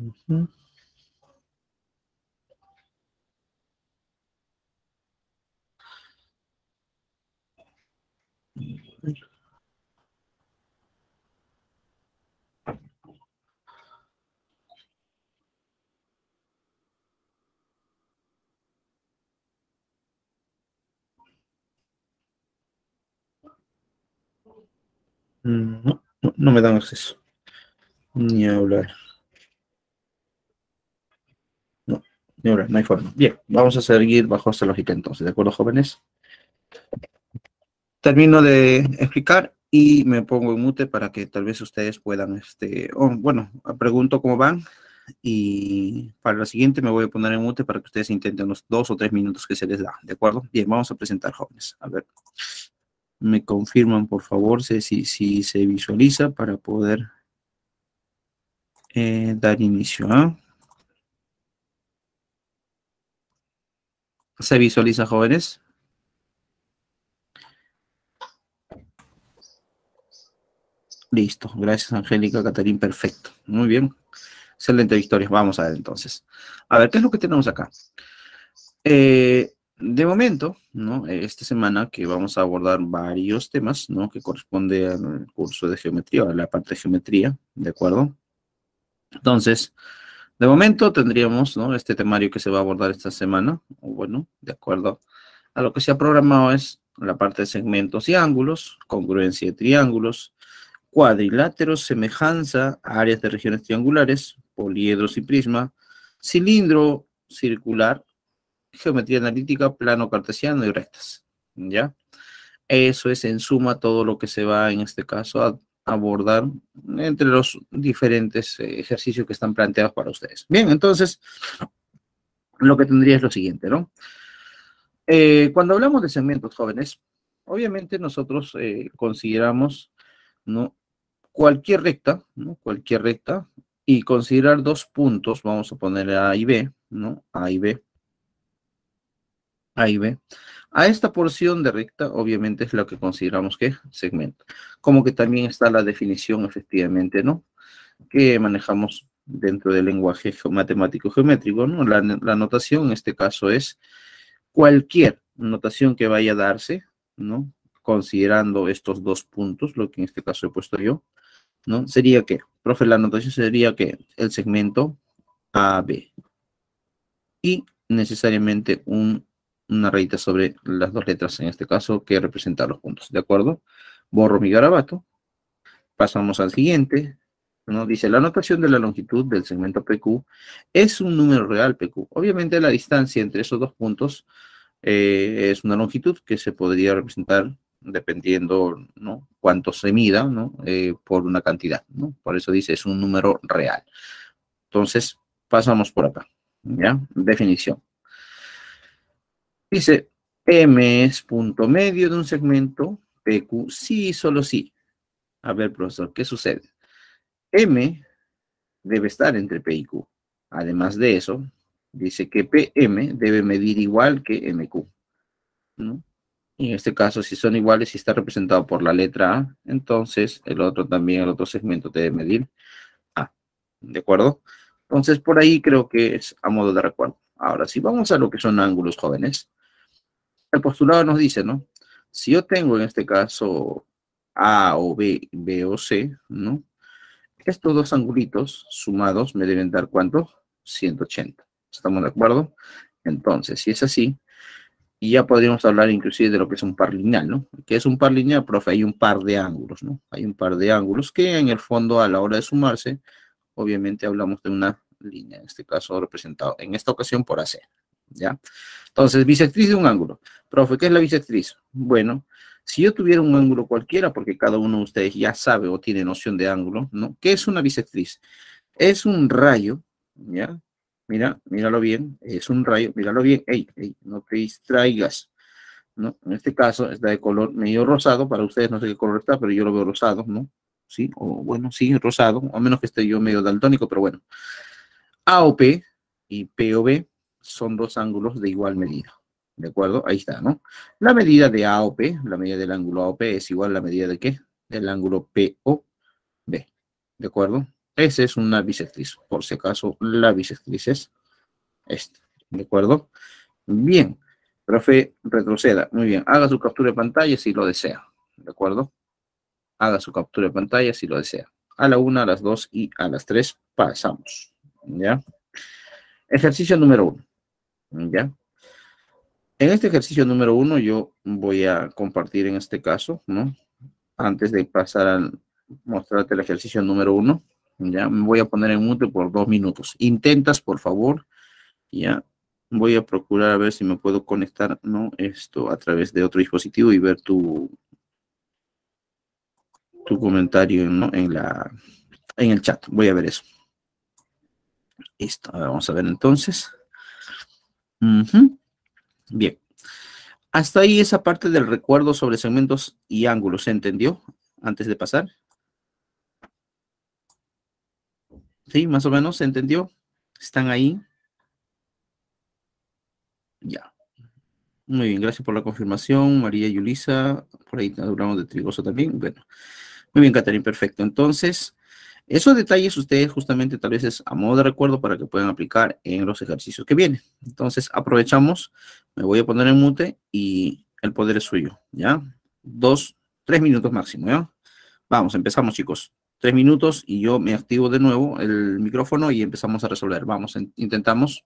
Mm, no me dan acceso. Ni hablar. no hay forma. Bien, vamos a seguir bajo esta lógica entonces, ¿de acuerdo, jóvenes? Termino de explicar y me pongo en mute para que tal vez ustedes puedan, este, bueno, pregunto cómo van y para la siguiente me voy a poner en mute para que ustedes intenten los dos o tres minutos que se les da, ¿de acuerdo? Bien, vamos a presentar, jóvenes. A ver, me confirman, por favor, si, si, se visualiza para poder eh, dar inicio. a... ¿ah? se visualiza, jóvenes? Listo, gracias Angélica, Catarín, perfecto. Muy bien, excelente victoria. Vamos a ver entonces. A ver, ¿qué es lo que tenemos acá? Eh, de momento, ¿no? Esta semana que vamos a abordar varios temas, ¿no? Que corresponde al curso de geometría, a la parte de geometría, ¿de acuerdo? Entonces, de momento tendríamos este temario que se va a abordar esta semana, o bueno, de acuerdo a lo que se ha programado es la parte de segmentos y ángulos, congruencia de triángulos, cuadriláteros, semejanza áreas de regiones triangulares, poliedros y prisma, cilindro circular, geometría analítica, plano cartesiano y rectas, ¿ya? Eso es en suma todo lo que se va en este caso a abordar entre los diferentes eh, ejercicios que están planteados para ustedes. Bien, entonces, lo que tendría es lo siguiente, ¿no? Eh, cuando hablamos de segmentos jóvenes, obviamente nosotros eh, consideramos ¿no? cualquier recta, ¿no? cualquier recta, y considerar dos puntos, vamos a poner A y B, ¿no? A y B, A y B, a esta porción de recta, obviamente, es lo que consideramos que segmento. Como que también está la definición, efectivamente, ¿no? Que manejamos dentro del lenguaje matemático geométrico, ¿no? La, la notación, en este caso, es cualquier notación que vaya a darse, ¿no? Considerando estos dos puntos, lo que en este caso he puesto yo, ¿no? Sería que, profe, la notación sería que el segmento AB y necesariamente un una rayita sobre las dos letras en este caso que representa los puntos, ¿de acuerdo? Borro mi garabato, pasamos al siguiente, dice la notación de la longitud del segmento PQ es un número real PQ. Obviamente la distancia entre esos dos puntos eh, es una longitud que se podría representar dependiendo ¿no? cuánto se mida ¿no? Eh, por una cantidad. ¿no? Por eso dice es un número real. Entonces, pasamos por acá. ¿ya? Definición. Dice, M es punto medio de un segmento, PQ sí, solo sí. A ver, profesor, ¿qué sucede? M debe estar entre P y Q. Además de eso, dice que PM debe medir igual que MQ. Y en este caso, si son iguales y está representado por la letra A, entonces el otro también, el otro segmento debe medir A. ¿De acuerdo? Entonces, por ahí creo que es a modo de recuerdo. Ahora, si vamos a lo que son ángulos jóvenes, el postulado nos dice, ¿no? Si yo tengo en este caso A o B, B o C, ¿no? Estos dos angulitos sumados me deben dar cuánto? 180. ¿Estamos de acuerdo? Entonces, si es así, ya podríamos hablar inclusive de lo que es un par lineal, ¿no? ¿Qué es un par lineal, profe? Hay un par de ángulos, ¿no? Hay un par de ángulos que en el fondo a la hora de sumarse, obviamente hablamos de una línea, en este caso representado en esta ocasión por AC, ¿ya? Entonces, bisectriz de un ángulo. Profe, ¿qué es la bisectriz? Bueno, si yo tuviera un ángulo cualquiera, porque cada uno de ustedes ya sabe o tiene noción de ángulo, ¿no? ¿Qué es una bisectriz? Es un rayo, ¿ya? Mira, míralo bien, es un rayo, míralo bien, ey, ey, no te distraigas, ¿no? En este caso está de color medio rosado, para ustedes no sé qué color está, pero yo lo veo rosado, ¿no? Sí, o bueno, sí, rosado, a menos que esté yo medio daltónico, pero bueno. AOP y POB son dos ángulos de igual medida. ¿De acuerdo? Ahí está, ¿no? La medida de AOP, la medida del ángulo P es igual a la medida de qué? Del ángulo P o B, ¿De acuerdo? Esa es una bisectriz. Por si acaso, la bisectriz es esta. ¿De acuerdo? Bien. Profe, retroceda. Muy bien. Haga su captura de pantalla si lo desea. ¿De acuerdo? Haga su captura de pantalla si lo desea. A la una, a las dos y a las tres pasamos. ¿Ya? Ejercicio número uno. ¿Ya? En este ejercicio número uno yo voy a compartir en este caso, ¿no? Antes de pasar a mostrarte el ejercicio número uno, ya me voy a poner en mute por dos minutos. Intentas, por favor, ya. Voy a procurar a ver si me puedo conectar, ¿no? Esto a través de otro dispositivo y ver tu, tu comentario en, la, en el chat. Voy a ver eso. Listo, vamos a ver entonces. Bien. Hasta ahí esa parte del recuerdo sobre segmentos y ángulos, ¿se entendió? Antes de pasar. ¿Sí? Más o menos, ¿se entendió? ¿Están ahí? Ya. Muy bien, gracias por la confirmación, María y Ulisa. Por ahí hablamos de Trigoso también. Bueno, muy bien, Catherine, perfecto. Entonces, esos detalles ustedes justamente tal vez es a modo de recuerdo para que puedan aplicar en los ejercicios que vienen. Entonces aprovechamos, me voy a poner en mute y el poder es suyo, ¿ya? Dos, tres minutos máximo, ¿ya? Vamos, empezamos chicos. Tres minutos y yo me activo de nuevo el micrófono y empezamos a resolver. Vamos, intentamos.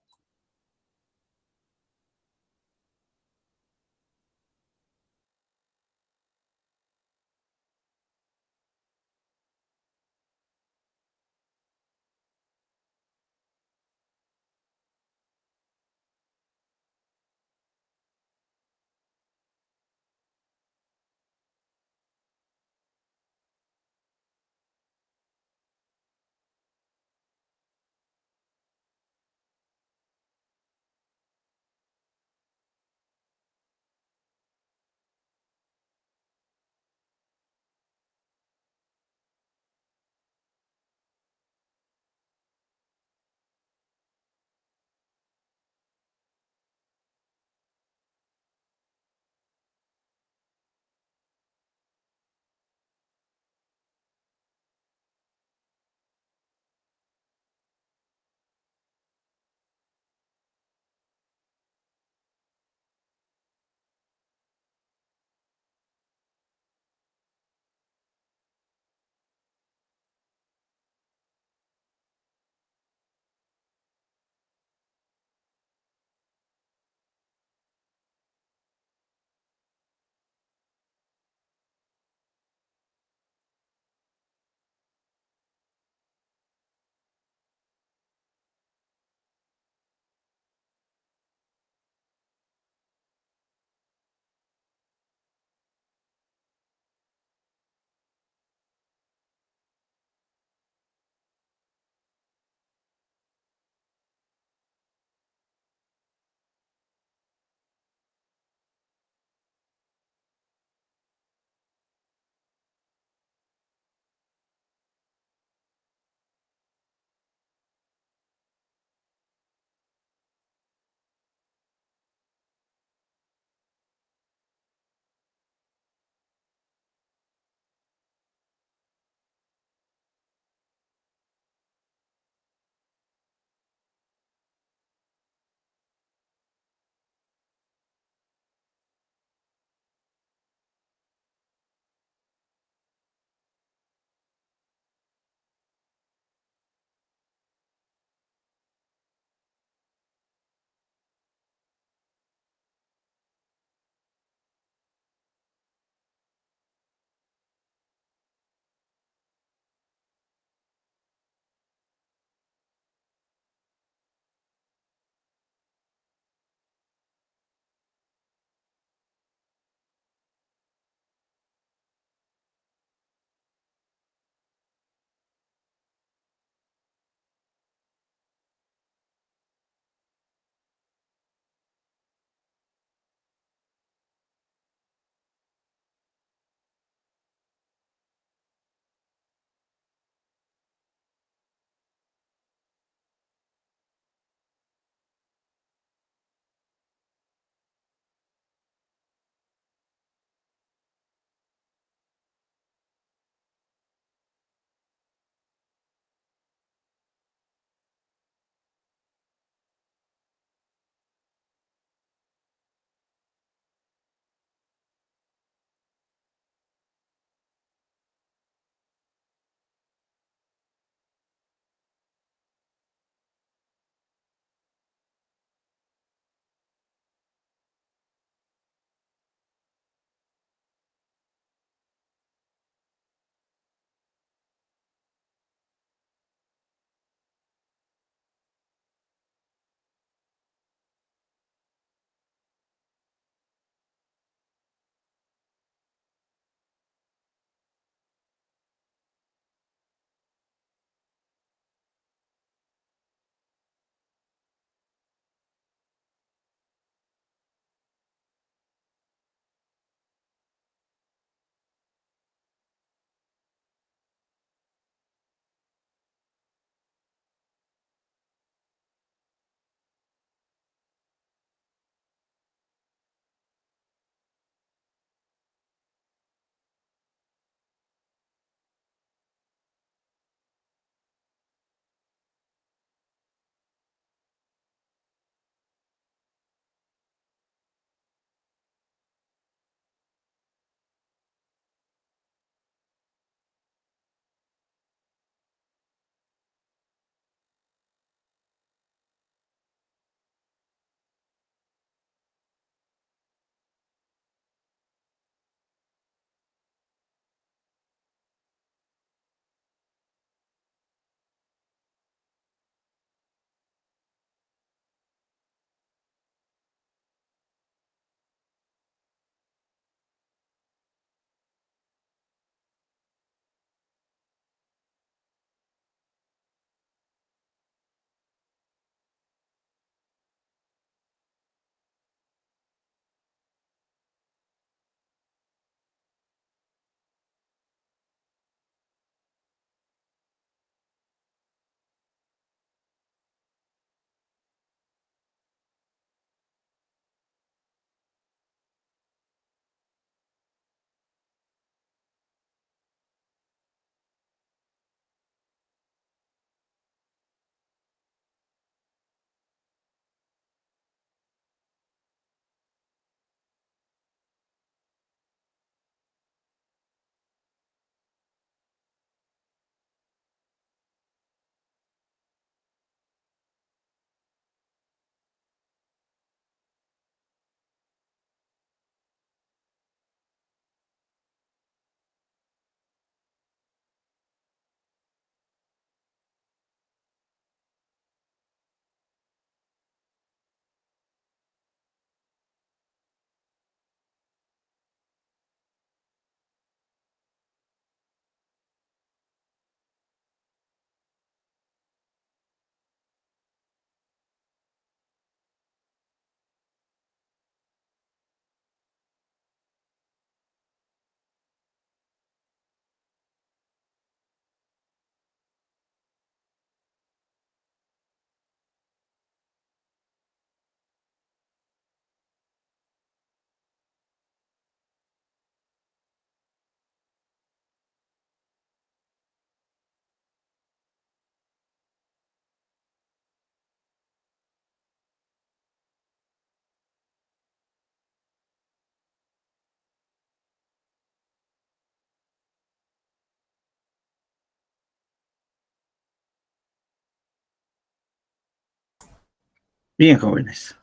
Bien, jóvenes.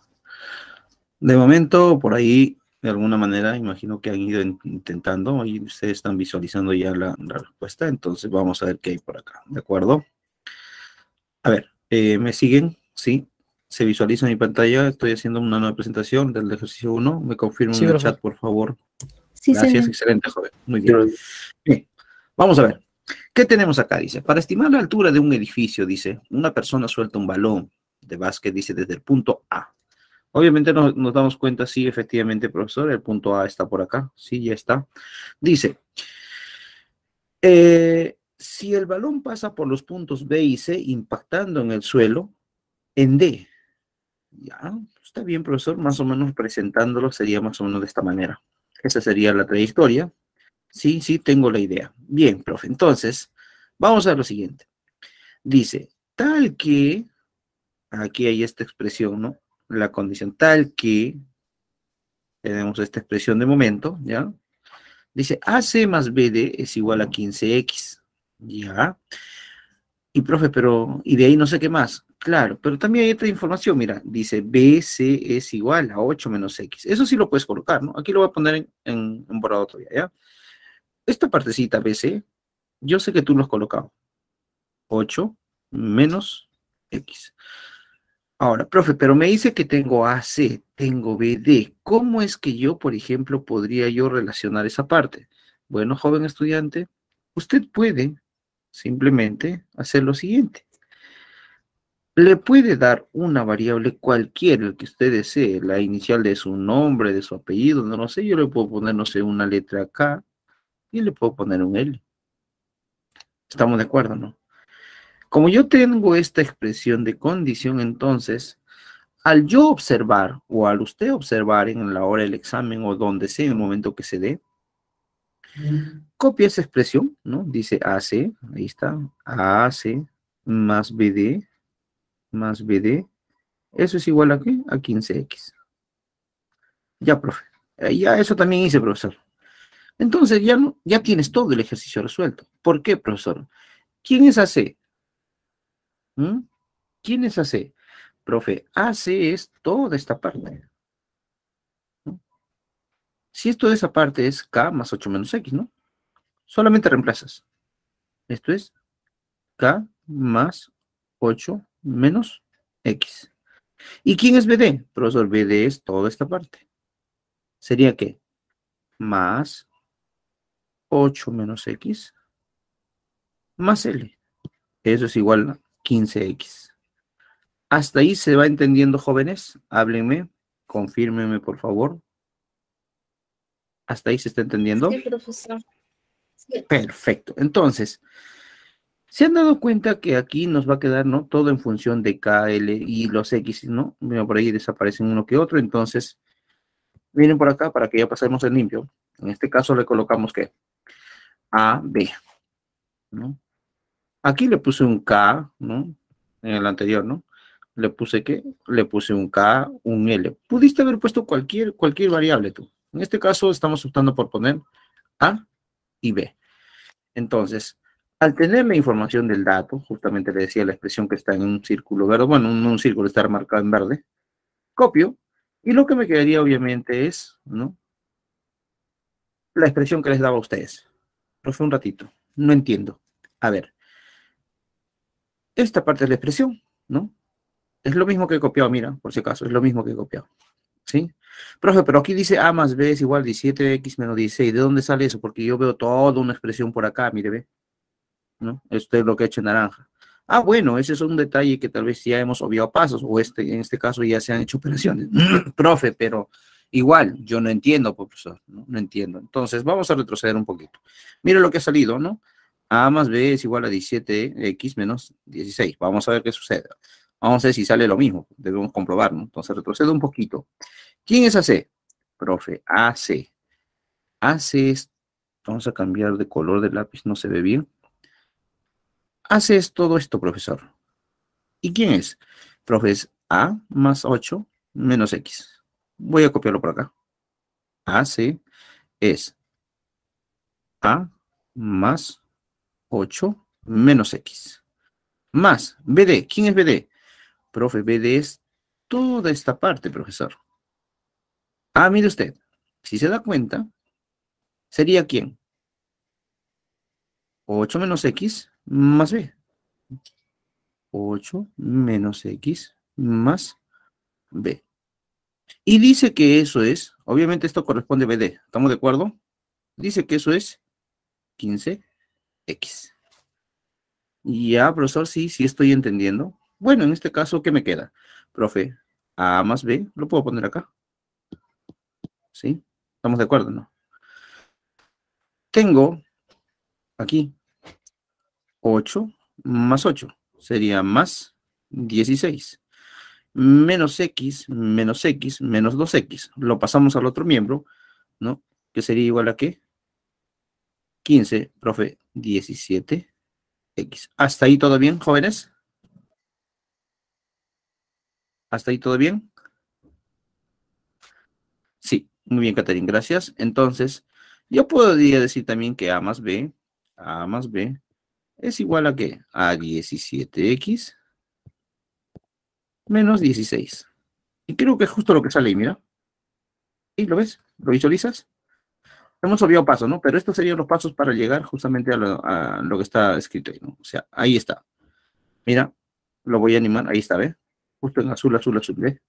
De momento, por ahí, de alguna manera, imagino que han ido intentando, y ustedes están visualizando ya la, respuesta, entonces vamos a ver qué hay por acá, ¿de acuerdo? A ver, eh, ¿me siguen? Sí, se visualiza mi pantalla, estoy haciendo una nueva presentación del ejercicio 1, me confirman en el chat, por favor. Sí, Gracias, excelente, joven. Muy bien. Bien, vamos a ver. ¿Qué tenemos acá? Dice, para estimar la altura de un edificio, dice, una persona suelta un balón de Vázquez dice desde el punto A. Obviamente nos, damos cuenta, sí, efectivamente, profesor, el punto A está por acá, sí, ya está. Dice, eh, si el balón pasa por los puntos B y C impactando en el suelo, en D, ya, está bien, profesor, más o menos presentándolo sería más o menos de esta manera. Esa sería la trayectoria. Sí, sí, tengo la idea. Bien, profe, entonces, vamos a lo siguiente. Dice, tal que aquí hay esta expresión, ¿no? La condición tal que tenemos esta expresión de momento, ¿ya? Dice AC más BD es igual a 15X, ¿ya? Y profe, pero, y de ahí no sé qué más. Claro, pero también hay otra información, mira, dice BC es igual a 8 menos X. Eso sí lo puedes colocar, ¿no? Aquí lo voy a poner en, un borrador todavía, ¿ya? Esta partecita BC, yo sé que tú lo has colocado. 8 menos X. Ahora, profe, pero me dice que tengo AC, tengo BD. ¿Cómo es que yo, por ejemplo, podría yo relacionar esa parte? Bueno, joven estudiante, usted puede simplemente hacer lo siguiente. Le puede dar una variable cualquiera, el que usted desee, la inicial de su nombre, de su apellido, no lo sé. Yo le puedo poner, no sé, una letra K y le puedo poner un L. ¿Estamos de acuerdo, no? Como yo tengo esta expresión de condición, entonces, al yo observar o al usted observar en la hora del examen o donde sea, en el momento que se dé, copia esa expresión, ¿no? Dice AC, ahí está, AC más BD más BD, eso es igual a qué? A 15X. Ya, profe. Eh, ya eso también hice, profesor. Entonces ya, ya tienes todo el ejercicio resuelto. ¿Por qué, profesor? ¿Quién es AC? ¿Mm? ¿Quién es AC? Profe, AC es toda esta parte. Si esto de esa parte es K más 8 menos X, ¿no? Solamente reemplazas. Esto es K más 8 menos X. ¿Y quién es BD? Profesor, BD es toda esta parte. ¿Sería qué? Más 8 menos X más L. Eso es igual a... 15X. ¿Hasta ahí se va entendiendo, jóvenes? Háblenme, confírmenme, por favor. ¿Hasta ahí se está entendiendo? Sí, profesor. Perfecto. Entonces, ¿se han dado cuenta que aquí nos va a quedar, ¿no? Todo en función de KL y los X, ¿no? Mira, por ahí desaparecen uno que otro. Entonces, vienen por acá para que ya pasemos el limpio. En este caso le colocamos que A, B, ¿no? Aquí le puse un K, ¿no? En el anterior, ¿no? Le puse ¿qué? Le puse un K, un L. Pudiste haber puesto cualquier, cualquier variable tú. En este caso estamos optando por poner A y B. Entonces, al tener la información del dato, justamente le decía la expresión que está en un círculo verde, bueno, un, un círculo está marcado en verde, copio, y lo que me quedaría obviamente es, ¿no? La expresión que les daba a ustedes. Profe, un ratito, no entiendo. A ver, esta parte es la expresión, ¿no? Es lo mismo que he copiado, mira, por si acaso, es lo mismo que he copiado. ¿Sí? Profe, pero aquí dice A más B es igual 17X menos 16. ¿De dónde sale eso? Porque yo veo toda una expresión por acá, mire, ve. ¿No? Esto es lo que he hecho en naranja. Ah, bueno, ese es un detalle que tal vez ya hemos obviado pasos, o este, en este caso ya se han hecho operaciones. Profe, pero igual, yo no entiendo, profesor, ¿no? no entiendo. Entonces, vamos a retroceder un poquito. Mira lo que ha salido, ¿no? A más B es igual a 17X menos 16. Vamos a ver qué sucede. Vamos a ver si sale lo mismo. Debemos comprobar, ¿no? Entonces retrocedo un poquito. ¿Quién es AC? Profe, AC. AC es... Vamos a cambiar de color del lápiz, no se ve bien. AC es todo esto, profesor. ¿Y quién es? Profe, es A más 8 menos X. Voy a copiarlo por acá. AC es A más 8 menos X. Más BD. ¿Quién es BD? Profe, BD es toda esta parte, profesor. Ah, mire usted. Si se da cuenta, ¿sería quién? 8 menos X más B. 8 menos X más B. Y dice que eso es, obviamente esto corresponde a BD, ¿estamos de acuerdo? Dice que eso es 15 X. Ya, profesor, sí, sí estoy entendiendo. Bueno, en este caso, ¿qué me queda? Profe, A más B, lo puedo poner acá. ¿Sí? ¿Estamos de acuerdo, no? Tengo aquí 8 más 8, sería más 16. Menos X, menos X, menos 2X. Lo pasamos al otro miembro, ¿no? Que sería igual a qué? 15, profe, 17x. ¿Hasta ahí todo bien, jóvenes? ¿Hasta ahí todo bien? Sí, muy bien, Catherine, gracias. Entonces, yo podría decir también que A más B, A más B, es igual a que A 17x menos 16. Y creo que es justo lo que sale ahí, mira. ¿Y lo ves? ¿Lo visualizas? hemos obviado pasos, ¿no? Pero estos serían los pasos para llegar justamente a lo, que está escrito ahí, ¿no? O sea, ahí está. Mira, lo voy a animar, ahí está, ¿ves? Justo en azul, azul, azul, ¿ves?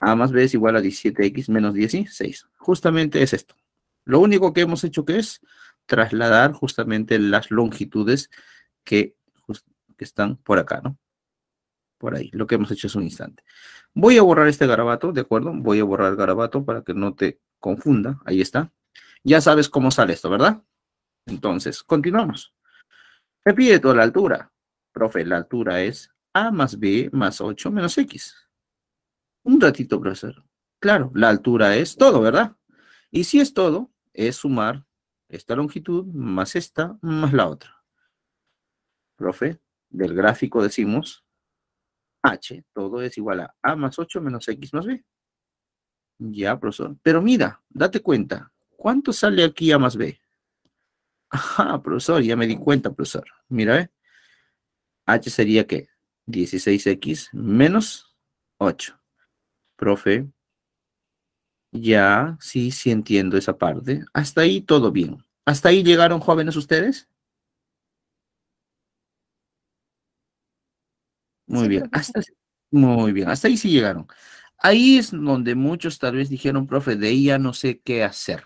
A más B es igual a 17X menos 16. Justamente es esto. Lo único que hemos hecho que es trasladar justamente las longitudes que están por acá, ¿no? Por ahí, lo que hemos hecho es un instante. Voy a borrar este garabato, ¿de acuerdo? Voy a borrar el garabato para que no te confunda. Ahí está. Ya sabes cómo sale esto, ¿verdad? Entonces, continuamos. Repite toda la altura. Profe, la altura es A más B más 8 menos X. Un ratito, profesor. Claro, la altura es todo, ¿verdad? Y si es todo, es sumar esta longitud más esta más la otra. Profe, del gráfico decimos H, todo es igual a A más 8 menos X más B. Ya, profesor. Pero mira, date cuenta, ¿Cuánto sale aquí A más B? Ajá, profesor, ya me di cuenta, profesor. Mira, ¿eh? H sería ¿qué? 16X menos 8. Profe, ya, sí, sí entiendo esa parte. Hasta ahí todo bien. ¿Hasta ahí llegaron jóvenes ustedes? Muy bien. Hasta, muy bien. Hasta ahí sí llegaron. Ahí es donde muchos tal vez dijeron, profe, de ahí ya no sé qué hacer.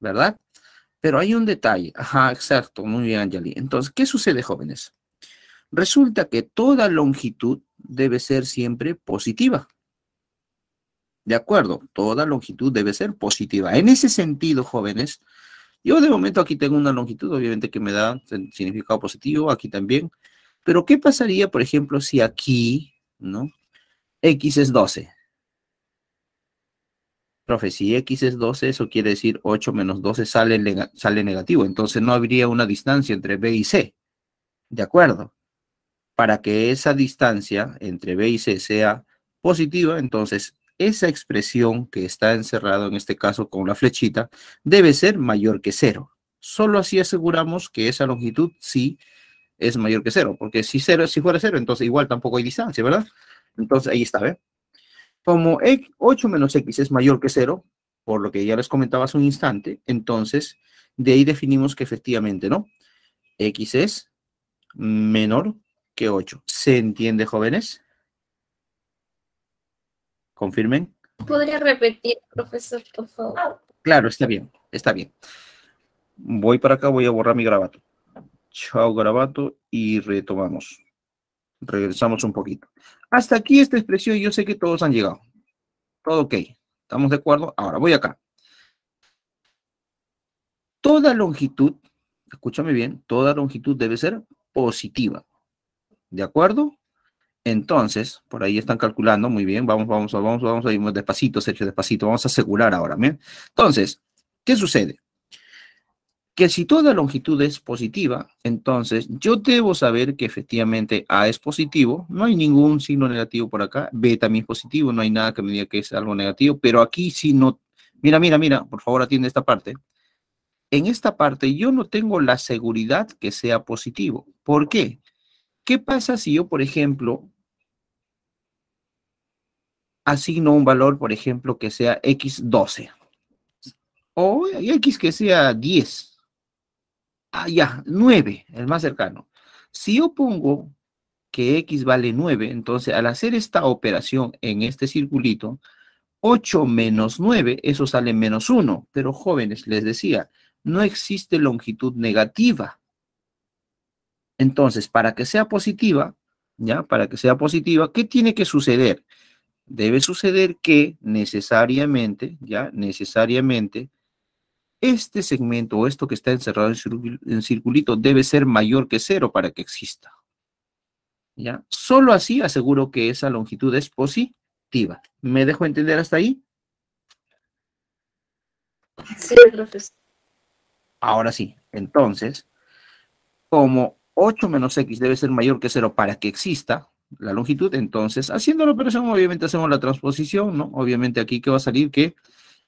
¿verdad? Pero hay un detalle. Ajá, exacto. Muy bien, Angeli. Entonces, ¿qué sucede, jóvenes? Resulta que toda longitud debe ser siempre positiva. De acuerdo, toda longitud debe ser positiva. En ese sentido, jóvenes, yo de momento aquí tengo una longitud, obviamente que me da significado positivo, aquí también. Pero, ¿qué pasaría, por ejemplo, si aquí, ¿no? X es 12, profe, si x es 12, eso quiere decir 8 menos 12 sale, negativo. Entonces no habría una distancia entre b y c. ¿De acuerdo? Para que esa distancia entre b y c sea positiva, entonces esa expresión que está encerrada en este caso con la flechita debe ser mayor que cero. Solo así aseguramos que esa longitud sí es mayor que cero, porque si, cero, si fuera cero, entonces igual tampoco hay distancia, ¿verdad? Entonces ahí está, ¿ve? Como 8 menos x es mayor que 0, por lo que ya les comentaba hace un instante, entonces de ahí definimos que efectivamente, ¿no? x es menor que 8. ¿Se entiende, jóvenes? ¿Confirmen? ¿Podría repetir, profesor, por favor? Claro, está bien, está bien. Voy para acá, voy a borrar mi grabato. Chao, grabato, y retomamos. Regresamos un poquito. Hasta aquí esta expresión, yo sé que todos han llegado. Todo ok. ¿Estamos de acuerdo? Ahora voy acá. Toda longitud, escúchame bien, toda longitud debe ser positiva. ¿De acuerdo? Entonces, por ahí están calculando, muy bien, vamos, vamos, vamos, vamos, vamos, despacito, Sergio, despacito, vamos a asegurar ahora, ¿bien? Entonces, ¿qué sucede? que si toda longitud es positiva, entonces yo debo saber que efectivamente A es positivo, no hay ningún signo negativo por acá, B también es positivo, no hay nada que me diga que es algo negativo, pero aquí si no, mira, mira, mira, por favor atiende esta parte. En esta parte yo no tengo la seguridad que sea positivo. ¿Por qué? ¿Qué pasa si yo, por ejemplo, asigno un valor, por ejemplo, que sea X12 o X que sea 10? Ah, ya, 9, el más cercano. Si yo pongo que x vale 9, entonces al hacer esta operación en este circulito, 8 menos 9, eso sale menos 1. Pero jóvenes, les decía, no existe longitud negativa. Entonces, para que sea positiva, ¿ya? Para que sea positiva, ¿qué tiene que suceder? Debe suceder que necesariamente, ¿ya? Necesariamente, este segmento o esto que está encerrado en circulito debe ser mayor que cero para que exista. ¿Ya? Solo así aseguro que esa longitud es positiva. ¿Me dejo entender hasta ahí? Sí, profesor. Ahora sí. Entonces, como 8 menos x debe ser mayor que 0 para que exista la longitud, entonces, haciendo la operación, obviamente hacemos la transposición, ¿no? Obviamente aquí que va a salir que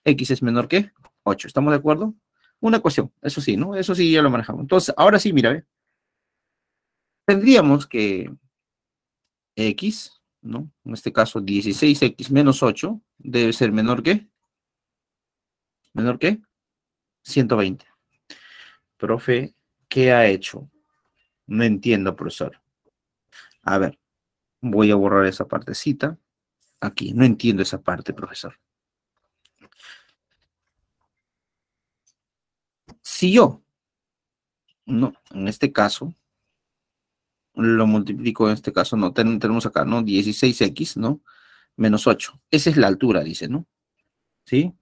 x es menor que 8. ¿Estamos de acuerdo? Una ecuación, eso sí, ¿no? Eso sí ya lo manejamos. Entonces, ahora sí, mira, ¿eh? tendríamos que x, ¿no? En este caso 16x menos 8 debe ser menor que, menor que 120. Profe, ¿qué ha hecho? No entiendo, profesor. A ver, voy a borrar esa partecita. Aquí, no entiendo esa parte, profesor. Si yo, no, en este caso, lo multiplico en este caso, no, tenemos acá, ¿no? 16x, ¿no? Menos 8. Esa es la altura, dice, ¿no? ¿Sí?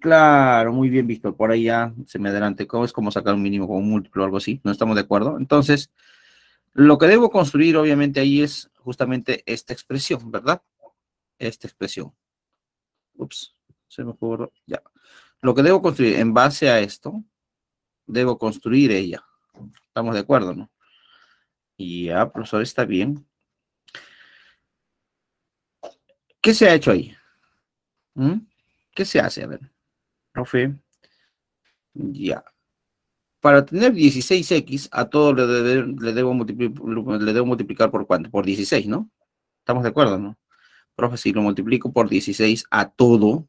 Claro, muy bien, Víctor. Por ahí ya se me adelante. ¿Cómo es como sacar un mínimo con un múltiplo o algo así? No estamos de acuerdo. Entonces, lo que debo construir, obviamente, ahí es justamente esta expresión, ¿verdad? Esta expresión. Ups, se me fue Ya. Lo que debo construir en base a esto, debo construir ella. Estamos de acuerdo, ¿no? Y ya, ah, profesor, está bien. ¿Qué se ha hecho ahí? ¿Mm? ¿Qué se hace? A ver, profe. Ya. Para tener 16x, a todo le, debo, le debo multiplicar por cuánto? Por 16, ¿no? Estamos de acuerdo, ¿no? Profe, si lo multiplico por 16 a todo,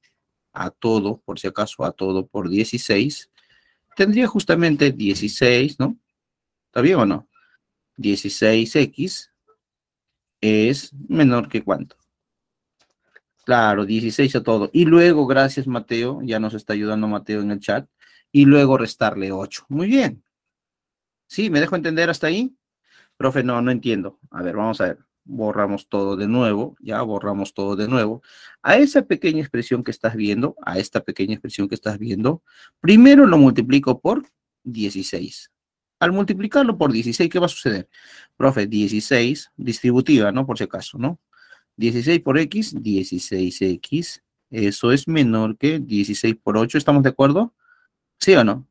a todo, por si acaso, a todo por 16, tendría justamente 16, ¿no? ¿Está bien o no? 16x es menor que cuánto. Claro, 16 a todo. Y luego, gracias Mateo, ya nos está ayudando Mateo en el chat. Y luego restarle 8. Muy bien. ¿Sí? ¿Me dejo entender hasta ahí? Profe, no, no entiendo. A ver, vamos a ver borramos todo de nuevo, ya borramos todo de nuevo. A esa pequeña expresión que estás viendo, a esta pequeña expresión que estás viendo, primero lo multiplico por 16. Al multiplicarlo por 16, ¿qué va a suceder? Profe, 16, distributiva, ¿no? Por si acaso, ¿no? 16 por x, 16x. Eso es menor que 16 por 8, ¿estamos de acuerdo? ¿Sí o no?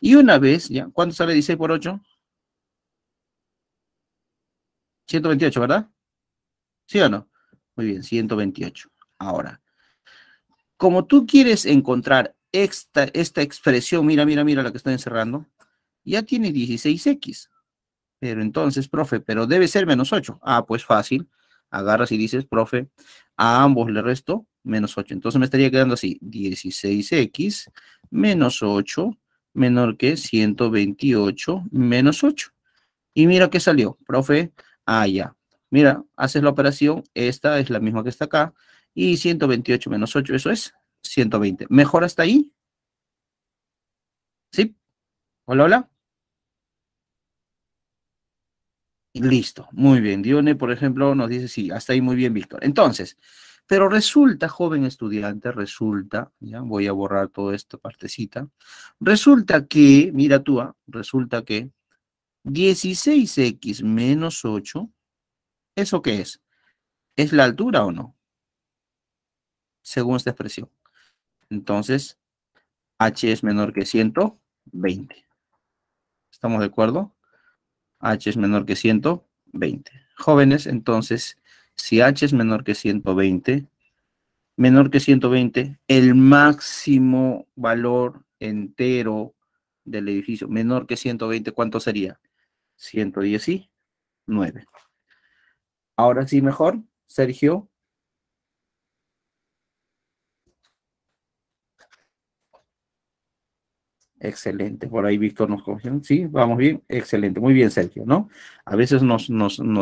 Y una vez, ¿ya? ¿Cuánto sale 16 por 8? 128, ¿verdad? ¿Sí o no? Muy bien, 128. Ahora, como tú quieres encontrar esta, expresión, mira, mira, mira la que estoy encerrando, ya tiene 16x. Pero entonces, profe, pero debe ser menos 8. Ah, pues fácil. Agarras y dices, profe, a ambos le resto menos 8. Entonces me estaría quedando así, 16x menos 8 menor que 128 menos 8. Y mira qué salió, profe. Ah, ya, Mira, haces la operación, esta es la misma que está acá, y 128 menos 8, eso es 120. ¿Mejor hasta ahí? ¿Sí? Hola, hola. Y listo, muy bien. Dione, por ejemplo, nos dice, sí, hasta ahí muy bien, Víctor. Entonces, pero resulta, joven estudiante, resulta, ya voy a borrar toda esta partecita, resulta que, mira tú, ah, resulta que 16x menos 8 ¿Eso qué es? ¿Es la altura o no? Según esta expresión. Entonces, h es menor que 120. ¿Estamos de acuerdo? h es menor que 120. Jóvenes, entonces, si h es menor que 120, menor que 120, el máximo valor entero del edificio, menor que 120, ¿cuánto sería? 119. Ahora sí, mejor, Sergio. Excelente, por ahí Víctor nos cogió. Sí, vamos bien, excelente, muy bien, Sergio, ¿no? A veces nos,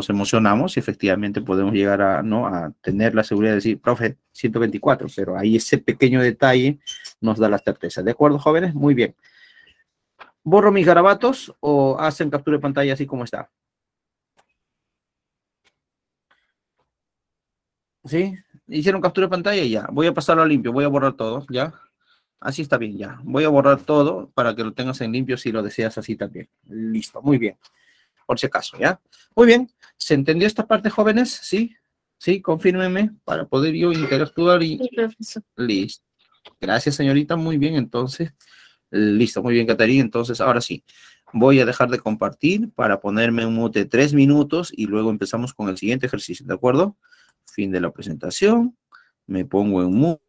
emocionamos y efectivamente podemos llegar a, ¿no? a tener la seguridad de decir, profe, 124, pero ahí ese pequeño detalle nos da la certeza. ¿De acuerdo, jóvenes? Muy bien. ¿Borro mis garabatos o hacen captura de pantalla así como está? ¿Sí? Hicieron captura de pantalla y ya. Voy a pasarlo a limpio, voy a borrar todo, ¿ya? Así está bien, ya. Voy a borrar todo para que lo tengas en limpio si lo deseas así también. Listo, muy bien. Por si acaso, ¿ya? Muy bien. ¿Se entendió esta parte, jóvenes? ¿Sí? ¿Sí? Confírmeme para poder yo interactuar y... Listo. Gracias, señorita. Muy bien, entonces. Listo, muy bien, Catarina. Entonces, ahora sí, voy a dejar de compartir para ponerme un mute tres minutos y luego empezamos con el siguiente ejercicio, ¿de acuerdo? fin de la presentación, me pongo en mute.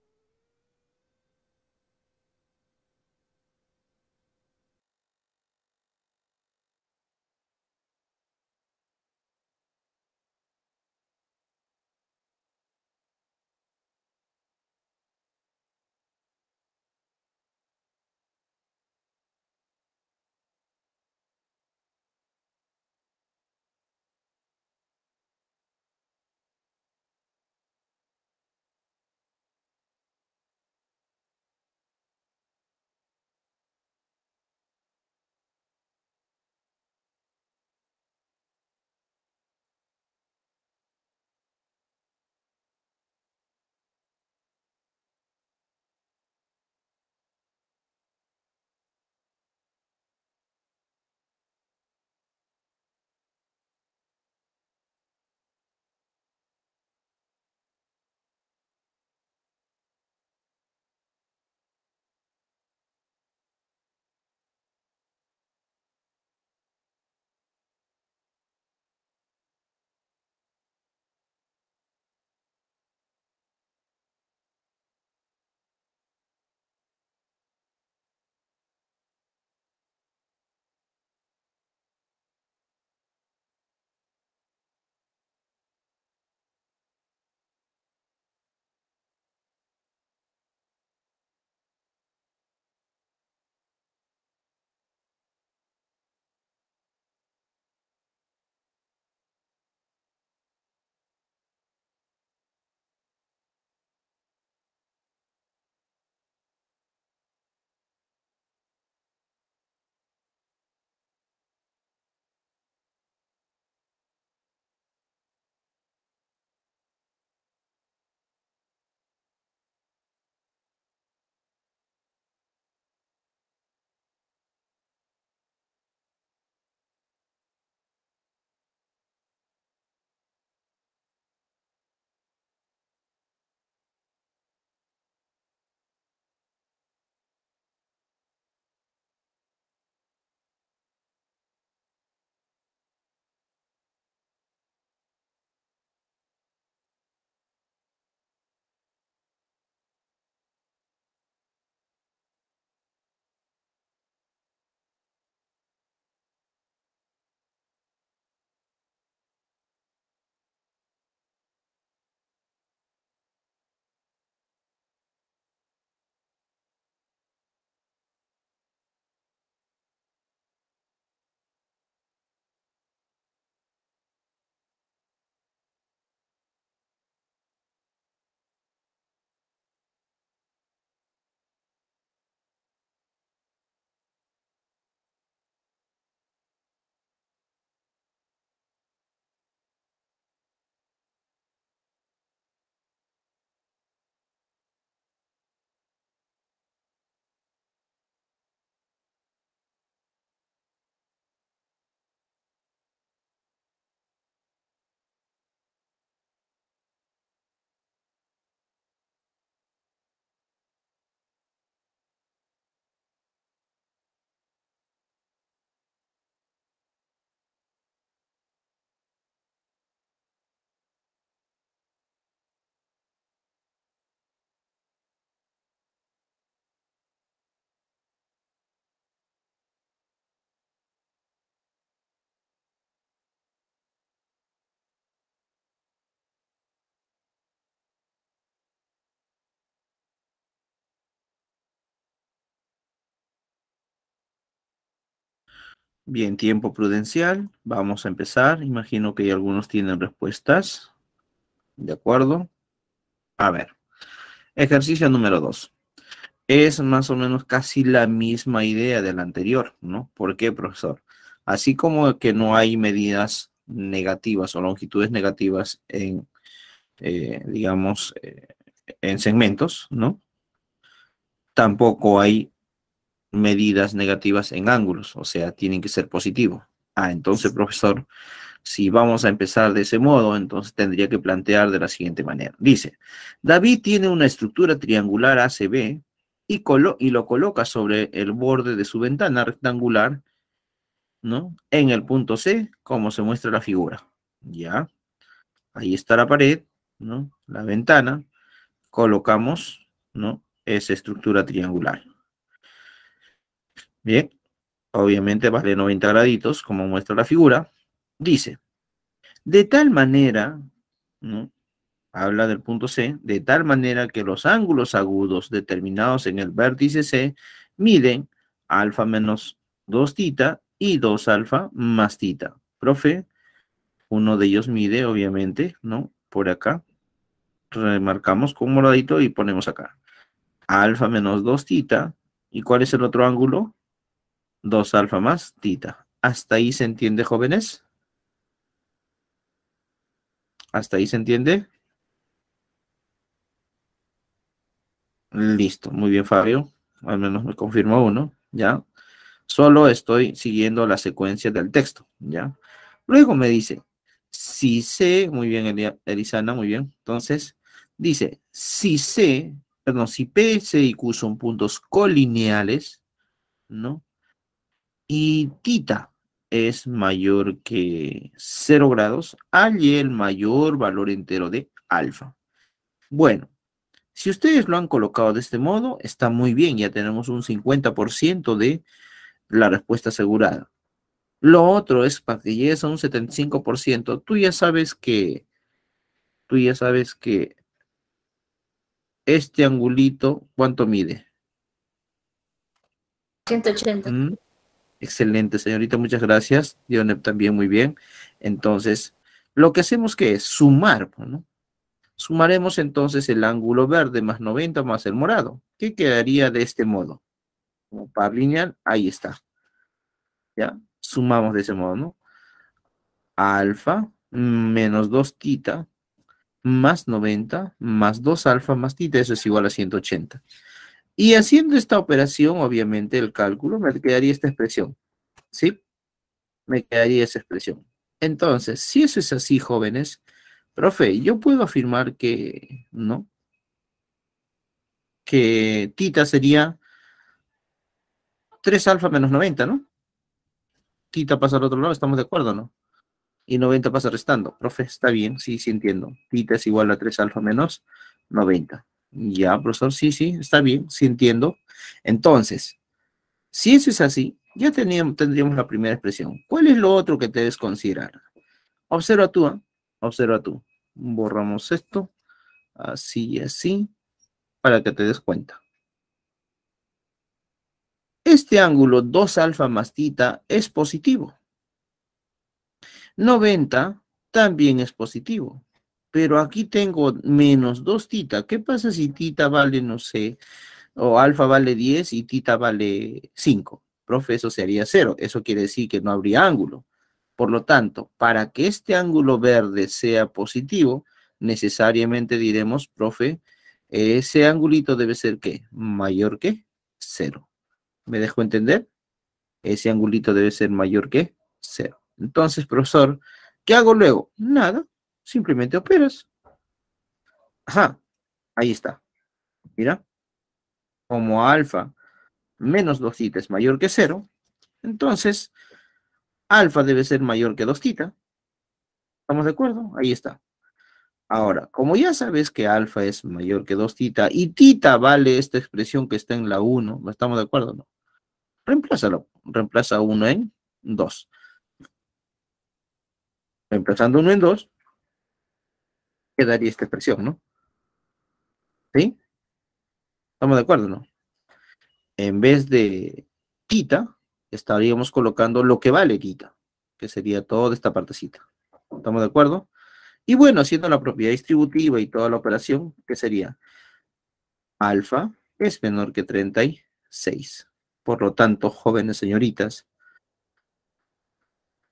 Bien, tiempo prudencial. Vamos a empezar. Imagino que algunos tienen respuestas. ¿De acuerdo? A ver. Ejercicio número 2. Es más o menos casi la misma idea de la anterior, ¿no? ¿Por qué, profesor? Así como que no hay medidas negativas o longitudes negativas en, eh, digamos, eh, en segmentos, ¿no? Tampoco hay medidas negativas en ángulos, o sea, tienen que ser positivos. Ah, entonces, profesor, si vamos a empezar de ese modo, entonces tendría que plantear de la siguiente manera. Dice, David tiene una estructura triangular ACB y, y lo coloca sobre el borde de su ventana rectangular, ¿no? En el punto C, como se muestra la figura. Ya, ahí está la pared, ¿no? La ventana, colocamos, ¿no? Esa estructura triangular. Bien, obviamente vale 90 graditos, como muestra la figura. Dice, de tal manera, ¿no? habla del punto C, de tal manera que los ángulos agudos determinados en el vértice C miden alfa menos 2 tita y 2 alfa más tita. Profe, uno de ellos mide, obviamente, ¿no? Por acá. Remarcamos con moradito y ponemos acá. Alfa menos 2 tita. ¿Y cuál es el otro ángulo? Dos alfa más tita. ¿Hasta ahí se entiende, jóvenes? ¿Hasta ahí se entiende? Listo, muy bien Fabio, al menos me confirmó uno, ¿ya? Solo estoy siguiendo la secuencia del texto, ¿ya? Luego me dice, si sé, muy bien Elisana, muy bien, entonces dice, si C, perdón, si P, C y Q son puntos colineales, ¿no? y tita es mayor que 0 grados, allí el mayor valor entero de alfa. Bueno, si ustedes lo han colocado de este modo, está muy bien, ya tenemos un 50% de la respuesta asegurada. Lo otro es para que llegues a un 75%, tú ya sabes que, tú ya sabes que este angulito, ¿cuánto mide? 180. Excelente, señorita, muchas gracias. Dionep también muy bien. Entonces, lo que hacemos que es sumar, pues, ¿no? Sumaremos entonces el ángulo verde más 90 más el morado. ¿Qué quedaría de este modo? Como par lineal, ahí está. ¿Ya? Sumamos de ese modo, ¿no? Alfa menos 2 tita más 90 más 2 alfa más tita, eso es igual a 180. Y haciendo esta operación, obviamente, el cálculo, me quedaría esta expresión. ¿Sí? Me quedaría esa expresión. Entonces, si eso es así, jóvenes, profe, yo puedo afirmar que, ¿no? Que tita sería 3 alfa menos 90, ¿no? Tita pasa al otro lado, estamos de acuerdo, ¿no? Y 90 pasa restando. Profe, está bien, sí, sí entiendo. Tita es igual a 3 alfa menos 90. Ya, profesor, sí, sí, está bien, sí entiendo. Entonces, si eso es así, ya teníamos, tendríamos la primera expresión. ¿Cuál es lo otro que debes considerar? Observa tú, ¿ah? observa tú. Borramos esto, así y así, para que te des cuenta. Este ángulo 2 alfa más tita es positivo. 90 también es positivo pero aquí tengo menos 2 tita. ¿Qué pasa si tita vale, no sé, o alfa vale 10 y tita vale 5? Profe, eso sería 0. Eso quiere decir que no habría ángulo. Por lo tanto, para que este ángulo verde sea positivo, necesariamente diremos, profe, ese angulito debe ser ¿qué? Mayor que 0. ¿Me dejo entender? Ese angulito debe ser mayor que 0. Entonces, profesor, ¿qué hago luego? Nada, simplemente operas. Ajá, ahí está. Mira, como alfa menos 2 tita es mayor que 0, entonces alfa debe ser mayor que 2 tita. ¿Estamos de acuerdo? Ahí está. Ahora, como ya sabes que alfa es mayor que 2 tita y tita vale esta expresión que está en la 1, ¿estamos de acuerdo no? Reemplázalo. Reemplaza 1 en 2. Reemplazando 1 en 2, quedaría esta expresión, ¿no? ¿Sí? ¿Estamos de acuerdo, no? En vez de quita, estaríamos colocando lo que vale quita, que sería toda esta partecita. ¿Estamos de acuerdo? Y bueno, haciendo la propiedad distributiva y toda la operación, que sería alfa es menor que 36. Por lo tanto, jóvenes señoritas,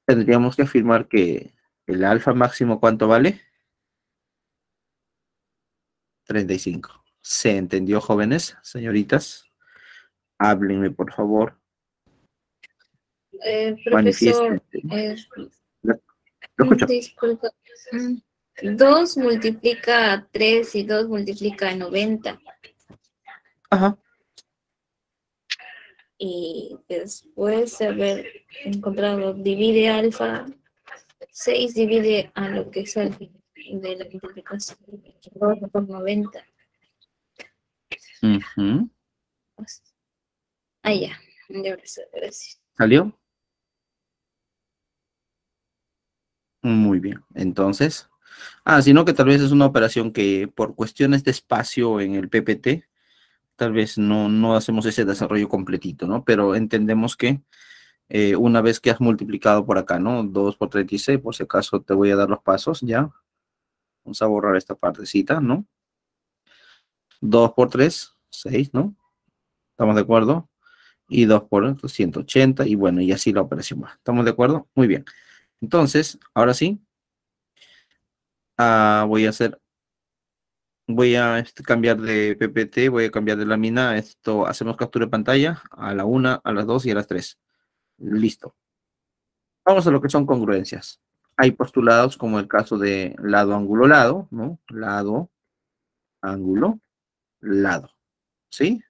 tendríamos que afirmar que el alfa máximo, ¿cuánto vale? 35. ¿Se entendió, jóvenes, señoritas? Háblenme, por favor. Eh, profesor, eh, disculpa. Dos multiplica a 3 y 2 multiplica a 90. Ajá. Y después de haber encontrado, divide alfa, 6 divide a lo que es alfa de la interpretación por 90. Ah, ya. gracias. ¿Salió? Muy bien. Entonces, ah, sino que tal vez es una operación que por cuestiones de espacio en el PPT, tal vez no, no hacemos ese desarrollo completito, ¿no? Pero entendemos que eh, una vez que has multiplicado por acá, ¿no? 2 por 36, por si acaso te voy a dar los pasos, ¿ya? Vamos a borrar esta partecita, ¿no? 2 por 3, 6, ¿no? ¿Estamos de acuerdo? Y 2 por 180, y bueno, y así la operación va. ¿Estamos de acuerdo? Muy bien. Entonces, ahora sí, ah, voy a hacer, voy a este, cambiar de PPT, voy a cambiar de lámina, esto, hacemos captura de pantalla a la 1, a las 2 y a las 3. Listo. Vamos a lo que son congruencias. Hay postulados como el caso de lado, ángulo, lado, ¿no? Lado, ángulo, lado, ¿sí?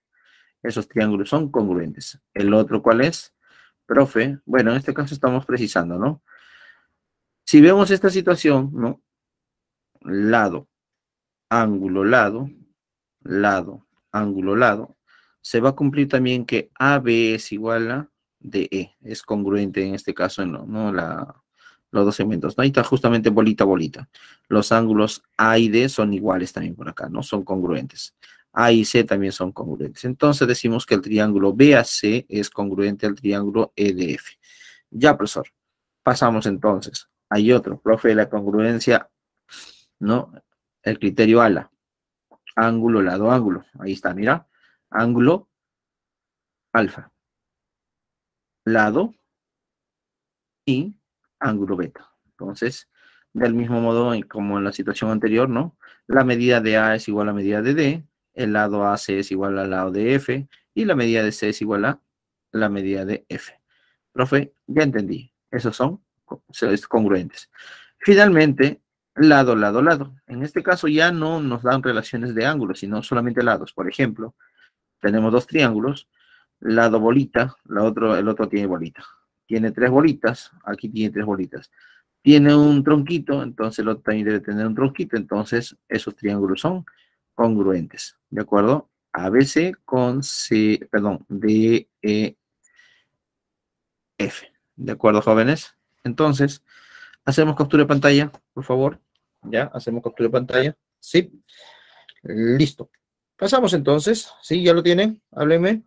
Esos triángulos son congruentes. ¿El otro cuál es? Profe, bueno, en este caso estamos precisando, ¿no? Si vemos esta situación, ¿no? Lado, ángulo, lado, lado, ángulo, lado, se va a cumplir también que AB es igual a DE. Es congruente en este caso, ¿no? ¿no? La, los dos segmentos. ¿no? Ahí está justamente bolita, bolita. Los ángulos A y D son iguales también por acá, ¿no? Son congruentes. A y C también son congruentes. Entonces decimos que el triángulo BAC es congruente al triángulo EDF. Ya, profesor. Pasamos entonces. Hay otro, profe, la congruencia, ¿no? El criterio ALA. Ángulo, lado, ángulo. Ahí está, mira. Ángulo, alfa. Lado y ángulo beta. Entonces, del mismo modo, como en la situación anterior, ¿no? La medida de A es igual a la medida de D, el lado AC es igual al lado de F, y la medida de C es igual a la medida de F. Profe, ya entendí. Esos son congruentes. Finalmente, lado, lado, lado. En este caso ya no nos dan relaciones de ángulos, sino solamente lados. Por ejemplo, tenemos dos triángulos, lado bolita, la otro, el otro tiene bolita tiene tres bolitas, aquí tiene tres bolitas. Tiene un tronquito, entonces lo también debe tener un tronquito, entonces esos triángulos son congruentes, ¿de acuerdo? ABC con C, perdón, D, E, F, ¿de acuerdo, jóvenes? Entonces, hacemos captura de pantalla, por favor, ¿ya? Hacemos captura de pantalla, ¿sí? Listo. Pasamos entonces, ¿sí? ¿Ya lo tienen? Háblenme.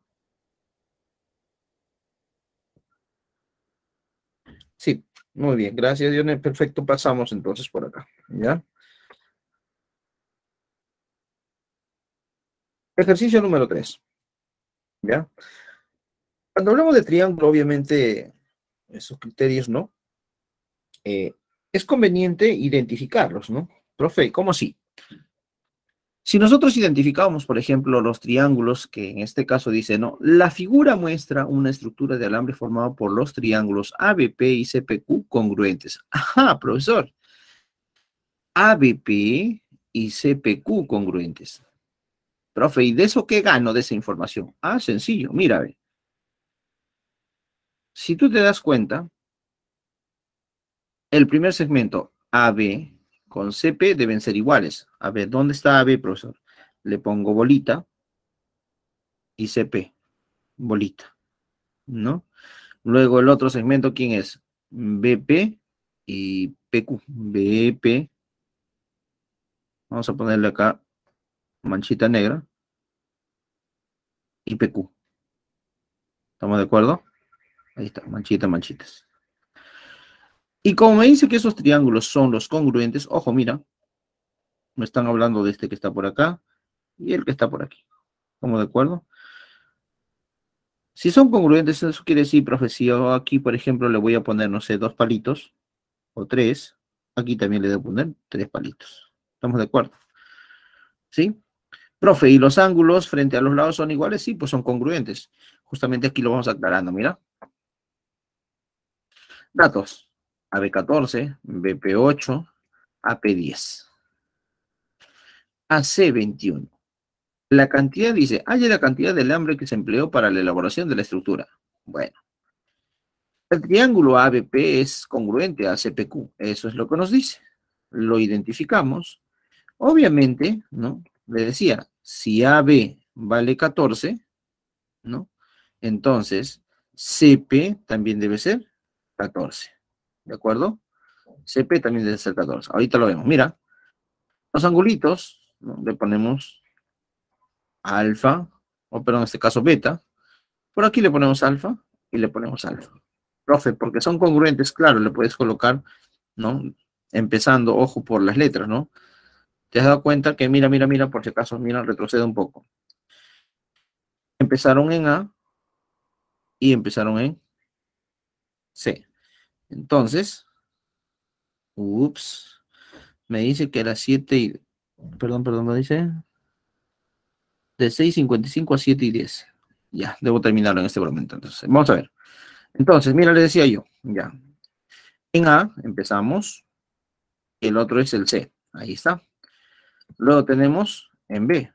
Muy bien, gracias, Dios. Perfecto, pasamos entonces por acá. ¿Ya? Ejercicio número 3. ¿Ya? Cuando hablamos de triángulo, obviamente, esos criterios, ¿no? Eh, es conveniente identificarlos, ¿no? Profe, ¿cómo así? Si nosotros identificamos, por ejemplo, los triángulos, que en este caso dice, no, la figura muestra una estructura de alambre formada por los triángulos ABP y CPQ congruentes. Ajá, profesor. ABP y CPQ congruentes. Profe, ¿y de eso qué gano de esa información? Ah, sencillo, mira, ve. Si tú te das cuenta, el primer segmento AB con CP deben ser iguales. A ver, ¿dónde está AB, profesor? Le pongo bolita y CP, bolita, ¿no? Luego el otro segmento, ¿quién es? BP y PQ. BP. Vamos a ponerle acá manchita negra y PQ. ¿Estamos de acuerdo? Ahí está, manchita, manchitas. Y como me dice que esos triángulos son los congruentes, ojo, mira, me están hablando de este que está por acá y el que está por aquí. ¿Estamos de acuerdo? Si son congruentes, eso quiere decir, profe, si yo aquí, por ejemplo, le voy a poner, no sé, dos palitos o tres, aquí también le debo poner tres palitos. ¿Estamos de acuerdo? ¿Sí? Profe, ¿y los ángulos frente a los lados son iguales? Sí, pues son congruentes. Justamente aquí lo vamos aclarando, mira. Datos. AB14, BP8, AP10. AC21. La cantidad, dice, ¿hay ah, la cantidad del alambre que se empleó para la elaboración de la estructura. Bueno. El triángulo ABP es congruente a CPQ, eso es lo que nos dice. Lo identificamos. Obviamente, ¿no? Le decía, si AB vale 14, ¿no? Entonces, CP también debe ser 14. ¿de acuerdo? CP también debe ser 14. Ahorita lo vemos. Mira, los angulitos, le ponemos alfa, o perdón, en este caso beta. Por aquí le ponemos alfa y le ponemos alfa. Profe, porque son congruentes, claro, le puedes colocar, ¿no? Empezando, ojo, por las letras, ¿no? Te has dado cuenta que, mira, mira, mira, por si acaso, mira, retrocede un poco. Empezaron en A y empezaron en C. Entonces, ups, me dice que a las 7 y, perdón, perdón, me dice, de 6.55 a 7 y 10. Ya, debo terminarlo en este momento. Entonces, vamos a ver. Entonces, mira, le decía yo, ya. En A empezamos, el otro es el C, ahí está. Luego tenemos en B,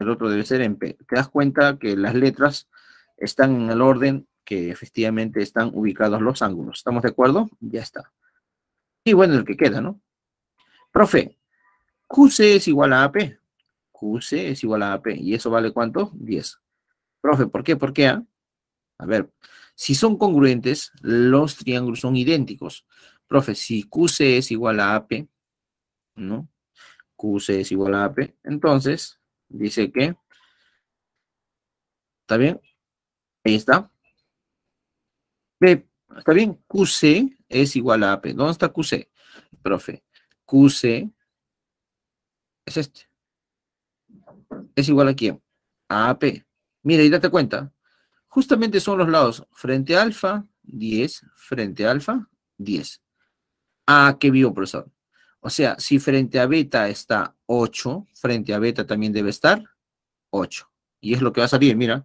el otro debe ser en P. Te das cuenta que las letras están en el orden que efectivamente están ubicados los ángulos. ¿Estamos de acuerdo? Ya está. Y bueno, el que queda, ¿no? Profe, QC es igual a AP. QC es igual a AP. ¿Y eso vale cuánto? 10. Profe, ¿por qué? ¿Por qué A? A ver, si son congruentes, los triángulos son idénticos. Profe, si QC es igual a AP, ¿no? QC es igual a AP, entonces dice que, ¿está bien? Ahí está. B, está bien, QC es igual a AP. ¿Dónde está QC? Profe, QC es este. Es igual a quién? A AP. Mira, y date cuenta. Justamente son los lados frente alfa, 10, frente alfa, 10. A qué vivo, profesor. O sea, si frente a beta está 8, frente a beta también debe estar 8. Y es lo que va a salir, mira.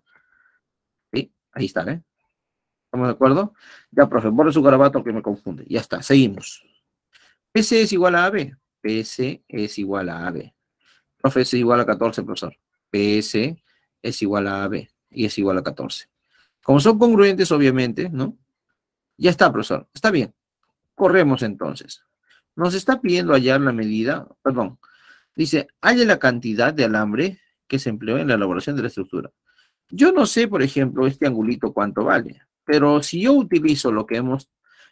Ahí está, ¿eh? ¿Estamos de acuerdo? Ya, profe, borre su garabato que me confunde. Ya está, seguimos. PC es igual a AB. PC es igual a AB. Profe, es igual a 14, profesor. PS es igual a AB y es igual a 14. Como son congruentes, obviamente, ¿no? Ya está, profesor. Está bien. Corremos entonces. Nos está pidiendo hallar la medida, perdón. Dice, ¿hay la cantidad de alambre que se empleó en la elaboración de la estructura. Yo no sé, por ejemplo, este angulito cuánto vale. Pero si yo utilizo lo que hemos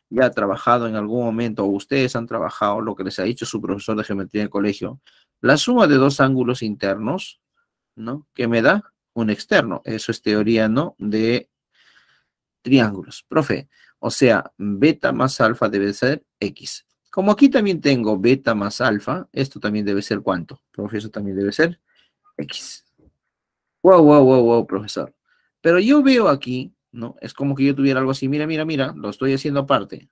ya trabajado en algún momento, o ustedes han trabajado lo que les ha dicho su profesor de geometría en el colegio, la suma de dos ángulos internos, ¿no? Que me da un externo. Eso es teoría, ¿no? De triángulos. Profe, o sea, beta más alfa debe ser X. Como aquí también tengo beta más alfa, esto también debe ser cuánto, profe, eso también debe ser X. Wow, wow, wow, wow, profesor. Pero yo veo aquí ¿no? Es como que yo tuviera algo así, mira, mira, mira, lo estoy haciendo aparte.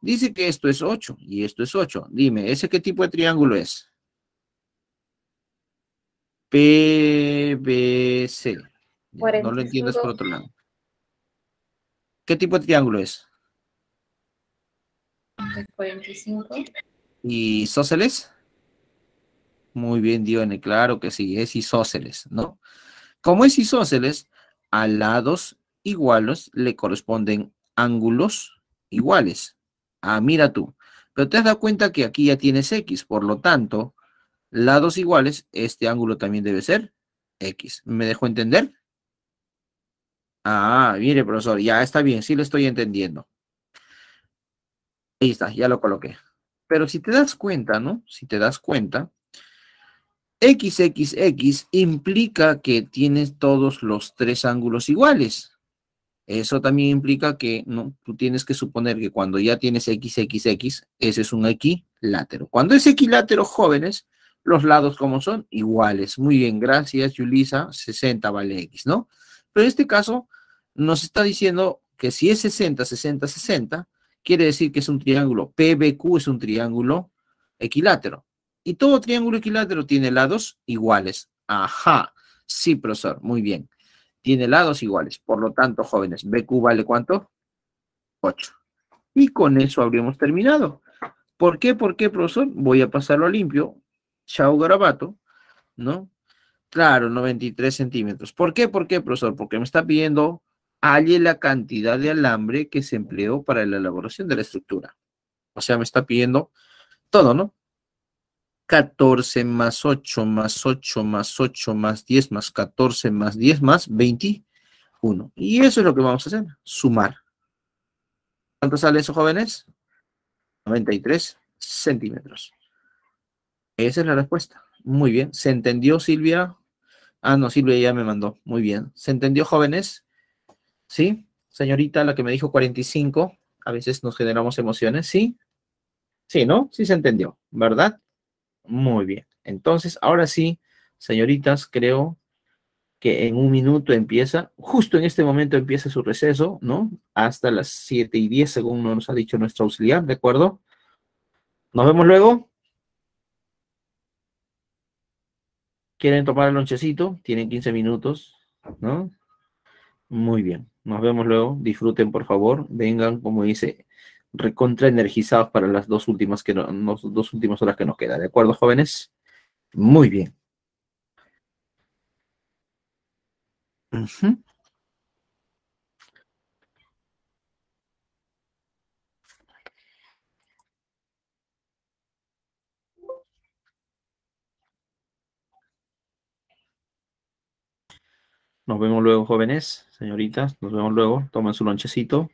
Dice que esto es 8 y esto es 8. Dime, ¿ese qué tipo de triángulo es? PBC. No lo entiendes por otro lado. ¿Qué tipo de triángulo es? 45. ¿Y Muy bien, Dione, claro que sí, es isóceles, ¿no? Como es isósceles, alados iguales le corresponden ángulos iguales. Ah, mira tú. Pero te has dado cuenta que aquí ya tienes X, por lo tanto, lados iguales, este ángulo también debe ser X. ¿Me dejo entender? Ah, mire, profesor, ya está bien, sí lo estoy entendiendo. Ahí está, ya lo coloqué. Pero si te das cuenta, ¿no? Si te das cuenta, x implica que tienes todos los tres ángulos iguales. Eso también implica que ¿no? tú tienes que suponer que cuando ya tienes XXX, ese es un equilátero. Cuando es equilátero, jóvenes, los lados como son, iguales. Muy bien, gracias, Yulisa, 60 vale X, ¿no? Pero en este caso nos está diciendo que si es 60, 60, 60, quiere decir que es un triángulo. PBQ es un triángulo equilátero. Y todo triángulo equilátero tiene lados iguales. Ajá, sí, profesor, muy bien tiene lados iguales. Por lo tanto, jóvenes, BQ vale cuánto? 8. Y con eso habríamos terminado. ¿Por qué? ¿Por qué, profesor? Voy a pasarlo limpio. Chao, garabato, ¿no? Claro, 93 centímetros. ¿Por qué? ¿Por qué, profesor? Porque me está pidiendo halle la cantidad de alambre que se empleó para la elaboración de la estructura. O sea, me está pidiendo todo, ¿no? 14 más 8 más 8 más 8 más 10 más 14 más 10 más 21. Y eso es lo que vamos a hacer, sumar. ¿Cuánto sale eso, jóvenes? 93 centímetros. Esa es la respuesta. Muy bien. ¿Se entendió, Silvia? Ah, no, Silvia ya me mandó. Muy bien. ¿Se entendió, jóvenes? ¿Sí? Señorita, la que me dijo 45, a veces nos generamos emociones, ¿sí? Sí, ¿no? Sí se entendió, ¿verdad? Muy bien. Entonces, ahora sí, señoritas, creo que en un minuto empieza, justo en este momento empieza su receso, ¿no? Hasta las 7 y 10, según nos ha dicho nuestro auxiliar, ¿de acuerdo? Nos vemos luego. ¿Quieren tomar el lonchecito? Tienen 15 minutos, ¿no? Muy bien. Nos vemos luego. Disfruten, por favor. Vengan, como dice recontra energizados para las dos últimas, que no, dos últimas horas que nos quedan. ¿De acuerdo, jóvenes? Muy bien. Nos vemos luego, jóvenes, señoritas. Nos vemos luego. Tomen su lonchecito.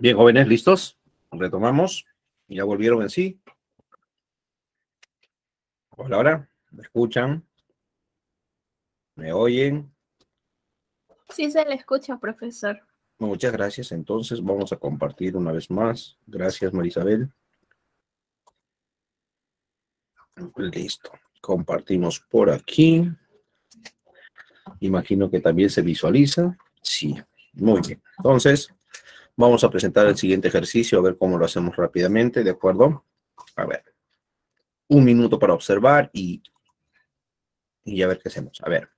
Bien, jóvenes, ¿listos? Retomamos. Ya volvieron en sí. Hola, ahora. ¿Me escuchan? ¿Me oyen? Sí, se le escucha, profesor. Muchas gracias. Entonces vamos a compartir una vez más. Gracias, Marisabel. Listo. Compartimos por aquí. Imagino que también se visualiza. Sí, muy bien. Entonces, Vamos a presentar el siguiente ejercicio, a ver cómo lo hacemos rápidamente, ¿de acuerdo? A ver, un minuto para observar y, y a ver qué hacemos. A ver,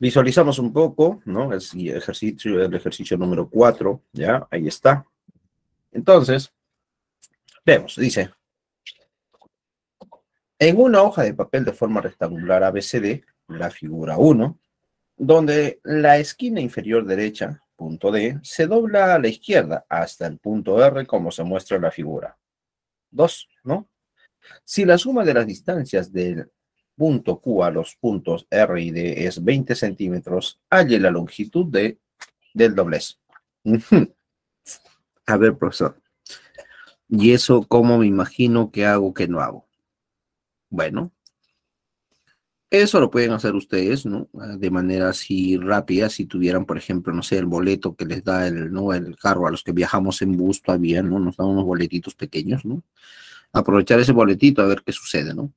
visualizamos un poco, ¿no? El ejercicio, el ejercicio número 4, ¿ya? Ahí está. Entonces, vemos, dice, en una hoja de papel de forma rectangular ABCD, la figura 1, donde la esquina inferior derecha punto D, se dobla a la izquierda hasta el punto R como se muestra en la figura. 2, ¿no? Si la suma de las distancias del punto Q a los puntos R y D es 20 centímetros, halle la longitud de, del doblez. a ver, profesor. ¿Y eso cómo me imagino que hago, que no hago? Bueno, eso lo pueden hacer ustedes, ¿no? Ah, de manera así rápida, si tuvieran, por ejemplo, no sé, el boleto que les da el, ¿no? El carro a los que viajamos en bus todavía, ¿no? Nos dan unos boletitos pequeños, ¿no? Aprovechar ese boletito a ver qué sucede, ¿no?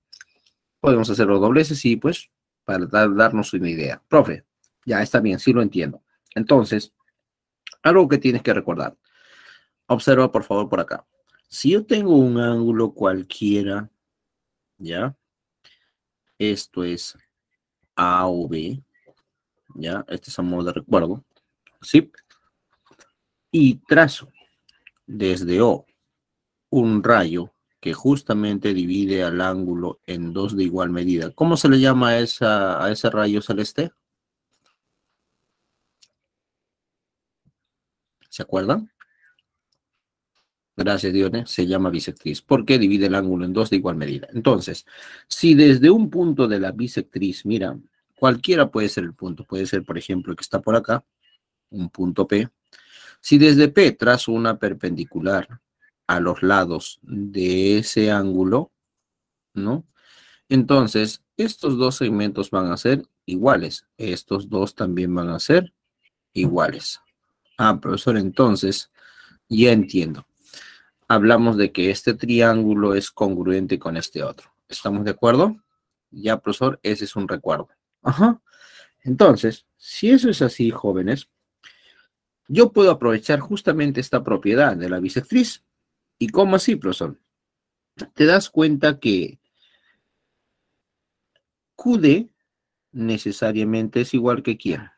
Podemos hacer los dobleces y pues para darnos una idea. Profe, ya está bien, sí lo entiendo. Entonces, algo que tienes que recordar. Observa, por favor, por acá. Si yo tengo un ángulo cualquiera, ¿ya? Esto es A o B. ¿Ya? Este es a modo de recuerdo. ¿Sí? Y trazo desde O un rayo que justamente divide al ángulo en dos de igual medida. ¿Cómo se le llama a, esa, a ese rayo celeste? ¿Se acuerdan? gracias Dione, se llama bisectriz, porque divide el ángulo en dos de igual medida. Entonces, si desde un punto de la bisectriz, mira, cualquiera puede ser el punto, puede ser, por ejemplo, el que está por acá, un punto P. Si desde P trazo una perpendicular a los lados de ese ángulo, ¿no? Entonces, estos dos segmentos van a ser iguales. Estos dos también van a ser iguales. Ah, profesor, entonces, ya entiendo hablamos de que este triángulo es congruente con este otro. ¿Estamos de acuerdo? Ya, profesor, ese es un recuerdo. Ajá. Entonces, si eso es así, jóvenes, yo puedo aprovechar justamente esta propiedad de la bisectriz. ¿Y cómo así, profesor? Te das cuenta que QD necesariamente es igual que quién?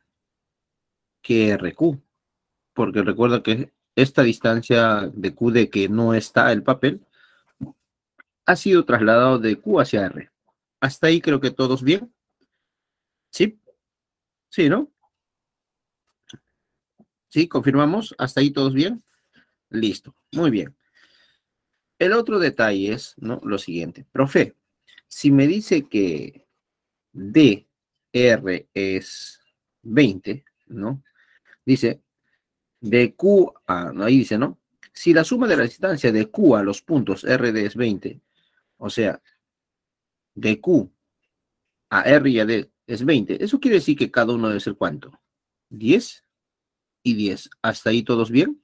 Que RQ. Porque recuerda que esta distancia de Q de que no está el papel ha sido trasladado de Q hacia R. Hasta ahí creo que todos bien. ¿Sí? ¿Sí, no? ¿Sí? ¿Confirmamos? ¿Hasta ahí todos bien? Listo. Muy bien. El otro detalle es ¿no? lo siguiente. Profe, si me dice que DR es 20, ¿no? Dice, de Q a, ahí dice, ¿no? Si la suma de la distancia de Q a los puntos RD es 20, o sea, de Q a R y a D es 20, eso quiere decir que cada uno debe ser cuánto? 10 y 10. ¿Hasta ahí todos bien?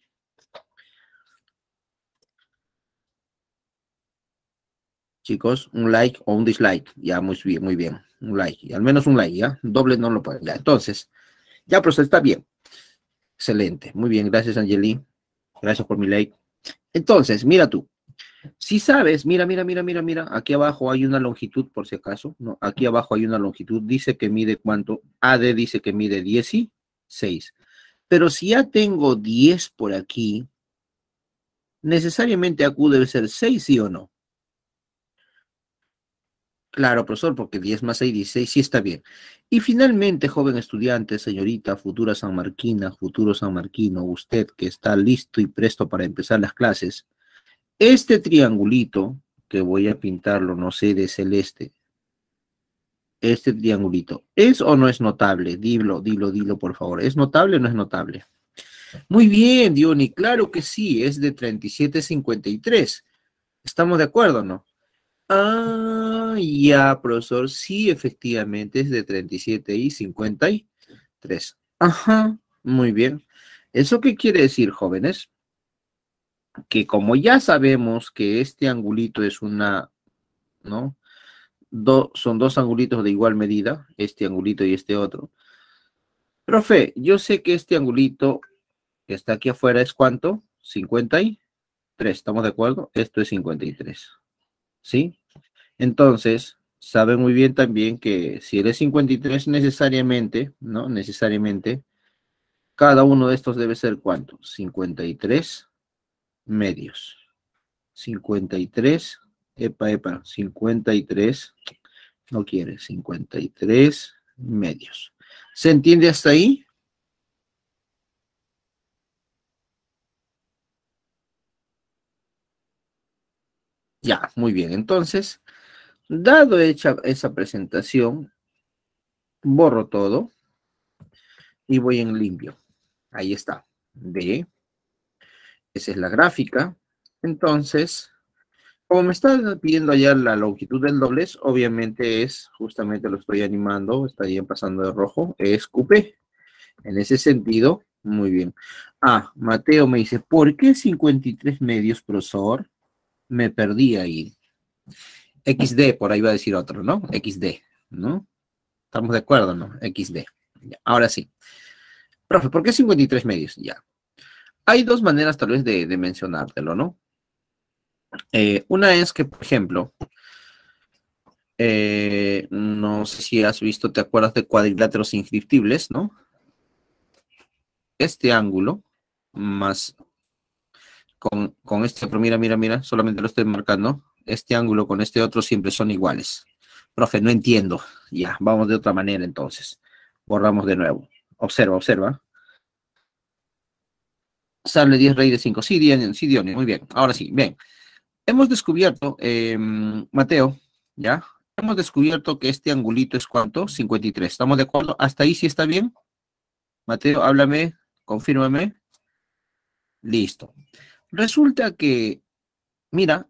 Chicos, un like o un dislike. Ya, muy bien, muy bien. Un like, al menos un like, ¿ya? Doble no lo pueden. Ya, entonces, ya, pero pues, está bien. Excelente. Muy bien, gracias Angelín. Gracias por mi like. Entonces, mira tú. Si sabes, mira, mira, mira, mira, mira, aquí abajo hay una longitud, por si acaso, ¿no? Aquí abajo hay una longitud, dice que mide cuánto, AD dice que mide 16. Pero si ya tengo 10 por aquí, necesariamente AQ debe ser 6, ¿sí o no? Claro, profesor, porque 10 más 6, 16, sí está bien. Y finalmente, joven estudiante, señorita, futura sanmarquina, futuro sanmarquino, usted que está listo y presto para empezar las clases, este triangulito, que voy a pintarlo, no sé, de celeste, este triangulito, ¿es o no es notable? Dilo, dilo, dilo, por favor. ¿Es notable o no es notable? Muy bien, Diony, claro que sí, es de 37,53. ¿Estamos de acuerdo no? Ah, ya, profesor. Sí, efectivamente, es de 37 y 53. Ajá, muy bien. ¿Eso qué quiere decir, jóvenes? Que como ya sabemos que este angulito es una, ¿no? son dos angulitos de igual medida, este angulito y este otro. Profe, yo sé que este angulito que está aquí afuera es cuánto? 53, ¿estamos de acuerdo? Esto es 53. ¿sí? Entonces, sabe muy bien también que si eres 53 necesariamente, ¿no? Necesariamente, cada uno de estos debe ser cuánto? 53 medios. 53, epa, epa, 53, no quiere, 53 medios. ¿Se entiende hasta ahí? Ya, muy bien. Entonces, dado hecha esa presentación, borro todo y voy en limpio. Ahí está. D. Esa es la gráfica. Entonces, como me está pidiendo allá la longitud del doblez, obviamente es, justamente lo estoy animando, estaría pasando de rojo, es QP. En ese sentido, muy bien. Ah, Mateo me dice, ¿por qué 53 medios, profesor? me perdí ahí. XD, por ahí va a decir otro, ¿no? XD, ¿no? Estamos de acuerdo, ¿no? XD. ahora sí. Profe, ¿por qué 53 medios? Ya. Hay dos maneras tal vez de, mencionártelo, ¿no? Eh, una es que, por ejemplo, eh, no sé si has visto, te acuerdas de cuadriláteros inscriptibles, ¿no? Este ángulo más con, este, pero mira, mira, mira, solamente lo estoy marcando. Este ángulo con este otro siempre son iguales. Profe, no entiendo. Ya, vamos de otra manera entonces. Borramos de nuevo. Observa, observa. Sale 10 rey de 5. Sí, sí, Muy bien. Ahora sí, bien. Hemos descubierto, em, Mateo, ¿ya? Hemos descubierto que este angulito es cuánto? 53. ¿Estamos de acuerdo? ¿Hasta ahí sí está bien? Mateo, háblame, confírmame. Listo. Resulta que, mira,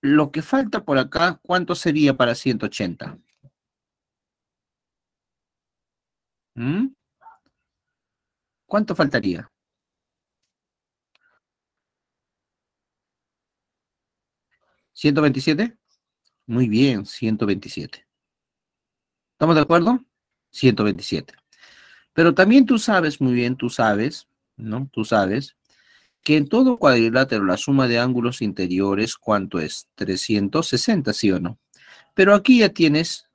lo que falta por acá, ¿cuánto sería para 180? ¿Mm? ¿Cuánto faltaría? ¿127? Muy bien, 127. ¿Estamos de acuerdo? 127. Pero también tú sabes, muy bien, tú sabes, ¿no? Tú sabes que en todo cuadrilátero la suma de ángulos interiores, ¿cuánto es? 360, ¿sí o no? Pero aquí ya tienes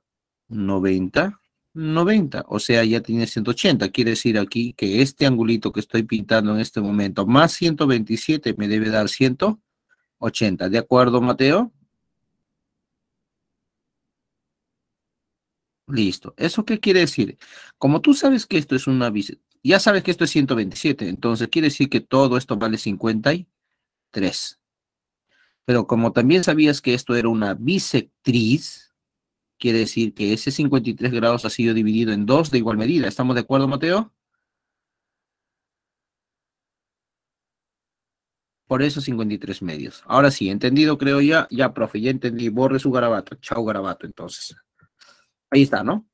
90, 90, o sea, ya tienes 180. Quiere decir aquí que este angulito que estoy pintando en este momento, más 127, me debe dar 180. ¿De acuerdo, Mateo? Listo. ¿Eso qué quiere decir? Como tú sabes que esto es una ya sabes que esto es 127, entonces quiere decir que todo esto vale 53. Pero como también sabías que esto era una bisectriz, quiere decir que ese 53 grados ha sido dividido en dos de igual medida. ¿Estamos de acuerdo, Mateo? Por eso 53 medios. Ahora sí, entendido creo ya. Ya, profe, ya entendí. Borre su garabato. Chao, garabato, entonces. Ahí está, ¿no?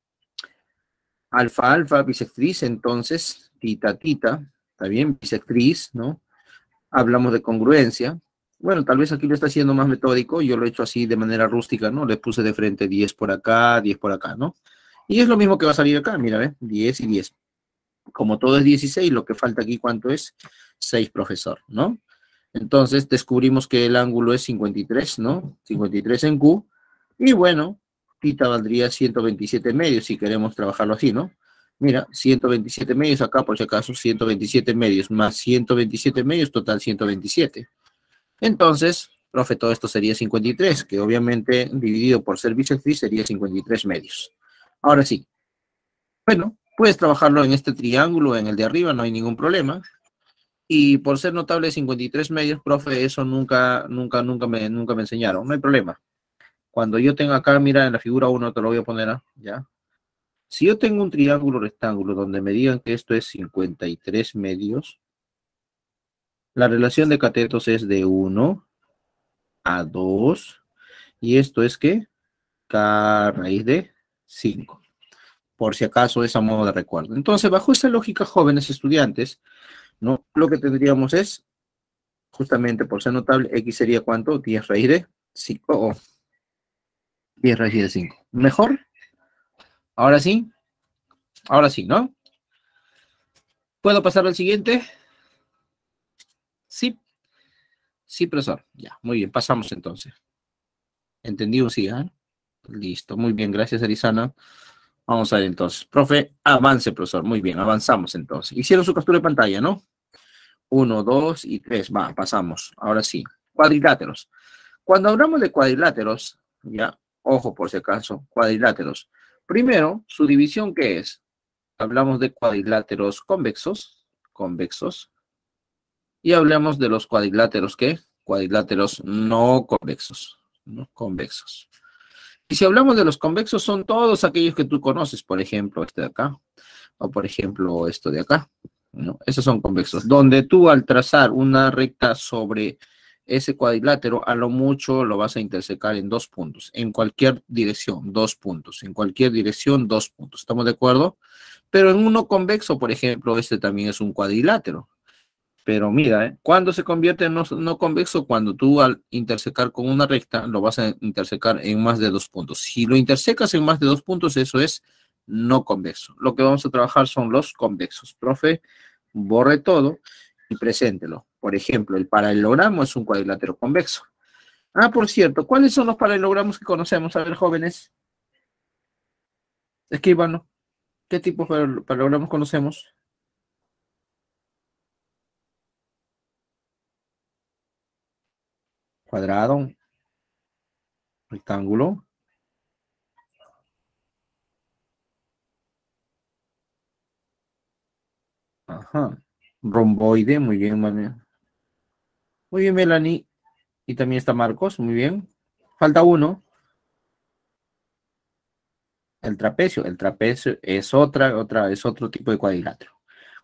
alfa, alfa, bisectriz, entonces, tita, tita, está bien, bisectriz, ¿no? Hablamos de congruencia. Bueno, tal vez aquí lo está haciendo más metódico, yo lo he hecho así de manera rústica, ¿no? Le puse de frente 10 por acá, 10 por acá, ¿no? Y es lo mismo que va a salir acá, mira, ¿ves? 10 y 10. Como todo es 16, lo que falta aquí, ¿cuánto es? 6, profesor, ¿no? Entonces descubrimos que el ángulo es 53, ¿no? 53 en Q. Y bueno, Tita valdría 127 medios si queremos trabajarlo así, ¿no? Mira, 127 medios acá, por si acaso, 127 medios más 127 medios, total 127. Entonces, profe, todo esto sería 53, que obviamente dividido por servicio sería 53 medios. Ahora sí. Bueno, puedes trabajarlo en este triángulo, en el de arriba, no hay ningún problema. Y por ser notable 53 medios, profe, eso nunca, nunca, nunca me, nunca me enseñaron. No hay problema. Cuando yo tenga acá, mira, en la figura 1 te lo voy a poner, ¿ah? ¿ya? Si yo tengo un triángulo rectángulo donde me digan que esto es 53 medios, la relación de catetos es de 1 a 2, y esto es que K raíz de 5. Por si acaso es a modo de recuerdo. Entonces, bajo esa lógica, jóvenes estudiantes, lo que tendríamos es, justamente por ser notable, X sería cuánto? 10 raíz de 5, 10 raíz de 5. ¿Mejor? Ahora sí. Ahora sí, ¿no? ¿Puedo pasar al siguiente? Sí. Sí, profesor. Ya, muy bien, pasamos entonces. ¿Entendido? Sí, ¿eh? Listo, muy bien, gracias, Arizana. Vamos a ver entonces. Profe, avance, profesor. Muy bien, avanzamos entonces. Hicieron su captura de pantalla, ¿no? Uno, dos y tres. Va, pasamos. Ahora sí. Cuadriláteros. Cuando hablamos de cuadriláteros, ya, ojo por si acaso, cuadriláteros. Primero, su división, ¿qué es? Hablamos de cuadriláteros convexos, convexos, y hablamos de los cuadriláteros, ¿qué? Cuadriláteros no convexos, no convexos. Y si hablamos de los convexos, son todos aquellos que tú conoces, por ejemplo, este de acá, o por ejemplo, esto de acá. Esos son convexos, donde tú al trazar una recta sobre ese cuadrilátero a lo mucho lo vas a intersecar en dos puntos, en cualquier dirección, dos puntos, en cualquier dirección, dos puntos. ¿Estamos de acuerdo? Pero en uno convexo, por ejemplo, este también es un cuadrilátero. Pero mira, ¿eh? cuando se convierte en no, no, convexo? Cuando tú al intersecar con una recta lo vas a intersecar en más de dos puntos. Si lo intersecas en más de dos puntos, eso es no convexo. Lo que vamos a trabajar son los convexos. Profe, borre todo y preséntelo. Por ejemplo, el paralelogramo es un cuadrilátero convexo. Ah, por cierto, ¿cuáles son los paralelogramos que conocemos? A ver, jóvenes. Escribanos. ¿Qué tipo de paralelogramos conocemos? Cuadrado, rectángulo, Ajá. Romboide, muy bien, María. Muy bien, Melanie. Y también está Marcos, muy bien. Falta uno. El trapecio. El trapecio es otra, otra, es otro tipo de cuadrilátero.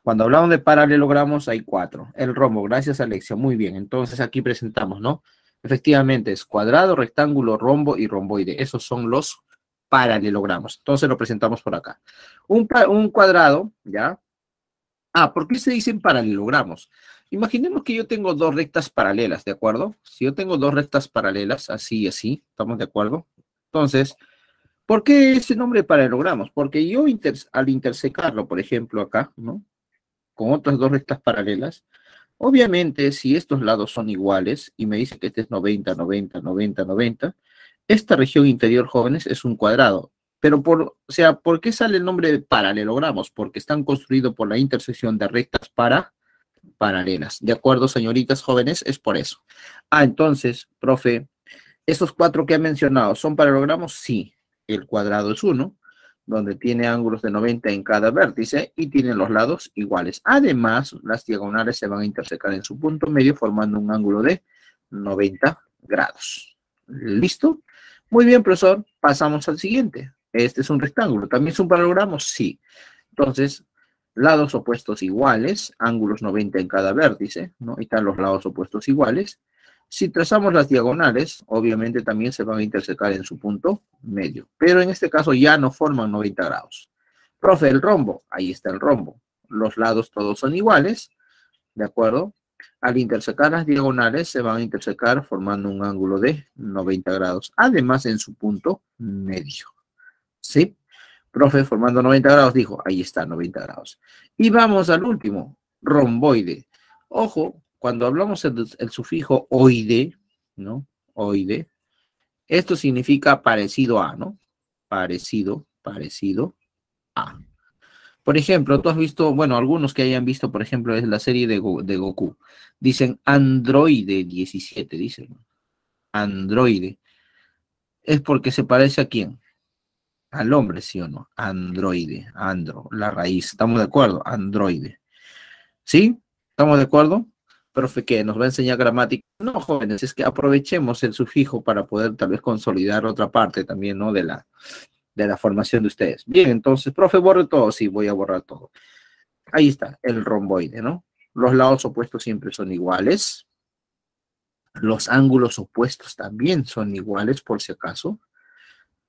Cuando hablamos de paralelogramos hay cuatro. El rombo, gracias Alexia. Muy bien. Entonces aquí presentamos, ¿no? Efectivamente, es cuadrado, rectángulo, rombo y romboide. Esos son los paralelogramos. Entonces lo presentamos por acá. Un, un cuadrado, ¿ya? Ah, ¿por qué se dicen paralelogramos? Imaginemos que yo tengo dos rectas paralelas, ¿de acuerdo? Si yo tengo dos rectas paralelas, así y así, ¿estamos de acuerdo? Entonces, ¿por qué ese nombre de paralelogramos? Porque yo al intersecarlo, por ejemplo, acá, ¿no? Con otras dos rectas paralelas, obviamente si estos lados son iguales y me dice que este es 90, 90, 90, 90, esta región interior, jóvenes, es un cuadrado. Pero, por, o sea, ¿por qué sale el nombre de paralelogramos? Porque están construidos por la intersección de rectas para paralelas. ¿De acuerdo, señoritas jóvenes? Es por eso. Ah, entonces, profe, esos cuatro que ha mencionado, ¿son paralelogramos? Sí. El cuadrado es uno, donde tiene ángulos de 90 en cada vértice y tiene los lados iguales. Además, las diagonales se van a intersecar en su punto medio formando un ángulo de 90 grados. ¿Listo? Muy bien, profesor. Pasamos al siguiente. ¿Este es un rectángulo? ¿También es un paralelogramo? Sí. Entonces, lados opuestos iguales, ángulos 90 en cada vértice, ¿no? Ahí están los lados opuestos iguales. Si trazamos las diagonales, obviamente también se van a intersecar en su punto medio, pero en este caso ya no forman 90 grados. Profe, el rombo, ahí está el rombo. Los lados todos son iguales, ¿de acuerdo? Al intersecar las diagonales se van a intersecar formando un ángulo de 90 grados, además en su punto medio. ¿Sí? profe formando 90 grados, dijo, ahí está, 90 grados. Y vamos al último, romboide. Ojo, cuando hablamos el, sufijo oide, ¿no? Oide, esto significa parecido a, ¿no? Parecido, parecido a. Por ejemplo, tú has visto, bueno, algunos que hayan visto, por ejemplo, es la serie de, de Goku. Dicen androide 17, dicen. Androide. Es porque se parece a quién? al hombre, ¿sí o no? Androide, andro, la raíz, estamos de acuerdo, androide. ¿Sí? ¿Estamos de acuerdo? Profe, que nos va a enseñar gramática. No, jóvenes, es que aprovechemos el sufijo para poder tal vez consolidar otra parte también, ¿no? De la, de la formación de ustedes. Bien, entonces, profe, borre todo. Sí, voy a borrar todo. Ahí está, el romboide, ¿no? Los lados opuestos siempre son iguales. Los ángulos opuestos también son iguales, por si acaso.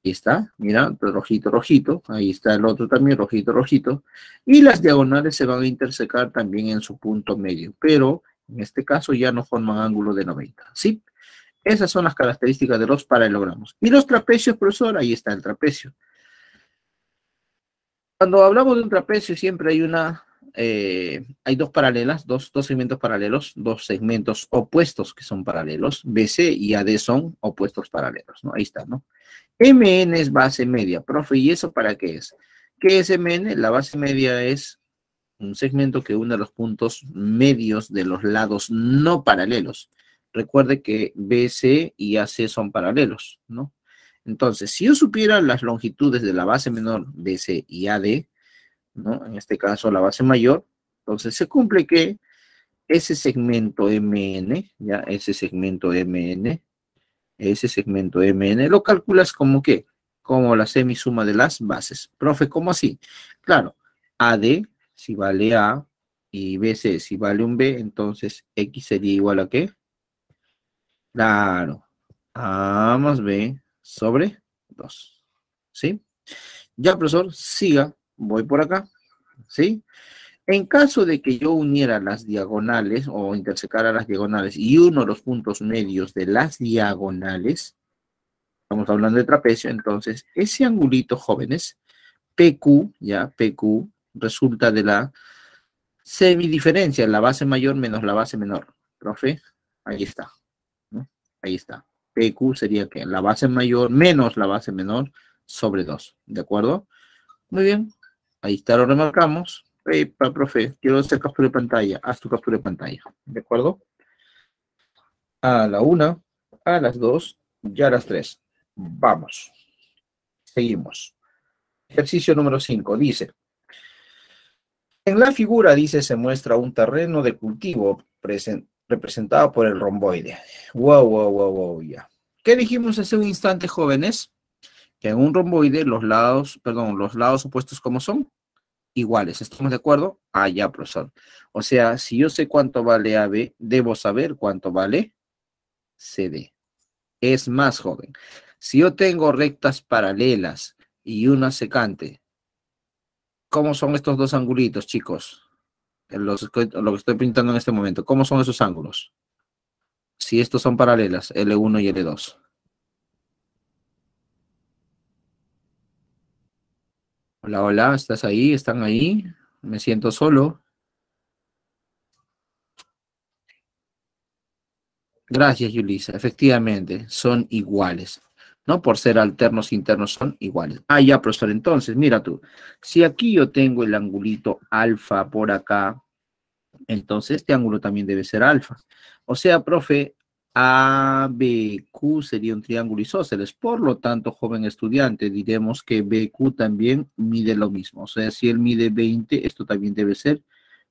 Ahí está, mira, pues rojito, rojito. Ahí está el otro también, rojito, rojito. Y las diagonales se van a intersecar también en su punto medio, pero en este caso ya no forman ángulo de 90, ¿sí? Esas son las características de los paralelogramos. Y los trapecios, profesor, ahí está el trapecio. Cuando hablamos de un trapecio siempre hay una eh, hay dos paralelas, dos, dos, segmentos paralelos, dos segmentos opuestos que son paralelos. BC y AD son opuestos paralelos, ¿no? Ahí está, ¿no? MN es base media, profe, ¿y eso para qué es? ¿Qué es MN? La base media es un segmento que une los puntos medios de los lados no paralelos. Recuerde que BC y AC son paralelos, ¿no? Entonces, si yo supiera las longitudes de la base menor BC y AD, en este caso, la base mayor. Entonces, se cumple que ese segmento MN, ya, ese segmento MN, ese segmento MN, lo calculas como que, como la semisuma de las bases. Profe, ¿cómo así? Claro, AD, si vale A, y BC, si vale un B, entonces X sería igual a qué? Claro, A más B sobre 2. ¿Sí? Ya, profesor, siga voy por acá, ¿sí? En caso de que yo uniera las diagonales o intersecara las diagonales y uno los puntos medios de las diagonales, estamos hablando de trapecio, entonces ese angulito, jóvenes, PQ, ya, PQ, resulta de la semidiferencia, la base mayor menos la base menor. Profe, ahí está, ahí está. PQ sería que la base mayor menos la base menor sobre 2, ¿de acuerdo? Muy bien, Ahí está, lo remarcamos. Hey, profe, quiero hacer captura de pantalla. Haz tu captura de pantalla. ¿De acuerdo? A la una, a las dos y a las tres. Vamos. Seguimos. Ejercicio número cinco. Dice, en la figura, dice, se muestra un terreno de cultivo representado por el romboide. Wow, wow, wow, wow, ya. ¿Qué dijimos hace un instante, jóvenes? que en un romboide los lados, perdón, los lados opuestos como son, iguales. ¿Estamos de acuerdo? Ah, ya, profesor. O sea, si yo sé cuánto vale AB, debo saber cuánto vale CD. Es más, joven. Si yo tengo rectas paralelas y una secante, ¿cómo son estos dos angulitos, chicos? Los, lo que estoy pintando en este momento. ¿Cómo son esos ángulos? Si estos son paralelas, L1 y L2. Hola, hola, ¿estás ahí? ¿Están ahí? Me siento solo. Gracias, Yulisa. Efectivamente, son iguales. ¿no? Por ser alternos internos son iguales. Ah, ya, profesor, entonces, mira tú, si aquí yo tengo el angulito alfa por acá, entonces este ángulo también debe ser alfa. O sea, profe, ABQ sería un triángulo isósceles. Por lo tanto, joven estudiante, diremos que BQ también mide lo mismo. O sea, si él mide 20, esto también debe ser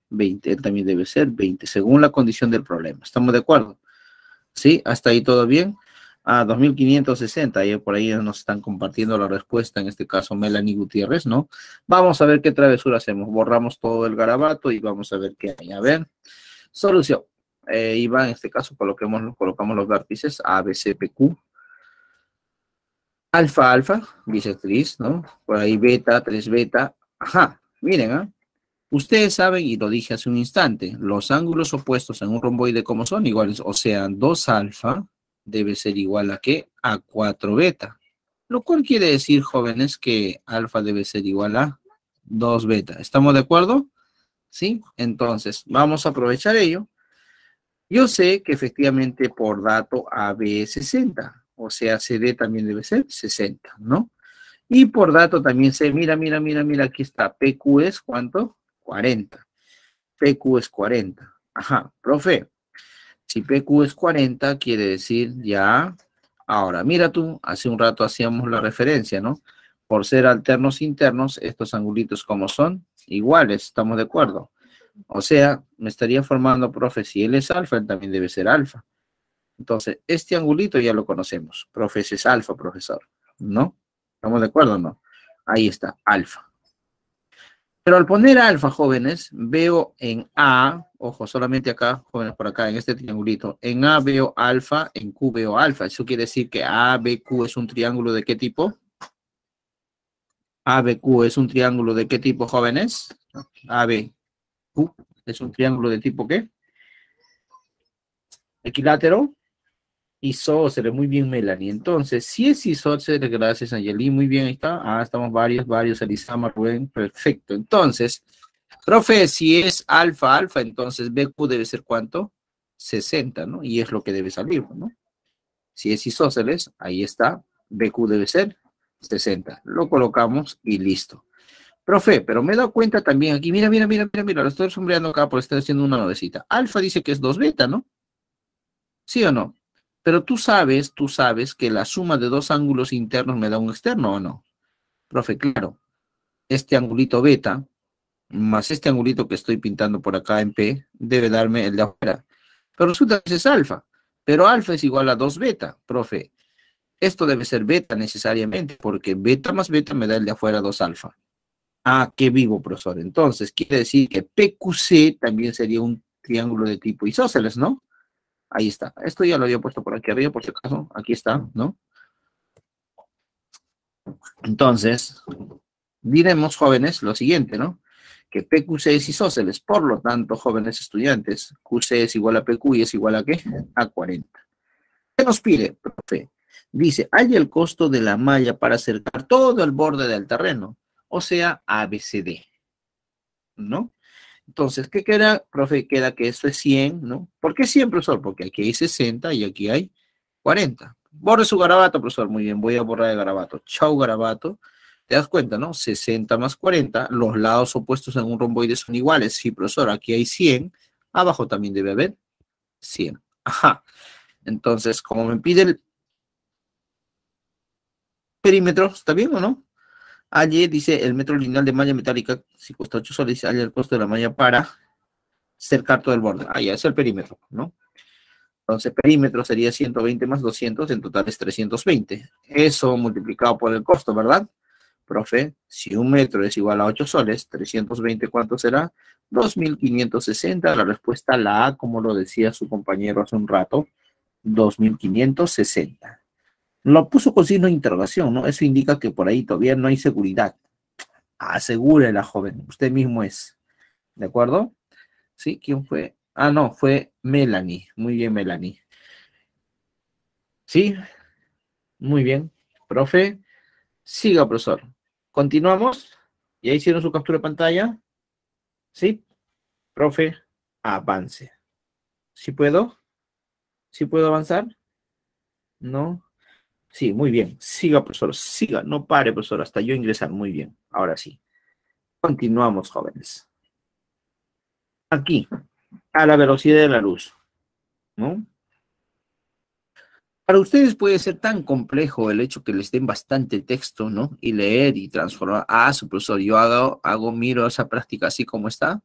20. Él también debe ser 20, según la condición del problema. ¿Estamos de acuerdo? ¿Sí? ¿Hasta ahí todo bien? A 2560, por ahí nos están compartiendo la respuesta, en este caso Melanie Gutiérrez, ¿no? Vamos a ver qué travesura hacemos. Borramos todo el garabato y vamos a ver qué hay. A ver, solución eh, en este caso colocamos los vértices A, B, C, P, Q. Alfa, alfa, bisectriz, ¿no? Por ahí beta, 3 beta. Ajá, miren, ¿ah? Ustedes saben, y lo dije hace un instante, los ángulos opuestos en un romboide como son iguales, o sea, 2 alfa debe ser igual a qué? a 4 beta. Lo cual quiere decir, jóvenes, que alfa debe ser igual a 2 beta. ¿Estamos de acuerdo? ¿Sí? Entonces, vamos a aprovechar ello yo sé que efectivamente por dato AB es 60, o sea, CD también debe ser 60, ¿no? Y por dato también sé, mira, mira, mira, mira, aquí está, PQ es cuánto? 40. PQ es 40. Ajá, profe, si PQ es 40, quiere decir ya. Ahora, mira tú, hace un rato hacíamos la referencia, ¿no? Por ser alternos internos, estos angulitos como son, iguales, estamos de acuerdo. O sea, me estaría formando, profe, si él es alfa, él también debe ser alfa. Entonces, este angulito ya lo conocemos. Profe, es alfa, profesor. ¿No? ¿Estamos de acuerdo o no? Ahí está, alfa. Pero al poner alfa, jóvenes, veo en A, ojo, solamente acá, jóvenes, por acá, en este triangulito, en A veo alfa, en Q veo alfa. Eso quiere decir que A, B, es un triángulo de qué tipo? A, es un triángulo de qué tipo, jóvenes? A, es un triángulo de tipo ¿qué? Equilátero. Isósceles, muy bien, Melanie. Entonces, si es isósceles, gracias, Angelí, muy bien, ahí está. Ah, estamos varios, varios, Elisama, Rubén, perfecto. Entonces, profe, si es alfa, alfa, entonces BQ debe ser cuánto? 60, ¿no? Y es lo que debe salir, ¿no? Si es isósceles, ahí está, BQ debe ser 60. Lo colocamos y listo. Profe, pero me he dado cuenta también aquí, mira, mira, mira, mira, mira, lo estoy sombreando acá por estoy haciendo una novecita. Alfa dice que es 2 beta, ¿no? ¿Sí o no? Pero tú sabes, tú sabes que la suma de dos ángulos internos me da un externo, ¿o no? Profe, claro, este angulito beta más este angulito que estoy pintando por acá en P debe darme el de afuera. Pero resulta que es alfa, pero alfa es igual a 2 beta, profe. Esto debe ser beta necesariamente, porque beta más beta me da el de afuera 2 alfa. Ah, qué vivo, profesor. Entonces, quiere decir que PQC también sería un triángulo de tipo isósceles, ¿no? Ahí está. Esto ya lo había puesto por aquí arriba, por si acaso. Aquí está, ¿no? Entonces, diremos, jóvenes, lo siguiente, ¿no? Que PQC es isósceles. Por lo tanto, jóvenes estudiantes, QC es igual a PQ y es igual a qué? A 40. ¿Qué nos pide, profe? Dice, ¿hay el costo de la malla para acercar todo el borde del terreno o sea, ABCD, ¿no? Entonces, ¿qué queda, profe? Queda que esto es 100, ¿no? ¿Por qué 100, profesor? Porque aquí hay 60 y aquí hay 40. Borre su garabato, profesor. Muy bien, voy a borrar el garabato. Chau, garabato. ¿Te das cuenta, no? 60 más 40. Los lados opuestos en un romboide son iguales. Sí, profesor, aquí hay 100. Abajo también debe haber 100. Ajá. Entonces, como me pide el perímetro, ¿está bien o no? Allí dice, el metro lineal de malla metálica, si cuesta 8 soles, sale el costo de la malla para cercar todo el borde. Ahí es el perímetro, ¿no? Entonces, perímetro sería 120 más 200, en total es 320. Eso multiplicado por el costo, ¿verdad? Profe, si un metro es igual a 8 soles, 320, ¿cuánto será? 2.560. La respuesta la A, como lo decía su compañero hace un rato, 2.560. Lo puso con signo de interrogación, ¿no? Eso indica que por ahí todavía no hay seguridad. Asegure la joven, usted mismo es. ¿De acuerdo? ¿Sí? ¿Quién fue? Ah, no, fue Melanie. Muy bien, Melanie. ¿Sí? Muy bien. Profe, siga, profesor. Continuamos. ¿Ya hicieron su captura de pantalla? ¿Sí? Profe, avance. ¿Sí puedo? ¿Sí puedo avanzar? No. Sí, muy bien. Siga, profesor. Siga, no pare, profesor, hasta yo ingresar. Muy bien. Ahora sí. Continuamos, jóvenes. Aquí, a la velocidad de la luz. ¿No? Para ustedes puede ser tan complejo el hecho que les den bastante texto, ¿no? Y leer y transformar. Ah, su profesor, yo hago, hago, miro esa práctica así como está.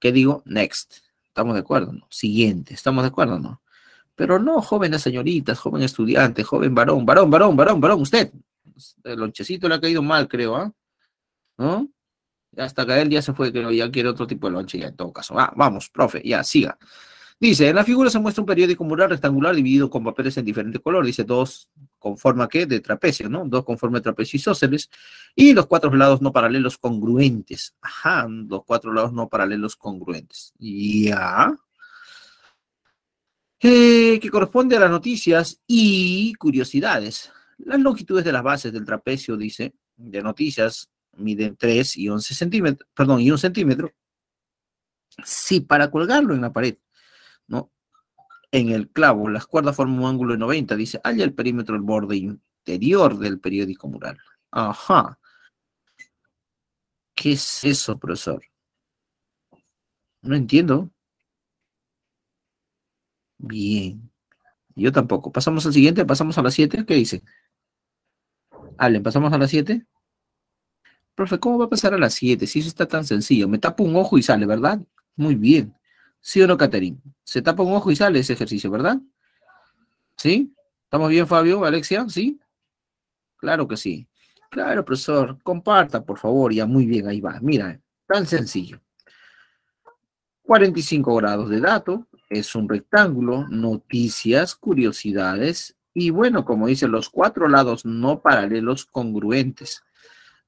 ¿Qué digo? Next. ¿Estamos de acuerdo? ¿No? Siguiente. ¿Estamos de acuerdo? ¿No? Pero no, jóvenes señoritas, joven estudiante, joven varón, varón, varón, varón, varón, usted. El lonchecito le ha caído mal, creo, ¿ah? ¿No? Hasta que él ya se fue, no ya quiere otro tipo de lonche, ya en todo caso. Ah, vamos, profe, ya, siga. Dice, en la figura se muestra un periódico mural rectangular dividido con papeles en diferentes colores. Dice dos con forma ¿qué? de trapecio, ¿no? Dos con forma de trapecio isósceles y los cuatro lados no paralelos congruentes. Ajá, los cuatro lados no paralelos congruentes. Ya. Eh, que corresponde a las noticias y curiosidades. Las longitudes de las bases del trapecio, dice, de noticias, miden 3 y 11 centímetros, perdón, y 1 centímetro. Sí, para colgarlo en la pared, ¿no? En el clavo, las cuerdas forman un ángulo de 90, dice, halla el perímetro del borde interior del periódico mural. Ajá. ¿Qué es eso, profesor? No entiendo. Bien. Yo tampoco. Pasamos al siguiente, pasamos a las 7. ¿Qué dice? Hablen, pasamos a las 7. Profe, ¿cómo va a pasar a las 7? Si eso está tan sencillo. Me tapo un ojo y sale, ¿verdad? Muy bien. ¿Sí o no, Caterín? Se tapa un ojo y sale ese ejercicio, ¿verdad? ¿Sí? ¿Estamos bien, Fabio, Alexia? ¿Sí? Claro que sí. Claro, profesor. Comparta, por favor. Ya, muy bien, ahí va. Mira, tan sencillo. 45 grados de dato, es un rectángulo, noticias, curiosidades y bueno, como dice, los cuatro lados no paralelos congruentes.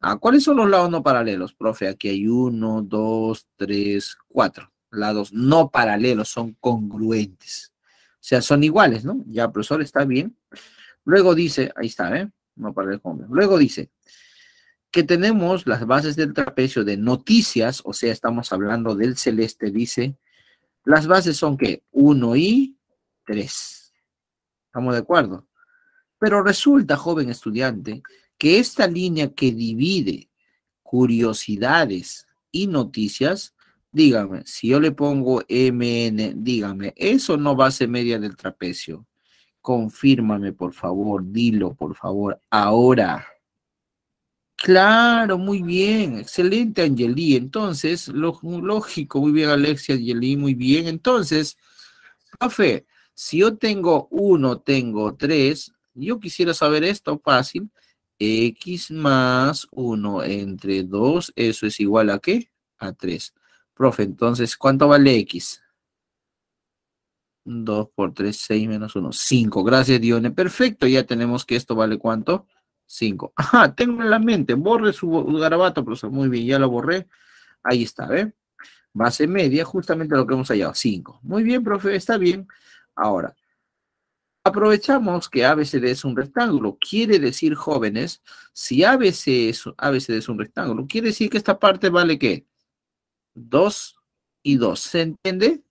¿A ah, ¿Cuáles son los lados no paralelos, profe? Aquí hay uno, dos, tres, cuatro. Lados no paralelos son congruentes. O sea, son iguales, ¿no? Ya, profesor, está bien. Luego dice, ahí está, ¿eh? No paralelos Luego dice, que tenemos las bases del trapecio de noticias, o sea, estamos hablando del celeste, dice las bases son que 1 y 3. ¿Estamos de acuerdo? Pero resulta, joven estudiante, que esta línea que divide curiosidades y noticias, dígame, si yo le pongo MN, dígame, eso no base media del trapecio. Confírmame, por favor, dilo, por favor, ahora. Claro, muy bien, excelente Angeli. Entonces, lógico, muy bien Alexia Angelí, muy bien. Entonces, profe, si yo tengo 1, tengo 3, yo quisiera saber esto fácil. X más 1 entre 2, eso es igual a qué? A 3. Profe, entonces, ¿cuánto vale X? 2 por 3, 6 menos 1, 5. Gracias, Dione. Perfecto, ya tenemos que esto vale ¿cuánto? 5. Ajá, tengo en la mente, borre su garabato, profesor. Muy bien, ya lo borré. Ahí está, ¿ve? Base media, justamente lo que hemos hallado, 5. Muy bien, profe, está bien. Ahora, aprovechamos que ABCD es un rectángulo. Quiere decir, jóvenes, si es, ABCD es un rectángulo, quiere decir que esta parte vale ¿qué? 2 y 2. ¿Se entiende?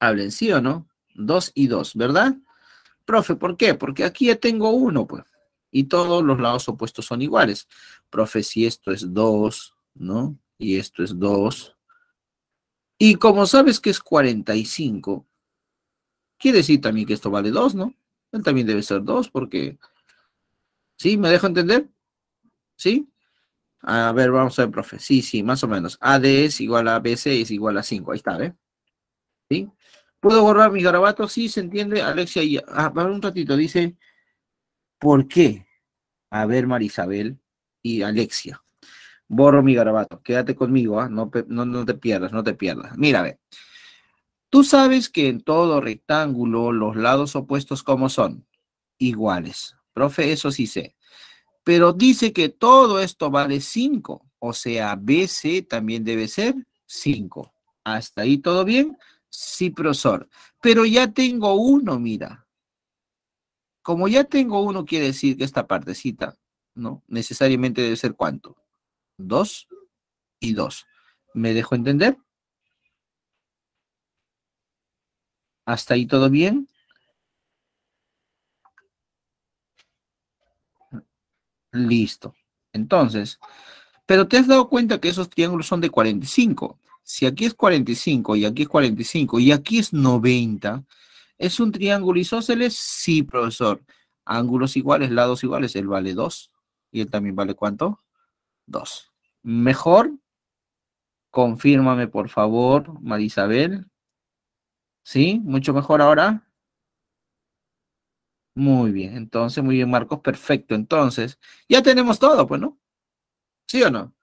Hablen sí o no. 2 y 2, ¿verdad? Profe, ¿por qué? Porque aquí ya tengo uno, pues. Y todos los lados opuestos son iguales. Profe, si esto es 2, ¿no? Y esto es 2. Y como sabes que es 45, quiere decir también que esto vale 2, ¿no? Él también debe ser 2 porque... ¿Sí? ¿Me dejo entender? ¿Sí? A ver, vamos a ver, profe. Sí, sí, más o menos. AD es igual a BC es igual a 5. Ahí está, ¿eh? ¿Sí? ¿Puedo borrar mi garabato? Sí, se entiende, Alexia. Y, ah, un ratito, dice, ¿por qué? A ver, Marisabel y Alexia. Borro mi garabato, quédate conmigo, ah, no, no, te pierdas, no te pierdas. Mira, a ver. Tú sabes que en todo rectángulo los lados opuestos como son iguales. Profe, eso sí sé. Pero dice que todo esto vale 5, o sea, BC también debe ser 5. Hasta ahí todo bien. Sí, profesor, Pero ya tengo uno, mira. Como ya tengo uno, quiere decir que esta partecita, ¿no? Necesariamente debe ser cuánto? Dos y dos. ¿Me dejo entender? ¿Hasta ahí todo bien? Listo. Entonces, pero te has dado cuenta que esos triángulos son de 45 si aquí es 45 y aquí es 45 y aquí es 90, ¿es un triángulo isósceles? Sí, profesor. Ángulos iguales, lados iguales, él vale 2 y él también vale ¿cuánto? 2. Mejor, confírmame por favor, Marisabel. ¿Sí? ¿Mucho mejor ahora? Muy bien, entonces, muy bien, Marcos, perfecto. Entonces, ya tenemos todo, pues, ¿no? ¿Sí o no?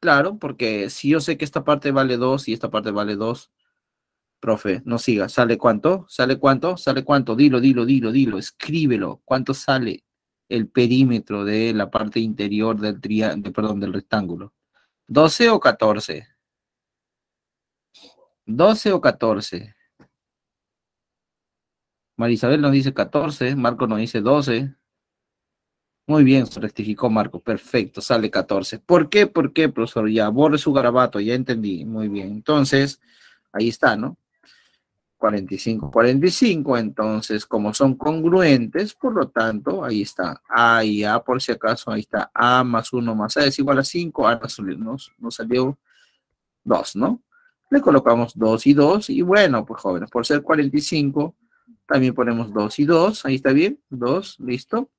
Claro, porque si yo sé que esta parte vale 2 y esta parte vale 2, profe, no siga. ¿Sale cuánto? ¿Sale cuánto? ¿Sale cuánto? Dilo, dilo, dilo, dilo. Escríbelo. ¿Cuánto sale el perímetro de la parte interior del triángulo, perdón, del rectángulo? ¿12 o 14? 12 o 14. Marisabel nos dice 14, Marco nos dice 12. Muy bien, rectificó Marco. Perfecto, sale 14. ¿Por qué? ¿Por qué, profesor? Ya, borre su garabato, ya entendí. Muy bien. Entonces, ahí está, ¿no? 45, 45. Entonces, como son congruentes, por lo tanto, ahí está. A y A, por si acaso, ahí está. A más 1 más A es igual a 5. A nos, nos salió 2, ¿no? Le colocamos 2 y 2. Y bueno, pues jóvenes, por ser 45, también ponemos 2 y 2. Ahí está bien. 2, listo.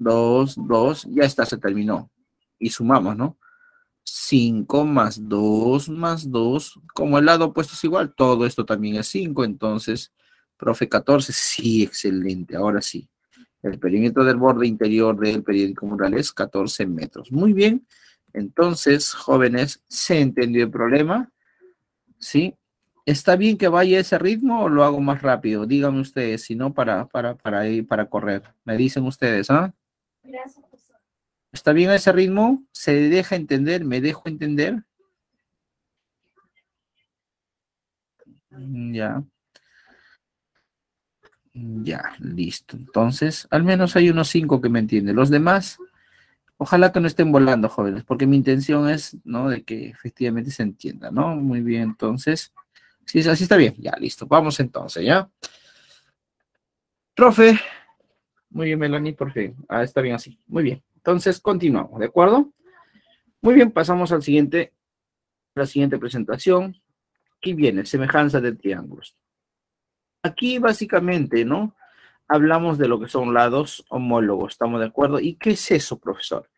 2, 2, ya está, se terminó. Y sumamos, ¿no? 5 más 2 más 2, como el lado opuesto es igual, todo esto también es 5, entonces, profe 14, sí, excelente, ahora sí. El perímetro del borde interior del periódico mural es 14 metros. Muy bien, entonces, jóvenes, ¿se entendió el problema? ¿Sí? ¿Está bien que vaya ese ritmo o lo hago más rápido? Díganme ustedes, si no, para, para, para, ir, para correr. Me dicen ustedes, ¿ah? Gracias, ¿Está bien ese ritmo? ¿Se deja entender? ¿Me dejo entender? Mm, ya. Mm, ya, listo. Entonces, al menos hay unos cinco que me entienden. Los demás, ojalá que no estén volando, jóvenes, porque mi intención es, ¿no? De que efectivamente se entienda, ¿no? Muy bien, entonces. Sí, así está bien. Ya, listo. Vamos entonces, ¿ya? Profe, muy bien, Melanie, fin. ah, está bien así. Muy bien. Entonces, continuamos, ¿de acuerdo? Muy bien, pasamos al siguiente, la siguiente presentación. Aquí viene, semejanza de triángulos. Aquí básicamente, ¿no? Hablamos de lo que son lados homólogos, ¿estamos de acuerdo? ¿Y qué es eso, profesor?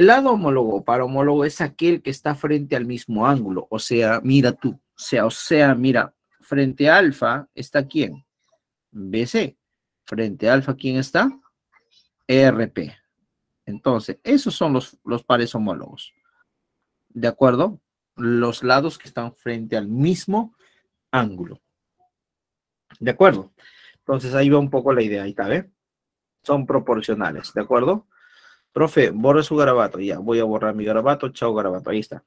lado homólogo para homólogo es aquel que está frente al mismo ángulo, o sea, mira tú, o sea, o sea, mira, frente a alfa está quién? BC frente alfa, ¿quién está? ERP. Entonces, esos son los, los pares homólogos. ¿De acuerdo? Los lados que están frente al mismo ángulo. ¿De acuerdo? Entonces, ahí va un poco la idea, ahí está, ¿ve? ¿eh? Son proporcionales, ¿de acuerdo? Profe, borre su garabato. Ya, voy a borrar mi garabato. Chao, garabato. Ahí está.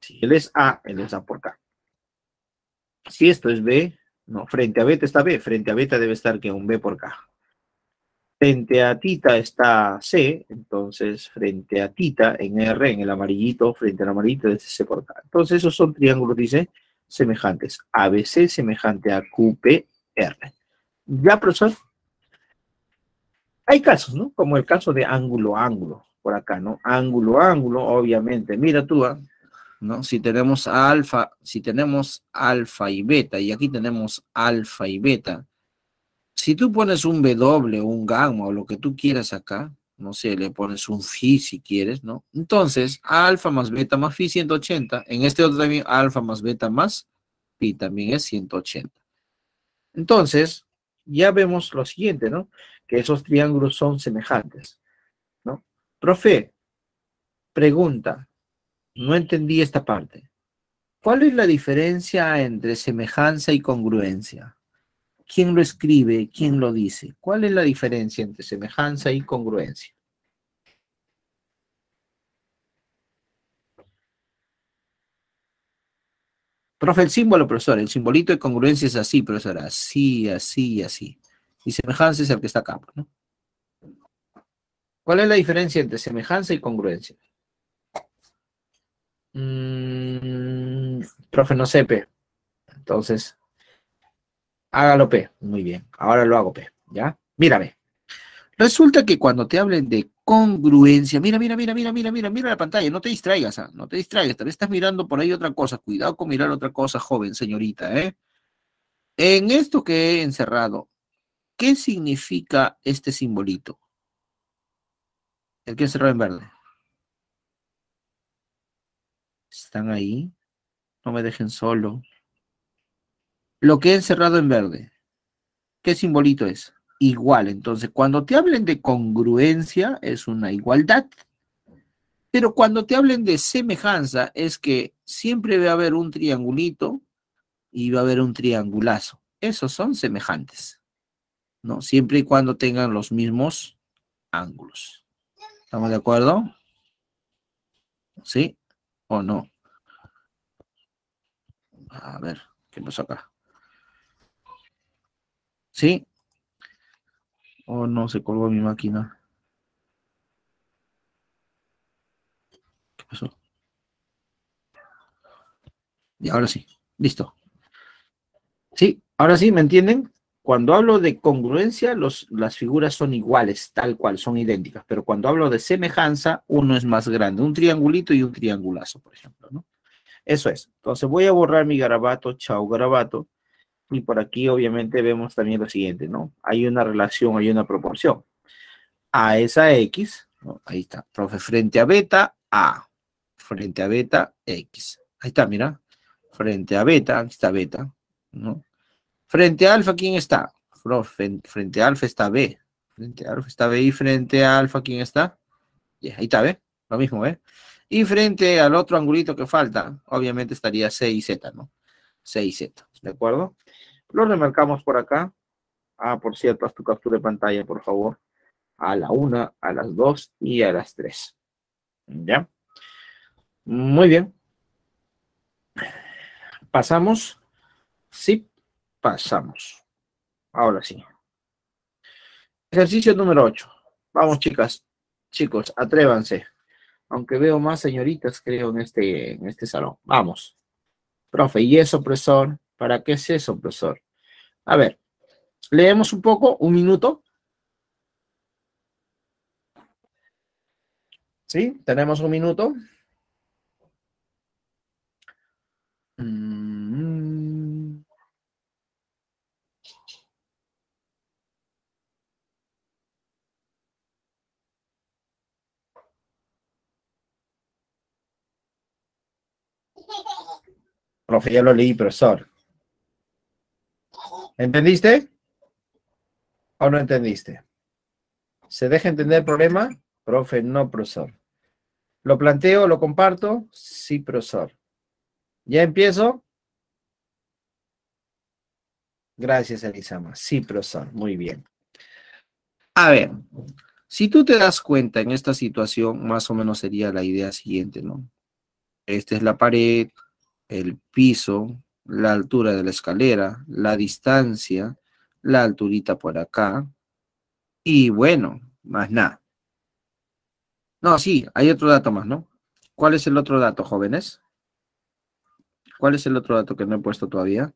Si él es A, él es A por acá. Si esto es B, no, frente a beta está B, frente a beta debe estar que un B por K. Frente a tita está C, entonces frente a tita en R, en el amarillito, frente al amarillito es C por K. Entonces esos son triángulos, dice, semejantes. ABC semejante a QPR. Ya, profesor. Hay casos, ¿no? Como el caso de ángulo ángulo, por acá, ¿no? Ángulo ángulo, obviamente. Mira tú, ¿ah? Si tenemos alfa, si tenemos alfa y beta, y aquí tenemos alfa y beta, si tú pones un W, un gamma o lo que tú quieras acá, no sé, le pones un phi si quieres, ¿no? Entonces, alfa más beta más phi 180, en este otro también alfa más beta más phi también es 180. Entonces, ya vemos lo siguiente, ¿no? Que esos triángulos son semejantes, ¿no? Profe, pregunta, no entendí esta parte. ¿Cuál es la diferencia entre semejanza y congruencia? ¿Quién lo escribe? ¿Quién lo dice? ¿Cuál es la diferencia entre semejanza y congruencia? Profe, el símbolo, profesor, el simbolito de congruencia es así, profesor, así, así, así. Y semejanza es el que está acá, ¿no? ¿Cuál es la diferencia entre semejanza y congruencia? Mm, profe, no sé P. Entonces, hágalo P. Muy bien, ahora lo hago P. ¿Ya? Mírame. Resulta que cuando te hablen de congruencia, mira, mira, mira, mira, mira, mira, mira la pantalla, no te distraigas, ah, no te distraigas, tal vez estás mirando por ahí otra cosa, cuidado con mirar otra cosa, joven señorita, ¿eh? En esto que he encerrado, ¿qué significa este simbolito? El que encerrado en verde están ahí, no me dejen solo. Lo que he encerrado en verde, ¿qué simbolito es? Igual, entonces cuando te hablen de congruencia es una igualdad, pero cuando te hablen de semejanza es que siempre va a haber un triangulito y va a haber un triangulazo. Esos son semejantes, ¿no? Siempre y cuando tengan los mismos ángulos. ¿Estamos de acuerdo? ¿Sí? o no. A ver, ¿qué pasó acá? ¿Sí? ¿O oh, no, se colgó mi máquina. ¿Qué pasó? Y ahora sí, listo. Sí, ahora sí, ¿me entienden? Cuando hablo de congruencia, las figuras son iguales, tal cual, son idénticas, pero cuando hablo de semejanza, uno es más grande, un triangulito y un triangulazo, por ejemplo, ¿no? Eso es. Entonces voy a borrar mi garabato, chao garabato, y por aquí obviamente vemos también lo siguiente, ¿no? Hay una relación, hay una proporción. A esa X, ahí está, profe, frente a beta, A, frente a beta, X. Ahí está, mira, frente a beta, aquí está beta, ¿no? Frente a alfa, ¿quién está? frente a alfa está B. Frente a alfa está B y frente a alfa, ¿quién está? ahí está B, lo mismo, ¿eh? Y frente al otro angulito que falta, obviamente estaría C y Z, ¿no? C y Z, ¿de acuerdo? Lo remarcamos por acá. Ah, por cierto, haz tu captura de pantalla, por favor. A la una, a las dos y a las tres. ¿Ya? Muy bien. Pasamos. Sí pasamos. Ahora sí. Ejercicio número 8. Vamos, chicas, chicos, atrévanse. Aunque veo más señoritas, creo, en este, en este salón. Vamos. Profe, ¿y eso opresor? ¿Para qué es eso, opresor? A ver, leemos un poco, un minuto. ¿Sí? ¿Tenemos un minuto? Profe, ya lo leí, profesor. ¿Entendiste? ¿O no entendiste? ¿Se deja entender el problema? Profe, no, profesor. ¿Lo planteo, lo comparto? Sí, profesor. ¿Ya empiezo? Gracias, Elisama. Sí, profesor. Muy bien. A ver, si tú te das cuenta en esta situación, más o menos sería la idea siguiente, ¿no? Esta es la pared, el piso, la altura de la escalera, la distancia, la alturita por acá. Y bueno, más nada. No, sí, hay otro dato más, ¿no? ¿Cuál es el otro dato, jóvenes? ¿Cuál es el otro dato que no he puesto todavía?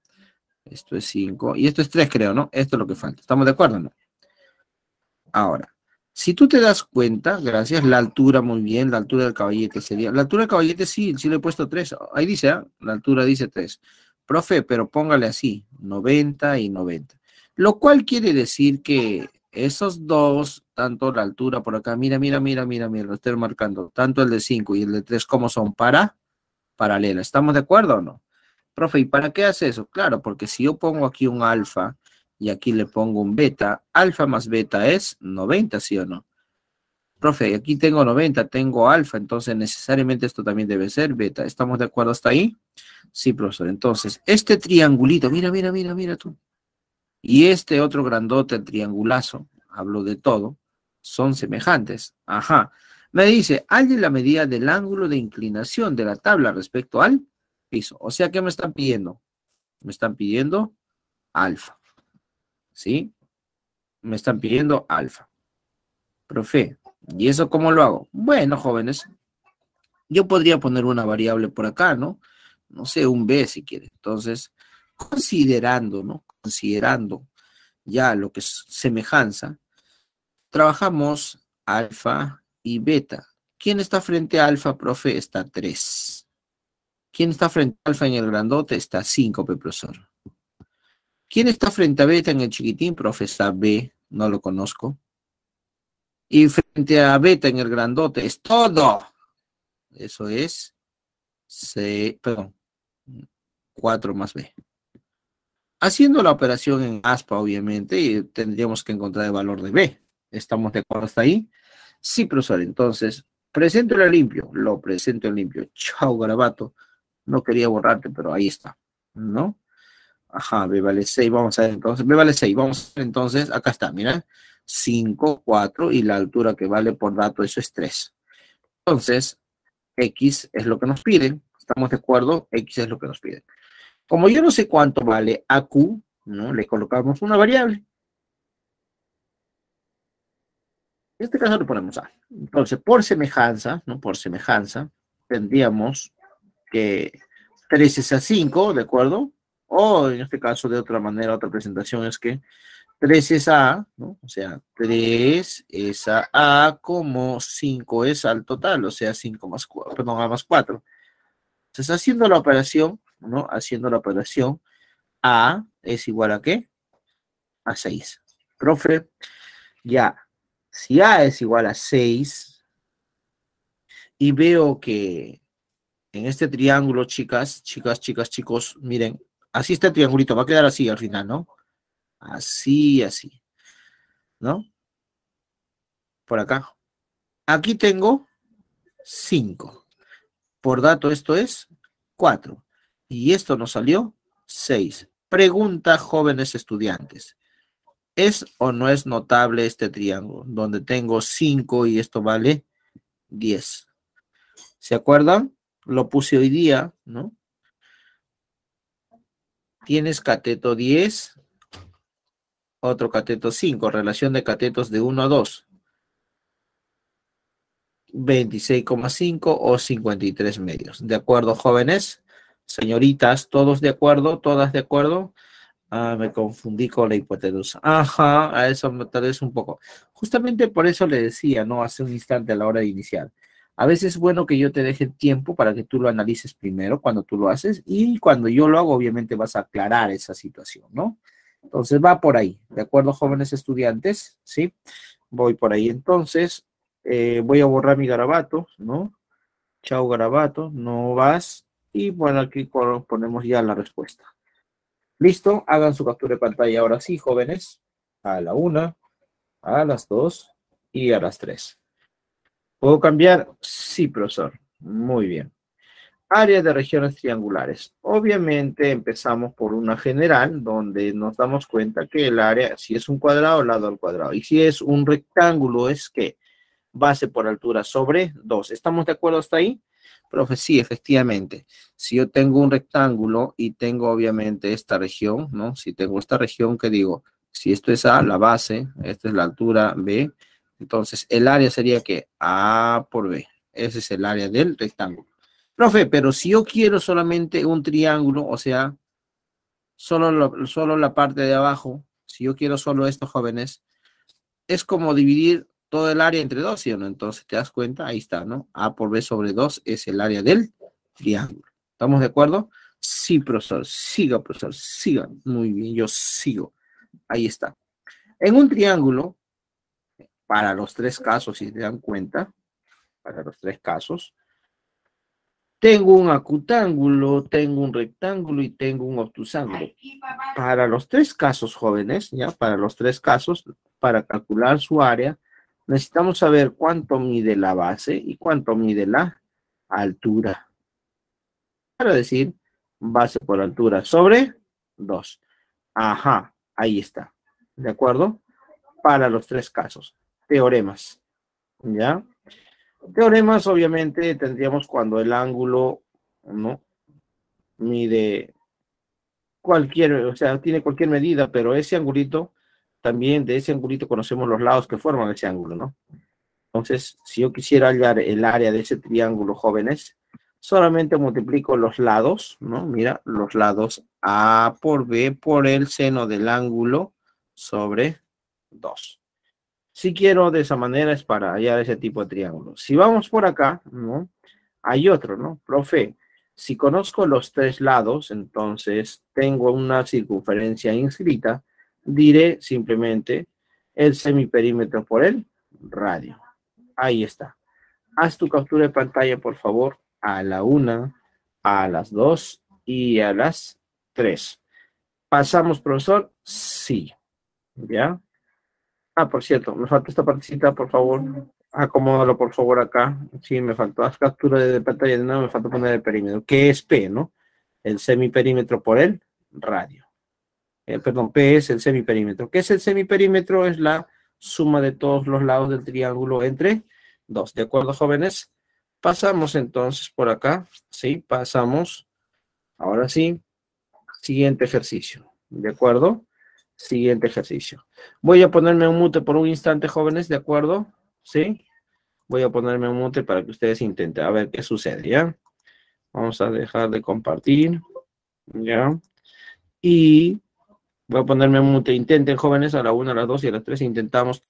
Esto es 5. Y esto es 3, creo, ¿no? Esto es lo que falta. ¿Estamos de acuerdo, no? Ahora, si tú te das cuenta, gracias, la altura, muy bien, la altura del caballete sería. La altura del caballete sí, sí le he puesto 3. Ahí dice, ¿eh? la altura dice 3. Profe, pero póngale así, 90 y 90. Lo cual quiere decir que esos dos, tanto la altura por acá, mira, mira, mira, mira, mira, lo estoy marcando, tanto el de 5 y el de 3, ¿cómo son? Para paralela. ¿Estamos de acuerdo o no? Profe, ¿y para qué hace eso? Claro, porque si yo pongo aquí un alfa, y aquí le pongo un beta, alfa más beta es 90, ¿sí o no? Profe, aquí tengo 90, tengo alfa, entonces necesariamente esto también debe ser beta. ¿Estamos de acuerdo hasta ahí? Sí, profesor. Entonces, este triangulito, mira, mira, mira, mira tú. Y este otro grandote, el triangulazo, hablo de todo, son semejantes. Ajá. Me dice, alguien la medida del ángulo de inclinación de la tabla respecto al piso. O sea, ¿qué me están pidiendo? Me están pidiendo alfa. ¿sí? Me están pidiendo alfa. Profe, ¿y eso cómo lo hago? Bueno, jóvenes, yo podría poner una variable por acá, ¿no? No sé, un B si quiere. Entonces, considerando, ¿no? Considerando ya lo que es semejanza, trabajamos alfa y beta. ¿Quién está frente a alfa, profe? Está 3. ¿Quién está frente a alfa en el grandote? Está 5, profesor. ¿Quién está frente a Beta en el chiquitín? Profesa B, no lo conozco. Y frente a Beta en el grandote, es todo. Eso es C, perdón, 4 más B. Haciendo la operación en ASPA, obviamente, tendríamos que encontrar el valor de B. ¿Estamos de acuerdo hasta ahí? Sí, profesor. Entonces, presento el limpio. Lo presento el limpio. Chao, garabato. No quería borrarte, pero ahí está. ¿No? Ajá, B vale 6, vamos a ver entonces, B vale 6, vamos a ver entonces, acá está, mira, 5, 4 y la altura que vale por dato, eso es 3. Entonces, X es lo que nos piden, estamos de acuerdo, X es lo que nos piden. Como yo no sé cuánto vale AQ, ¿no? le colocamos una variable. En este caso le ponemos A. Entonces, por semejanza, ¿no? por semejanza, tendríamos que 3 es a 5, ¿de acuerdo? o en este caso de otra manera, otra presentación es que 3 es A, ¿no? O sea, 3 es a, a como 5 es al total, o sea, 5 más 4, perdón, A más 4. Entonces, haciendo la operación, ¿no? Haciendo la operación, A es igual a qué? A 6. Profe, ya, si A es igual a 6 y veo que en este triángulo, chicas, chicas, chicas, chicos, miren, así este triangulito, va a quedar así al final, ¿no? Así, así, ¿no? Por acá. Aquí tengo 5. Por dato esto es 4. Y esto nos salió 6. Pregunta, jóvenes estudiantes. ¿Es o no es notable este triángulo? Donde tengo 5 y esto vale 10. ¿Se acuerdan? Lo puse hoy día, ¿no? tienes cateto 10, otro cateto 5, relación de catetos de 1 a 2. 26,5 o 53 medios. ¿De acuerdo, jóvenes? Señoritas, ¿todos de acuerdo? ¿Todas de acuerdo? Ah, me confundí con la hipotenusa. Ajá, a eso me tardé un poco. Justamente por eso le decía, ¿no? Hace un instante a la hora de iniciar. A veces es bueno que yo te deje tiempo para que tú lo analices primero cuando tú lo haces y cuando yo lo hago, obviamente vas a aclarar esa situación, ¿no? Entonces va por ahí, ¿de acuerdo, jóvenes estudiantes? Sí, voy por ahí. Entonces, eh, voy a borrar mi garabato, ¿no? Chao, garabato, no vas. Y bueno, aquí ponemos ya la respuesta. Listo, hagan su captura de pantalla ahora sí, jóvenes. A la una, a las dos y a las tres. ¿Puedo cambiar? Sí, profesor. Muy bien. Área de regiones triangulares. Obviamente empezamos por una general, donde nos damos cuenta que el área, si es un cuadrado, lado al cuadrado. Y si es un rectángulo, es que base por altura sobre 2. ¿Estamos de acuerdo hasta ahí? Profe, sí, efectivamente. Si yo tengo un rectángulo y tengo obviamente esta región, ¿no? Si tengo esta región, que digo? Si esto es A, la base, esta es la altura B, entonces, el área sería que A por B. Ese es el área del rectángulo. Profe, pero si yo quiero solamente un triángulo, o sea, solo, solo la parte de abajo, si yo quiero solo estos jóvenes, es como dividir todo el área entre dos, ¿sí o no? Entonces, te das cuenta, ahí está, ¿no? A por B sobre 2 es el área del triángulo. ¿Estamos de acuerdo? Sí, profesor, siga, profesor, siga. Muy bien, yo sigo. Ahí está. En un triángulo, para los tres casos, si se dan cuenta, para los tres casos, tengo un acutángulo, tengo un rectángulo y tengo un obtusángulo. Para los tres casos, jóvenes, ya, para los tres casos, para calcular su área, necesitamos saber cuánto mide la base y cuánto mide la altura. Para decir base por altura sobre 2. Ajá, ahí está. ¿De acuerdo? Para los tres casos teoremas. ¿Ya? Teoremas, obviamente, tendríamos cuando el ángulo, ¿no? Mide cualquier, o sea, tiene cualquier medida, pero ese angulito, también de ese angulito conocemos los lados que forman ese ángulo, ¿no? Entonces, si yo quisiera hallar el área de ese triángulo, jóvenes, solamente multiplico los lados, ¿no? Mira, los lados A por B por el seno del ángulo sobre 2. Si quiero de esa manera es para hallar ese tipo de triángulo. Si vamos por acá, ¿no? Hay otro, ¿no? Profe, si conozco los tres lados, entonces tengo una circunferencia inscrita, diré simplemente el semiperímetro por el radio. Ahí está. Haz tu captura de pantalla, por favor, a la una, a las dos y a las tres. ¿Pasamos, profesor? Sí. ¿Ya? Ah, por cierto, me falta esta partecita, por favor. Acomódalo, por favor, acá. Sí, me faltó. Haz captura de pantalla de me falta poner el perímetro. ¿Qué es P, no? El semiperímetro por el radio. Eh, perdón, P es el semiperímetro. ¿Qué es el semiperímetro? Es la suma de todos los lados del triángulo entre dos. ¿De acuerdo, jóvenes? Pasamos entonces por acá. Sí, pasamos. Ahora sí. Siguiente ejercicio. ¿De acuerdo? Siguiente ejercicio. Voy a ponerme un mute por un instante, jóvenes, ¿de acuerdo? ¿Sí? Voy a ponerme un mute para que ustedes intenten a ver qué sucede, ¿ya? Vamos a dejar de compartir, ¿ya? Y voy a ponerme un mute. Intenten, jóvenes, a la una, a las dos y a las tres, intentamos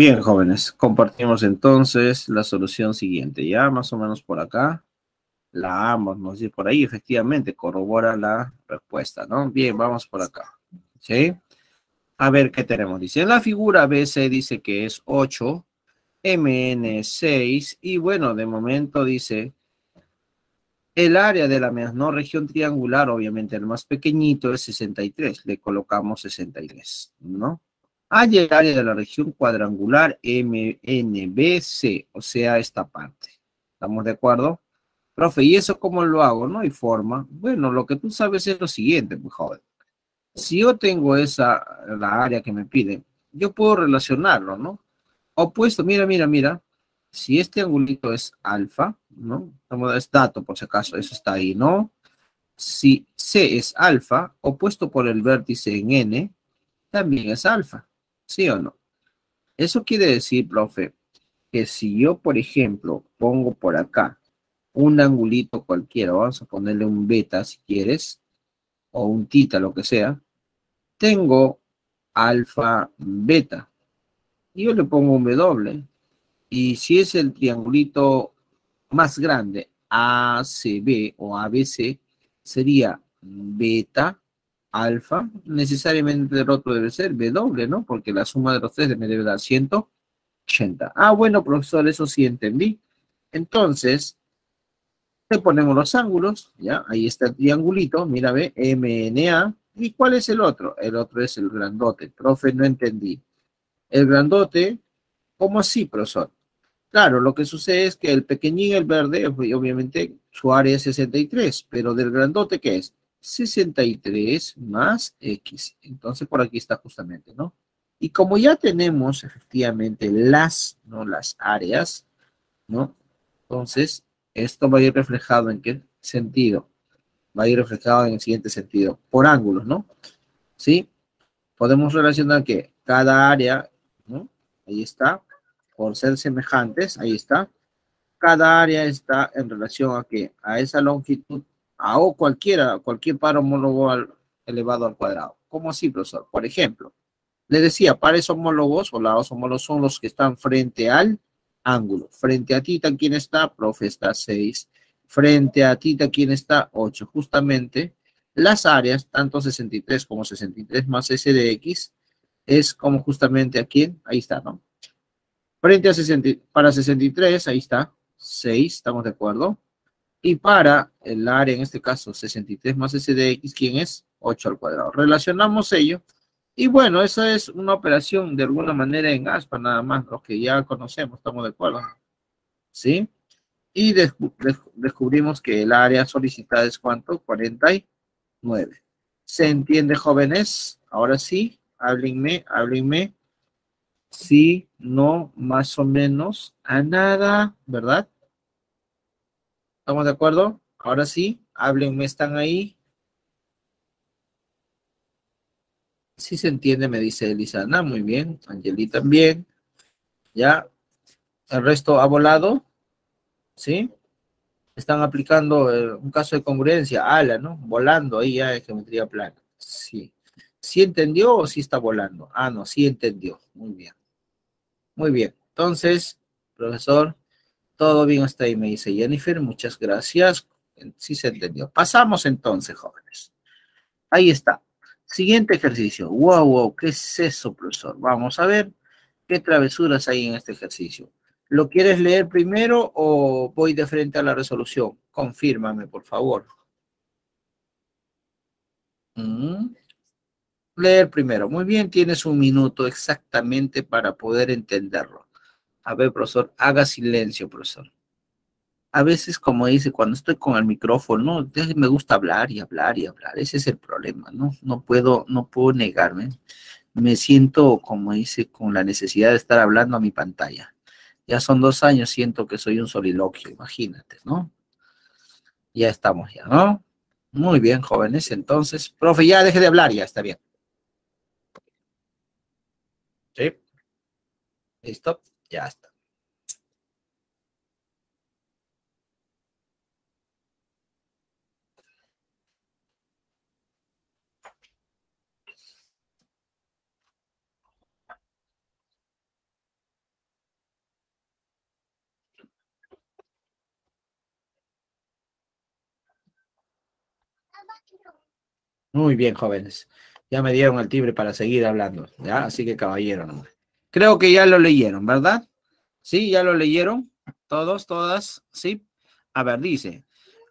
Bien, jóvenes, compartimos entonces la solución siguiente, ya más o menos por acá. La ambos nos dice por ahí, efectivamente, corrobora la respuesta, ¿no? Bien, vamos por acá, ¿sí? A ver qué tenemos. Dice, en la figura BC dice que es 8, MN 6, y bueno, de momento dice, el área de la región triangular, obviamente el más pequeñito, es 63, le colocamos 63, ¿no? Hay el área de la región cuadrangular MNBC, o sea, esta parte. ¿Estamos de acuerdo? Profe, ¿y eso cómo lo hago? No hay forma. Bueno, lo que tú sabes es lo siguiente, pues joven. Si yo tengo esa, la área que me pide yo puedo relacionarlo, ¿no? Opuesto, mira, mira, mira. Si este angulito es alfa, ¿no? Es este dato, por si acaso, eso está ahí, ¿no? Si C es alfa, opuesto por el vértice en N, también es alfa. ¿Sí o no? Eso quiere decir, profe, que si yo, por ejemplo, pongo por acá un angulito cualquiera, vamos a ponerle un beta si quieres, o un tita, lo que sea, tengo alfa, beta. Y yo le pongo un doble Y si es el triangulito más grande, ACB o ABC, sería beta, alfa, necesariamente el otro debe ser doble, ¿no? Porque la suma de los tres me debe dar 180. Ah, bueno, profesor, eso sí entendí. Entonces, le ponemos los ángulos, ¿ya? Ahí está el triangulito, mira, ve, MNA. ¿Y cuál es el otro? El otro es el grandote. Profe, no entendí. El grandote, ¿cómo así, profesor? Claro, lo que sucede es que el pequeñín, el verde, obviamente su área es 63, pero del grandote, ¿qué es? 63 más X. Entonces, por aquí está justamente, ¿no? Y como ya tenemos efectivamente las, ¿no? Las áreas, ¿no? Entonces, esto va a ir reflejado en qué sentido? Va a ir reflejado en el siguiente sentido, por ángulos, ¿no? ¿Sí? Podemos relacionar que cada área, ¿no? Ahí está, por ser semejantes, ahí está. Cada área está en relación a qué? a esa longitud o cualquiera, cualquier par homólogo al, elevado al cuadrado. ¿Cómo así, profesor? Por ejemplo, le decía, pares homólogos o lados homólogos son los que están frente al ángulo. Frente a tita, ¿también está? Profe está 6. Frente a tita, ¿también está? 8. Justamente las áreas, tanto 63 como 63 más S de X, es como justamente aquí, ahí está, ¿no? Frente a 60, para 63, ahí está, 6, ¿estamos de acuerdo? Y para el área, en este caso 63 más SDX, ¿quién es? 8 al cuadrado. Relacionamos ello. Y bueno, esa es una operación de alguna manera en aspa nada más, lo que ya conocemos, estamos de acuerdo. ¿Sí? Y descubrimos que el área solicitada es cuánto? 49. ¿Se entiende, jóvenes? Ahora sí, háblenme, háblenme. Sí, no, más o menos, a nada, ¿verdad? ¿Estamos de acuerdo? Ahora sí, háblenme, están ahí. Sí se entiende, me dice Elisana. Muy bien. Angelita, también. Ya. El resto ha volado. ¿Sí? Están aplicando eh, un caso de congruencia. Ala, ¿no? Volando ahí ya de geometría plana. Sí. ¿Sí entendió o sí está volando? Ah, no, sí entendió. Muy bien. Muy bien. Entonces, profesor, todo bien hasta ahí, me dice Jennifer. Muchas gracias. Sí se entendió. Pasamos entonces, jóvenes. Ahí está. Siguiente ejercicio. Wow, wow, ¿qué es eso, profesor? Vamos a ver qué travesuras hay en este ejercicio. ¿Lo quieres leer primero o voy de frente a la resolución? Confírmame, por favor. Mm. Leer primero. Muy bien, tienes un minuto exactamente para poder entenderlo. A ver, profesor, haga silencio, profesor. A veces, como dice, cuando estoy con el micrófono, me gusta hablar y hablar y hablar. Ese es el problema, ¿no? No puedo, no puedo negarme. Me siento, como dice, con la necesidad de estar hablando a mi pantalla. Ya son dos años, siento que soy un soliloquio, imagínate, ¿no? Ya estamos ya, ¿no? Muy bien, jóvenes. Entonces, profe, ya deje de hablar, ya está bien. ¿Sí? ¿Listo? Ya está. Muy bien, jóvenes. Ya me dieron el timbre para seguir hablando, ¿ya? Así que caballero Creo que ya lo leyeron, ¿verdad? Sí, ya lo leyeron. Todos, todas, sí. A ver, dice,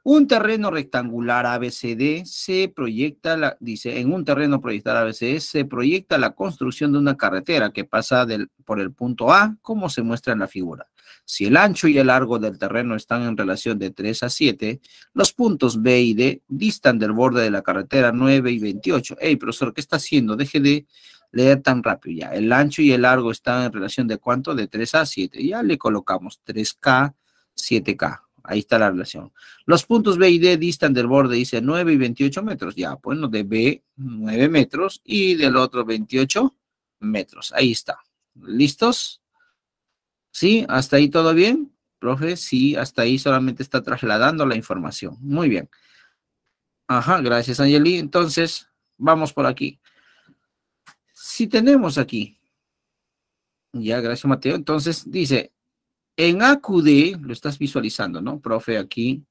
un terreno rectangular ABCD se proyecta, la, dice, en un terreno proyectado ABCD se proyecta la construcción de una carretera que pasa del, por el punto A, como se muestra en la figura. Si el ancho y el largo del terreno están en relación de 3 a 7, los puntos B y D distan del borde de la carretera 9 y 28. Ey, profesor, ¿qué está haciendo? Deje de leer tan rápido. Ya, el ancho y el largo están en relación de cuánto? De 3 a 7. Ya le colocamos 3K, 7K. Ahí está la relación. Los puntos B y D distan del borde, dice 9 y 28 metros. Ya, bueno, de B, 9 metros y del otro 28 metros. Ahí está. ¿Listos? ¿Sí? ¿Hasta ahí todo bien? Profe, sí, hasta ahí solamente está trasladando la información. Muy bien. Ajá, gracias, Angeli. Entonces, vamos por aquí. Si tenemos aquí, ya, gracias Mateo, entonces dice, en AQD, lo estás visualizando, ¿no? Profe, aquí,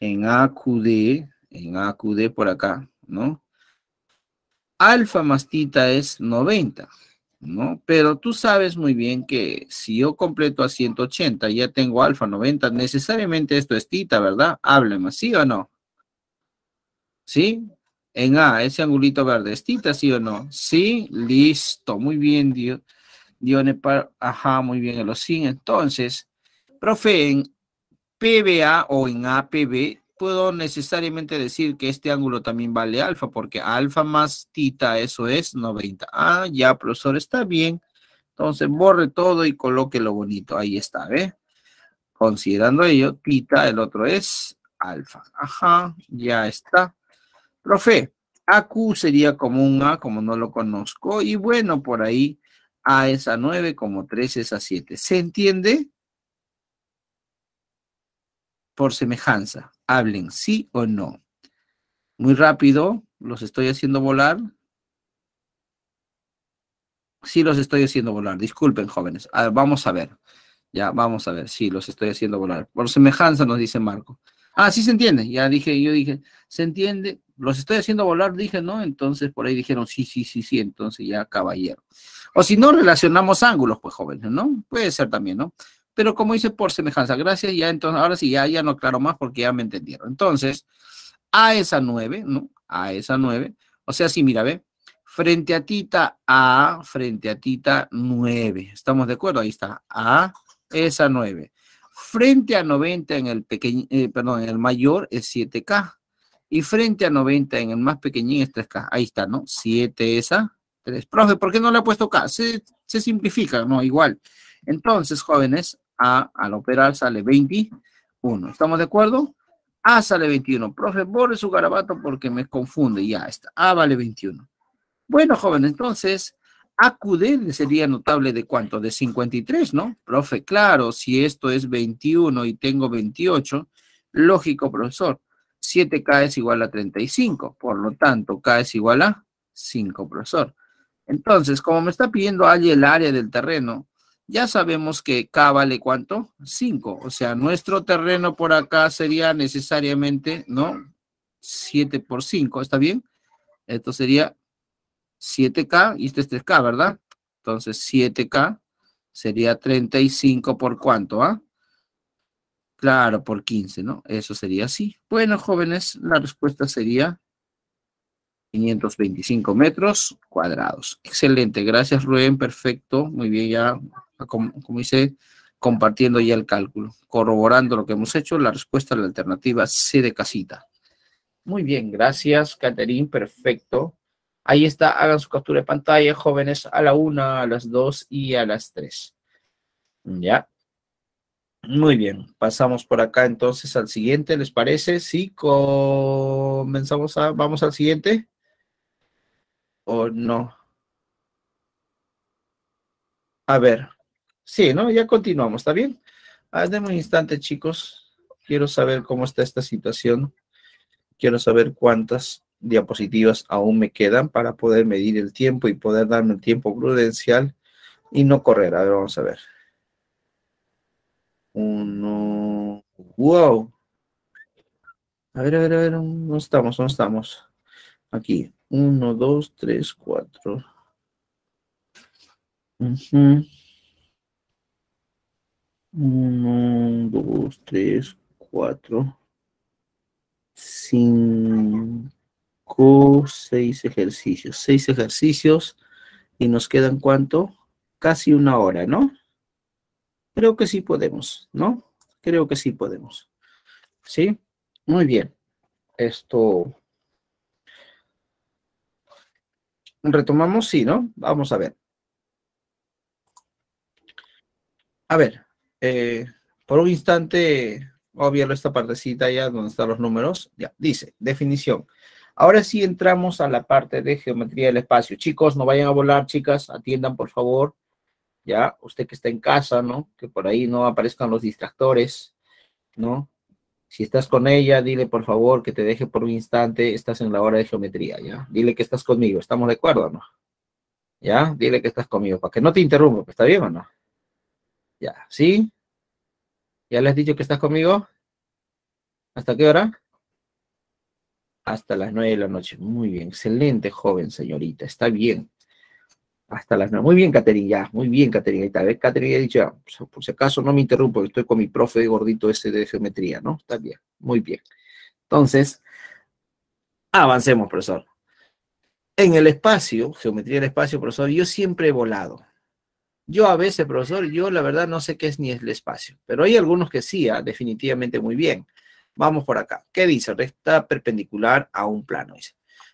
en AQD, en AQD por acá, ¿no? Alfa más tita es 90, ¿no? Pero tú sabes muy bien que si yo completo a 180, ya tengo alfa 90, necesariamente esto es tita, ¿verdad? Hábleme, ¿sí o no? ¿Sí? En A, ese angulito verde, ¿es tita, sí o no? Sí, listo, muy bien, Dios. Dione, ajá, muy bien, sí Entonces, profe, en PBA o en APB, puedo necesariamente decir que este ángulo también vale alfa, porque alfa más tita, eso es 90. Ah, ya, profesor, está bien. Entonces, borre todo y coloque lo bonito. Ahí está, ¿ve? Considerando ello, tita, el otro es alfa. Ajá, ya está. Profe, AQ sería como un A, como no lo conozco, y bueno, por ahí A es a 9, como 3 es a 7. ¿Se entiende? Por semejanza, hablen sí o no. Muy rápido, los estoy haciendo volar. Sí, los estoy haciendo volar. Disculpen, jóvenes. vamos a ver. Ya, vamos a ver. Sí, los estoy haciendo volar. Por semejanza, nos dice Marco. Ah, sí se entiende. Ya dije, yo dije, se entiende. Los estoy haciendo volar, dije, ¿no? Entonces por ahí dijeron, sí, sí, sí, sí, entonces ya caballero. O si no, relacionamos ángulos, pues jóvenes, ¿no? Puede ser también, ¿no? Pero como dice por semejanza, gracias, ya entonces, ahora sí, ya, ya no aclaro más porque ya me entendieron. Entonces, a esa nueve, ¿no? A esa nueve, O sea, sí, mira, ve. Frente a tita A, frente a tita 9. ¿Estamos de acuerdo? Ahí está. A esa 9. Frente a 90 en el pequeño, eh, perdón, en el mayor es 7K. Y frente a 90 en el más pequeñín es 3K. Ahí está, ¿no? 7 esa, 3. Profe, ¿por qué no le ha puesto K? Se, simplifica, ¿no? Igual. Entonces, jóvenes, A al operar sale 21. ¿Estamos de acuerdo? A sale 21. Profe, borre su garabato porque me confunde. Ya está. A vale 21. Bueno, jóvenes, entonces acudir sería notable de cuánto, de 53, ¿no? Profe, claro, si esto es 21 y tengo 28, lógico, profesor, 7K es igual a 35, por lo tanto, K es igual a 5, profesor. Entonces, como me está pidiendo allí el área del terreno, ya sabemos que K vale cuánto? 5. O sea, nuestro terreno por acá sería necesariamente, ¿no? 7 por 5, ¿está bien? Esto sería 7K, y este es 3K, ¿verdad? Entonces 7K sería 35 por cuánto, ¿ah? Claro, por 15, ¿no? Eso sería así. Bueno, jóvenes, la respuesta sería 525 metros cuadrados. Excelente, gracias Rubén, perfecto. Muy bien, ya, como, hice? dice, compartiendo ya el cálculo, corroborando lo que hemos hecho, la respuesta a la alternativa C de casita. Muy bien, gracias, Caterín, perfecto. Ahí está, hagan su captura de pantalla, jóvenes, a la una, a las dos y a las tres. ¿Ya? Muy bien, pasamos por acá entonces al siguiente, ¿les parece? Sí, comenzamos a, vamos al siguiente. ¿O no? A ver, sí, ¿no? Ya continuamos, ¿está bien? un instante, chicos. Quiero saber cómo está esta situación. Quiero saber cuántas diapositivas aún me quedan para poder medir el tiempo y poder darme el tiempo prudencial y no correr, a ver, vamos a ver 1 wow a ver, a ver, a ver no estamos, no estamos aquí, 1, 2, 3, 4 1, 2, 3, 4 5 seis ejercicios. Seis ejercicios y nos quedan cuánto? Casi una hora, ¿no? Creo que sí podemos, ¿no? Creo que sí podemos. ¿Sí? Muy bien. Esto... Retomamos, sí, ¿no? Vamos a ver. A ver, eh, por un instante, voy esta partecita ya donde están los números. Ya, dice, definición. Ahora sí entramos a la parte de geometría del espacio. Chicos, no vayan a volar, chicas, atiendan por favor. Ya, usted que está en casa, ¿no? Que por ahí no aparezcan los distractores, ¿no? Si estás con ella, dile por favor que te deje por un instante, estás en la hora de geometría, ¿ya? Dile que estás conmigo, ¿estamos de acuerdo o no? ¿Ya? Dile que estás conmigo, para que no te interrumpa, ¿está bien o no? Ya, ¿sí? ¿Ya le has dicho que estás conmigo? ¿Hasta qué hora? hasta las nueve de la noche. Muy bien, excelente joven señorita, está bien. Hasta las nueve, Muy bien, Caterina, muy bien, Caterina. Y tal vez Caterina dicho, por si acaso no me interrumpo, estoy con mi profe gordito ese de geometría, ¿no? Está bien, muy bien. Entonces, avancemos, profesor. En el espacio, geometría del espacio, profesor, yo siempre he volado. Yo a veces, profesor, yo la verdad no sé qué es ni es el espacio, pero hay algunos que sí, ah, definitivamente muy bien. Vamos por acá. ¿Qué dice? Recta perpendicular a un plano, dice.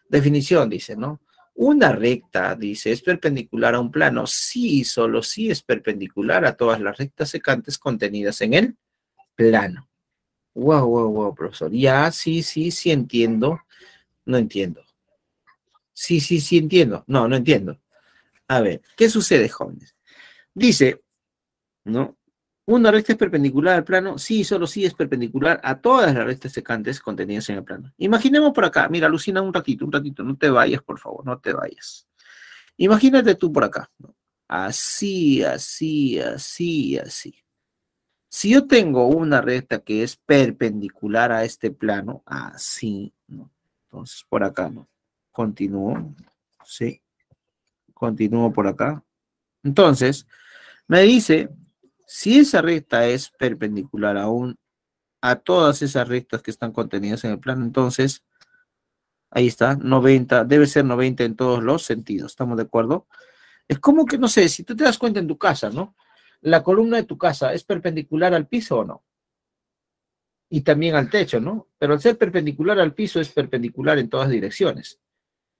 Definición, dice, ¿no? Una recta, dice, es perpendicular a un plano. Sí y solo sí es perpendicular a todas las rectas secantes contenidas en el plano. Wow, wow, wow, profesor. Ya, sí, sí, sí entiendo. No entiendo. Sí, sí, sí entiendo. No, no entiendo. A ver, ¿qué sucede, jóvenes? Dice, ¿no? Una recta es perpendicular al plano, sí solo sí es perpendicular a todas las rectas secantes contenidas en el plano. Imaginemos por acá, mira, alucina un ratito, un ratito, no te vayas, por favor, no te vayas. Imagínate tú por acá, así, así, así, así. Si yo tengo una recta que es perpendicular a este plano, así, ¿no? Entonces, por acá, ¿no? Continúo, sí, continúo por acá. Entonces, me dice si esa recta es perpendicular aún a todas esas rectas que están contenidas en el plano, entonces, ahí está, 90, debe ser 90 en todos los sentidos, ¿estamos de acuerdo? Es como que, no sé, si tú te das cuenta en tu casa, ¿no? La columna de tu casa es perpendicular al piso o no? Y también al techo, ¿no? Pero al ser perpendicular al piso es perpendicular en todas direcciones.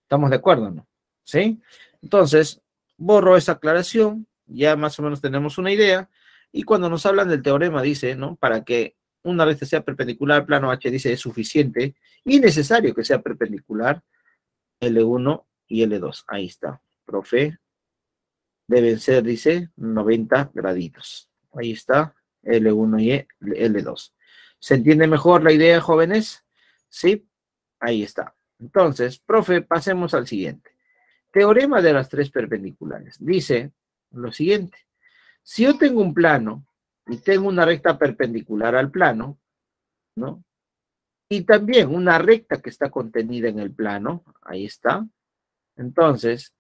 ¿Estamos de acuerdo, no? ¿Sí? Entonces, borro esa aclaración, ya más o menos tenemos una idea. Y cuando nos hablan del teorema, dice, ¿no? Para que una vez que sea perpendicular al plano H, dice, es suficiente y necesario que sea perpendicular L1 y L2. Ahí está, profe. Deben ser, dice, 90 graditos. Ahí está, L1 y L2. ¿Se entiende mejor la idea, jóvenes? Sí, ahí está. Entonces, profe, pasemos al siguiente. Teorema de las tres perpendiculares. Dice lo siguiente. Si yo tengo un plano y tengo una recta perpendicular al plano, ¿no? Y también una recta que está contenida en el plano, ahí está. Entonces,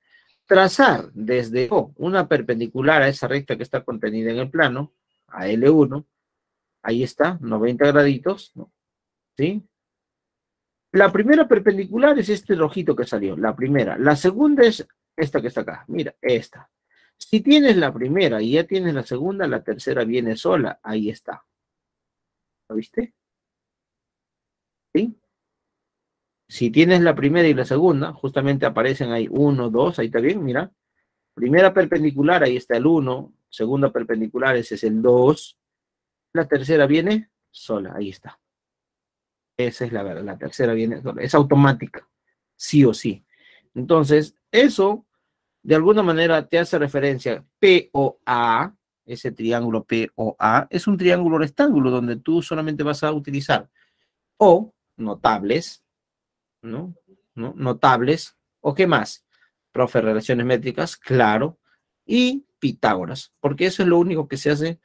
trazar desde O una perpendicular a esa recta que está contenida en el plano, a L1, ahí está, 90 graditos, ¿no? ¿sí? La primera perpendicular es este rojito que salió, la primera. La segunda es esta que está acá, mira, esta. Si tienes la primera y ya tienes la segunda, la tercera viene sola. Ahí está. ¿Lo viste? ¿Sí? Si tienes la primera y la segunda, justamente aparecen ahí uno, dos. ahí está bien, mira. Primera perpendicular, ahí está el 1. Segunda perpendicular, ese es el 2. La tercera viene sola, ahí está. Esa es la verdad, la tercera viene sola. Es automática, sí o sí. Entonces, eso de alguna manera te hace referencia POA, ese triángulo POA, es un triángulo rectángulo donde tú solamente vas a utilizar O, notables, ¿no? ¿No? Notables, o qué más, profe, relaciones métricas, claro, y Pitágoras, porque eso es lo único que se hace,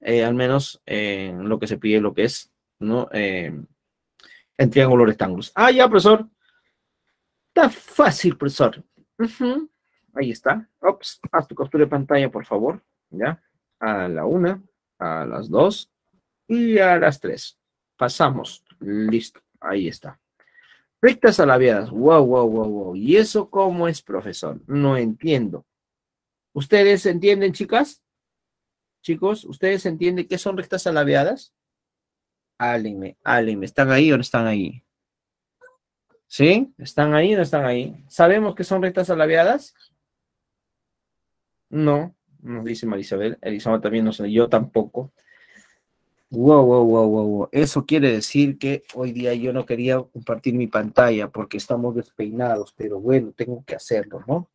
eh, al menos en lo que se pide, lo que es, ¿no? Eh, en triángulos rectángulos. Ah, ya, profesor. Está fácil, profesor ahí está. Ops, haz tu captura de pantalla, por favor. Ya, a la una, a las dos y a las tres. Pasamos. Listo, ahí está. Rectas alaveadas. Wow, wow, wow, wow. ¿Y eso cómo es, profesor? No entiendo. ¿Ustedes entienden, chicas? Chicos, ¿ustedes entienden qué son rectas alaveadas? Álenme, álenme. ¿Están ahí o no están ahí? ¿Sí? ¿Están ahí o no están ahí? ¿Sabemos qué son rectas Sí. No, nos dice Marisabel. Elizabeth también no sé, yo tampoco. Wow, wow, wow, wow, Eso quiere decir que hoy día yo no quería compartir mi pantalla porque estamos despeinados, pero bueno, tengo que hacerlo, ¿no?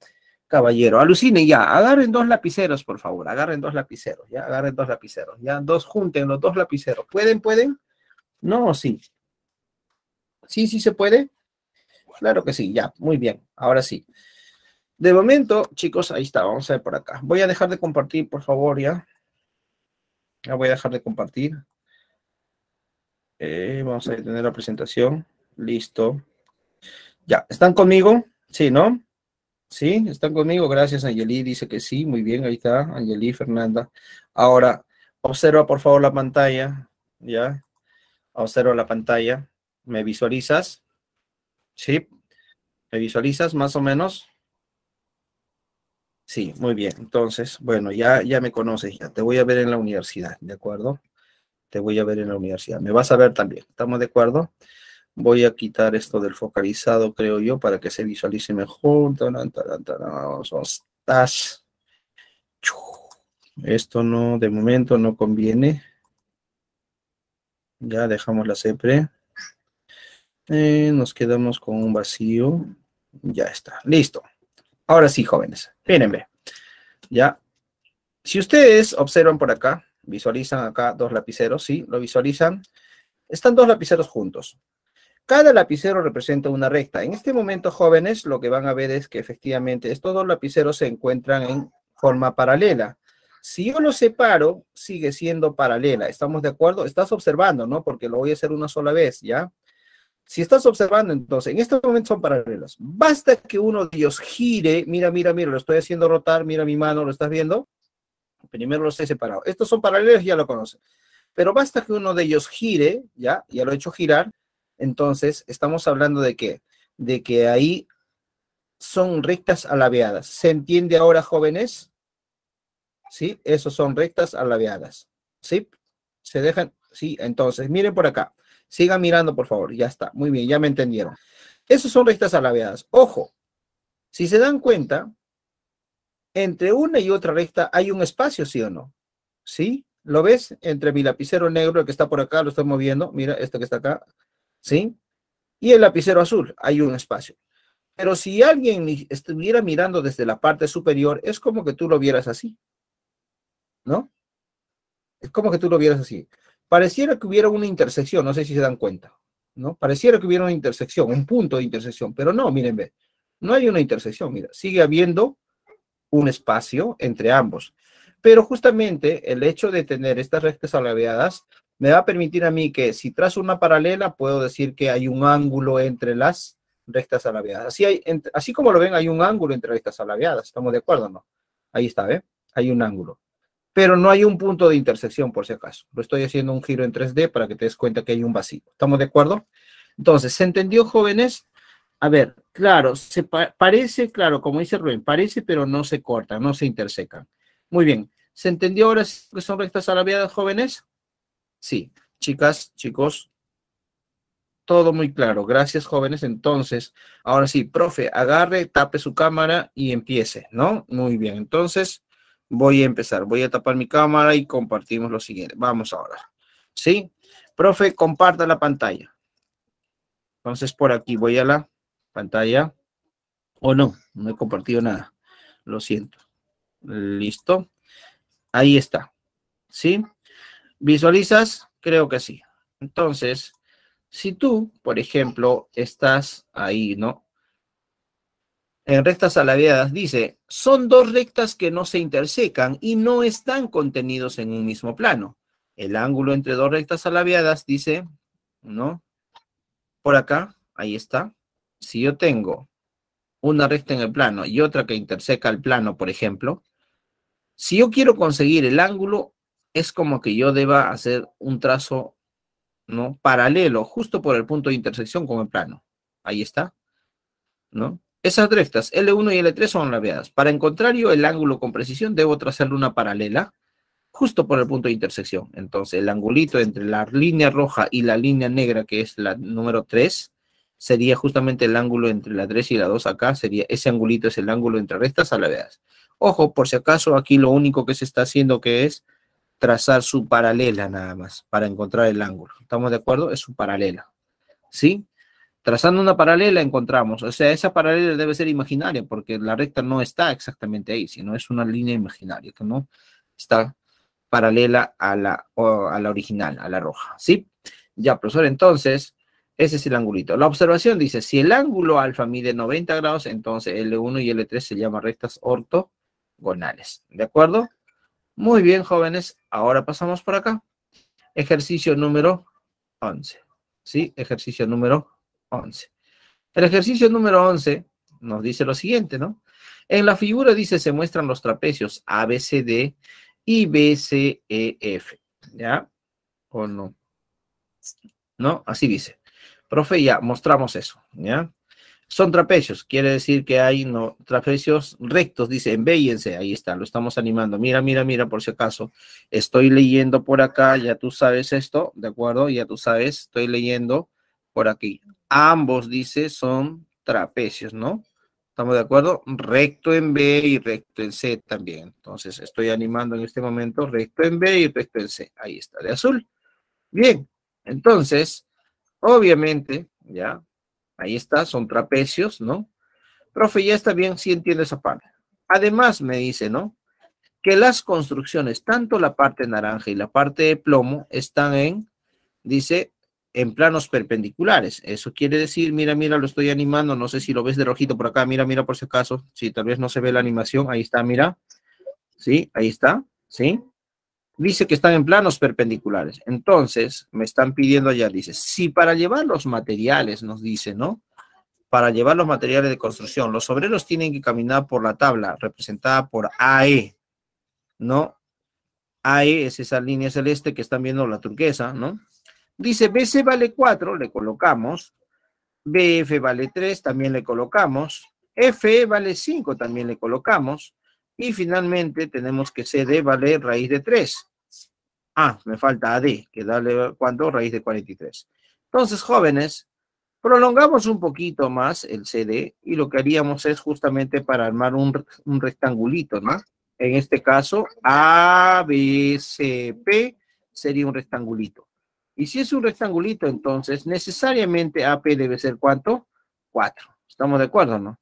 Caballero, alucinen ya, agarren dos lapiceros, por favor, agarren dos lapiceros, ya, agarren dos lapiceros, ya, dos, junten los dos lapiceros. ¿Pueden, pueden? No, sí. Sí, sí se puede. Claro que sí, ya, muy bien, ahora sí. De momento, chicos, ahí está, vamos a ver por acá. Voy a dejar de compartir, por favor, ya. Ya voy a dejar de compartir. Eh, vamos a tener la presentación. Listo. Ya, ¿están conmigo? Sí, ¿no? Sí, están conmigo. Gracias, Angelí. Dice que sí. Muy bien, ahí está, Angelí, Fernanda. Ahora, observa por favor la pantalla. Ya, observa la pantalla. ¿Me visualizas? Sí, ¿me visualizas más o menos? Sí, muy bien. Entonces, bueno, ya, ya me conoces, ya te voy a ver en la universidad, ¿de acuerdo? Te voy a ver en la universidad. Me vas a ver también, ¿estamos de acuerdo? Voy a quitar esto del focalizado, creo yo, para que se visualice mejor. Esto no, de momento no conviene. Ya dejamos la CEPRE. Eh, nos quedamos con un vacío. Ya está, listo. Ahora sí, jóvenes, mírenme. Ya. Si ustedes observan por acá, visualizan acá dos lapiceros, ¿sí? Lo visualizan. Están dos lapiceros juntos. Cada lapicero representa una recta. En este momento, jóvenes, lo que van a ver es que efectivamente estos dos lapiceros se encuentran en forma paralela. Si yo los separo, sigue siendo paralela. ¿Estamos de acuerdo? Estás observando, ¿no? Porque lo voy a hacer una sola vez, ¿ya? Si estás observando, entonces, en este momento son paralelas. Basta que uno de ellos gire, mira, mira, mira, lo estoy haciendo rotar, mira mi mano, ¿lo estás viendo? Primero los he separado. Estos son paralelos, ya lo conocen. Pero basta que uno de ellos gire, ya, ya lo he hecho girar, entonces estamos hablando de qué? De que ahí son rectas alabeadas. ¿Se entiende ahora, jóvenes? ¿Sí? Esos son rectas alabeadas. ¿Sí? Se dejan, sí, entonces, miren por acá. Siga mirando, por favor. Ya está. Muy bien, ya me entendieron. Esas son rectas alabeadas. Ojo, si se dan cuenta, entre una y otra recta hay un espacio, ¿sí o no? ¿Sí? ¿Lo ves? Entre mi lapicero negro, el que está por acá, lo estoy moviendo. Mira, esto que está acá. ¿Sí? Y el lapicero azul, hay un espacio. Pero si alguien estuviera mirando desde la parte superior, es como que tú lo vieras así. ¿No? Es como que tú lo vieras así pareciera que hubiera una intersección, no sé si se dan cuenta, ¿no? Pareciera que hubiera una intersección, un punto de intersección, pero no, miren, ve, no hay una intersección, mira, sigue habiendo un espacio entre ambos. Pero justamente el hecho de tener estas rectas alaveadas me va a permitir a mí que si trazo una paralela, puedo decir que hay un ángulo entre las rectas alaveadas. Así, hay, así como lo ven, hay un ángulo entre rectas alaveadas, ¿estamos de acuerdo no? Ahí está, ¿ve? ¿eh? Hay un ángulo pero no hay un punto de intersección por si acaso. Lo estoy haciendo un giro en 3D para que te des cuenta que hay un vacío. ¿Estamos de acuerdo? Entonces, ¿se entendió, jóvenes? A ver, claro, se parece, claro, como dice Rubén, parece, pero no se cortan, no se intersecan. Muy bien. ¿Se entendió ahora que son rectas alabeadas, jóvenes? Sí. Chicas, chicos, todo muy claro. Gracias, jóvenes. Entonces, ahora sí, profe, agarre, tape su cámara y empiece, ¿no? Muy bien. Entonces, voy a empezar. Voy a tapar mi cámara y compartimos lo siguiente. Vamos ahora. ¿Sí? Profe, comparta la pantalla. Entonces, por aquí voy a la pantalla. O oh, no, no he compartido nada. Lo siento. Listo. Ahí está. ¿Sí? ¿Visualizas? Creo que sí. Entonces, si tú, por ejemplo, estás ahí, ¿no? en rectas alabeadas dice, son dos rectas que no se intersecan y no están contenidos en un mismo plano. El ángulo entre dos rectas alabeadas dice, ¿no? Por acá, ahí está. Si yo tengo una recta en el plano y otra que interseca el plano, por ejemplo, si yo quiero conseguir el ángulo, es como que yo deba hacer un trazo, ¿no? Paralelo, justo por el punto de intersección con el plano. Ahí está, ¿no? Esas rectas L1 y L3 son labiadas. Para encontrar yo el ángulo con precisión, debo trazarle una paralela justo por el punto de intersección. Entonces, el angulito entre la línea roja y la línea negra, que es la número 3, sería justamente el ángulo entre la 3 y la 2 acá, sería ese angulito es el ángulo entre rectas alabeadas. Ojo, por si acaso, aquí lo único que se está haciendo que es trazar su paralela nada más, para encontrar el ángulo. ¿Estamos de acuerdo? Es su paralela. ¿Sí? Trazando una paralela encontramos, o sea, esa paralela debe ser imaginaria porque la recta no está exactamente ahí, sino es una línea imaginaria que no está paralela a la, la original, a la roja, ¿sí? Ya, profesor, entonces, ese es el angulito. La observación dice, si el ángulo alfa mide 90 grados, entonces L1 y L3 se llaman rectas ortogonales, ¿de acuerdo? Muy bien, jóvenes, ahora pasamos por acá. Ejercicio número 11, ¿sí? Ejercicio número 11. El ejercicio número 11 nos dice lo siguiente, ¿no? En la figura dice se muestran los trapecios ABCD y BCEF, ¿ya? ¿O no? ¿No? Así dice. Profe, ya mostramos eso, ¿ya? Son trapecios, quiere decir que hay no, trapecios rectos, dice, en ahí está, lo estamos animando. Mira, mira, mira, por si acaso, estoy leyendo por acá, ya tú sabes esto, ¿de acuerdo? Ya tú sabes, estoy leyendo por aquí. Ambos, dice, son trapecios, ¿no? ¿Estamos de acuerdo? Recto en B y recto en C también. Entonces, estoy animando en este momento recto en B y recto en C. Ahí está, de azul. Bien, entonces, obviamente, ya, ahí está, son trapecios, ¿no? Profe, ya está bien, sí entiendo esa parte. Además, me dice, ¿no? Que las construcciones, tanto la parte naranja y la parte de plomo, están en, dice, en planos perpendiculares. Eso quiere decir, mira, mira, lo estoy animando, no sé si lo ves de rojito por acá, mira, mira por si acaso, si tal vez no se ve la animación, ahí está, mira. Sí, ahí está, ¿sí? Dice que están en planos perpendiculares. Entonces, me están pidiendo allá, dice, si para llevar los materiales, nos dice, ¿no? Para llevar los materiales de construcción, los obreros tienen que caminar por la tabla representada por AE, ¿no? AE es esa línea celeste que están viendo la turquesa, ¿no? Dice BC vale 4, le colocamos. BF vale 3, también le colocamos. F vale 5, también le colocamos. Y finalmente tenemos que CD vale raíz de 3. Ah, me falta AD, que dale ¿cuánto? raíz de 43. Entonces, jóvenes, prolongamos un poquito más el CD y lo que haríamos es justamente para armar un, un rectangulito, ¿no? En este caso, ABCP sería un rectangulito. Y si es un rectangulito, entonces necesariamente AP debe ser ¿cuánto? Cuatro. ¿Estamos de acuerdo, no?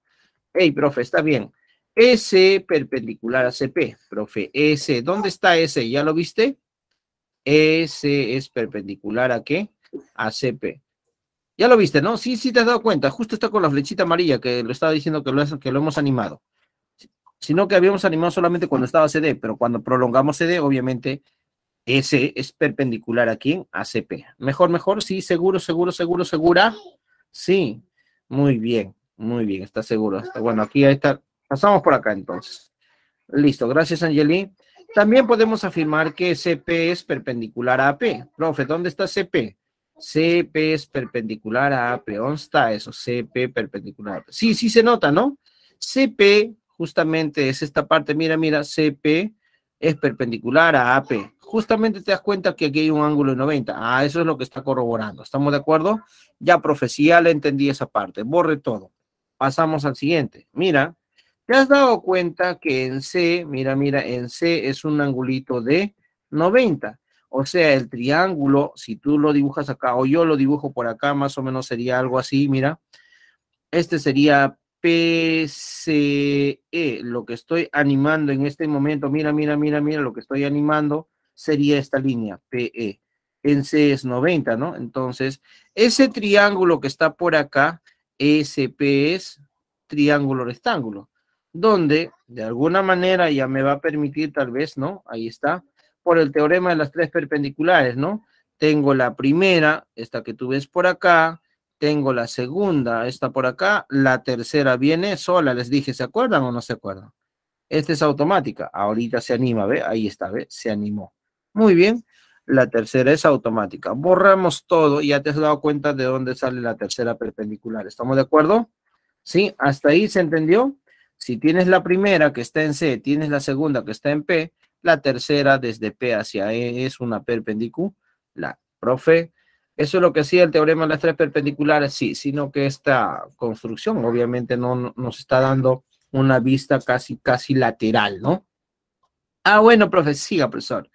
Hey, profe, está bien. S perpendicular a CP, profe, S, ¿dónde está S? ¿Ya lo viste? S es perpendicular a qué? A CP. Ya lo viste, ¿no? Sí, sí te has dado cuenta. Justo está con la flechita amarilla que lo estaba diciendo que lo, que lo hemos animado. Sino que habíamos animado solamente cuando estaba CD, pero cuando prolongamos CD, obviamente S es perpendicular a A CP. Mejor, mejor, sí, seguro, seguro, seguro, segura. Sí, muy bien, muy bien, está seguro. bueno, aquí está. Pasamos por acá entonces. Listo, gracias Angelín. También podemos afirmar que CP es perpendicular a AP. Profe, ¿dónde está CP? CP es perpendicular a AP. ¿Dónde está eso? CP perpendicular a AP. Sí, sí se nota, ¿no? CP justamente es esta parte. Mira, mira, CP es perpendicular a AP justamente te das cuenta que aquí hay un ángulo de 90. Ah, eso es lo que está corroborando. ¿Estamos de acuerdo? Ya profecía, le entendí esa parte. Borre todo. Pasamos al siguiente. Mira, ¿te has dado cuenta que en C, mira, mira, en C es un angulito de 90? O sea, el triángulo, si tú lo dibujas acá o yo lo dibujo por acá, más o menos sería algo así, mira. Este sería PCE, lo que estoy animando en este momento. Mira, mira, mira, mira lo que estoy animando sería esta línea PE. En C es 90, ¿no? Entonces, ese triángulo que está por acá, e SP es triángulo rectángulo, donde de alguna manera ya me va a permitir tal vez, ¿no? Ahí está, por el teorema de las tres perpendiculares, ¿no? Tengo la primera, esta que tú ves por acá, tengo la segunda, esta por acá, la tercera viene sola, les dije, ¿se acuerdan o no se acuerdan? Esta es automática, ahorita se anima, ¿ve? Ahí está, ¿ve? Se animó. Muy bien. La tercera es automática. Borramos todo y ya te has dado cuenta de dónde sale la tercera perpendicular. ¿Estamos de acuerdo? ¿Sí? ¿Hasta ahí se entendió? Si tienes la primera que está en C, tienes la segunda que está en P, la tercera desde P hacia E es una perpendicular. Profe, ¿eso es lo que hacía el teorema de las tres perpendiculares? Sí, sino que esta construcción obviamente no, nos está dando una vista casi, casi lateral, ¿no? Ah, bueno, profe, siga, profesor.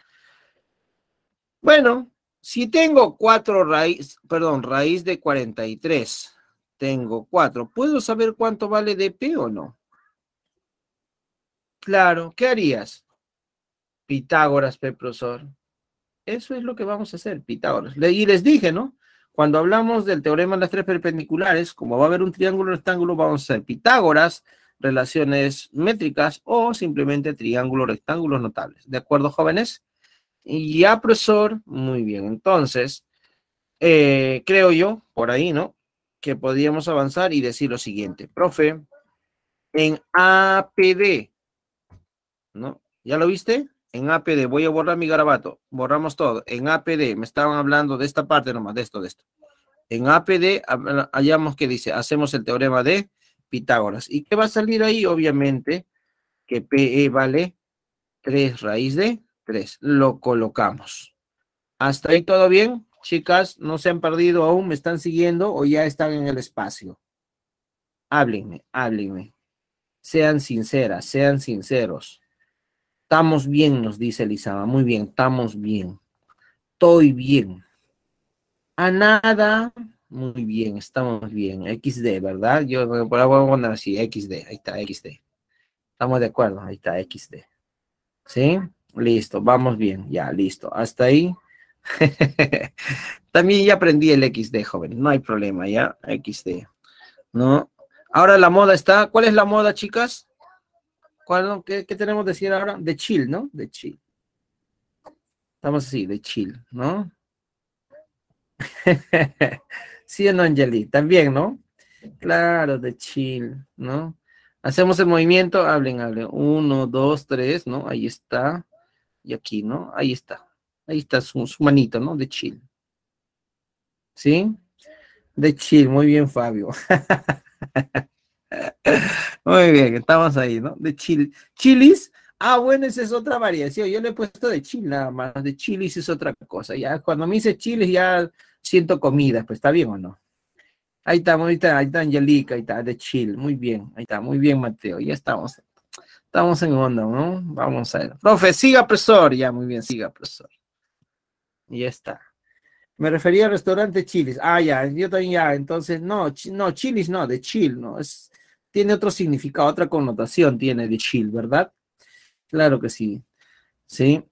Bueno, si tengo 4 raíz, perdón, raíz de 43, tengo 4, ¿puedo saber cuánto vale de P o no? Claro, ¿qué harías? Pitágoras, P profesor. Eso es lo que vamos a hacer, Pitágoras. Y les dije, ¿no? Cuando hablamos del teorema de las tres perpendiculares, como va a haber un triángulo rectángulo, vamos a hacer Pitágoras, relaciones métricas o simplemente triángulos rectángulos notables. ¿De acuerdo, jóvenes? Y ya, profesor, muy bien, entonces, eh, creo yo, por ahí, ¿no? Que podríamos avanzar y decir lo siguiente, profe, en APD, ¿no? ¿Ya lo viste? En APD, voy a borrar mi garabato, borramos todo. En APD, me estaban hablando de esta parte nomás, de esto, de esto. En APD hallamos que dice, hacemos el teorema de Pitágoras. ¿Y qué va a salir ahí? Obviamente que PE vale 3 raíz de lo colocamos. ¿Hasta ahí todo bien? Chicas, ¿no se han perdido aún? ¿Me están siguiendo o ya están en el espacio? Háblenme, háblenme. Sean sinceras, sean sinceros. Estamos bien, nos dice Elizabeth. Muy bien, estamos bien. Estoy bien. A nada. Muy bien, estamos bien. XD, ¿verdad? Yo por ahora voy a así, XD. Ahí está, XD. Estamos de acuerdo, ahí está, XD. ¿Sí? Listo, vamos bien, ya, listo. Hasta ahí. También ya aprendí el XD, joven, no hay problema, ya, XD. ¿No? Ahora la moda está, ¿cuál es la moda, chicas? qué, tenemos que decir ahora? De chill, ¿no? De chill. Estamos así, de chill, ¿no? sí, en Angeli, también, ¿no? Claro, de chill, ¿no? Hacemos el movimiento, hablen, hablen. Uno, dos, tres, ¿no? Ahí está y aquí, ¿no? Ahí está. Ahí está su, manito, ¿no? De chile. ¿Sí? De chile. muy bien, Fabio. muy bien, estamos ahí, ¿no? De chile. Chilis, ah, bueno, esa es otra variación. Yo le he puesto de chile nada más. De chilis es otra cosa. Ya cuando me dice chiles ya siento comida, pues está bien o no. Ahí está, ahí ahí está Angelica, ahí está, de chile. Muy bien, ahí está, muy bien, Mateo. Ya estamos. Estamos en onda, ¿no? Vamos a ver. Profe, siga, profesor. Ya, muy bien, siga, profesor. Ya está. Me refería al restaurante Chilis. Ah, ya, yo también ya. Entonces, no, no, Chilis no, de chill, no. Es, tiene otro significado, otra connotación tiene de chill, ¿verdad? Claro que sí. Sí.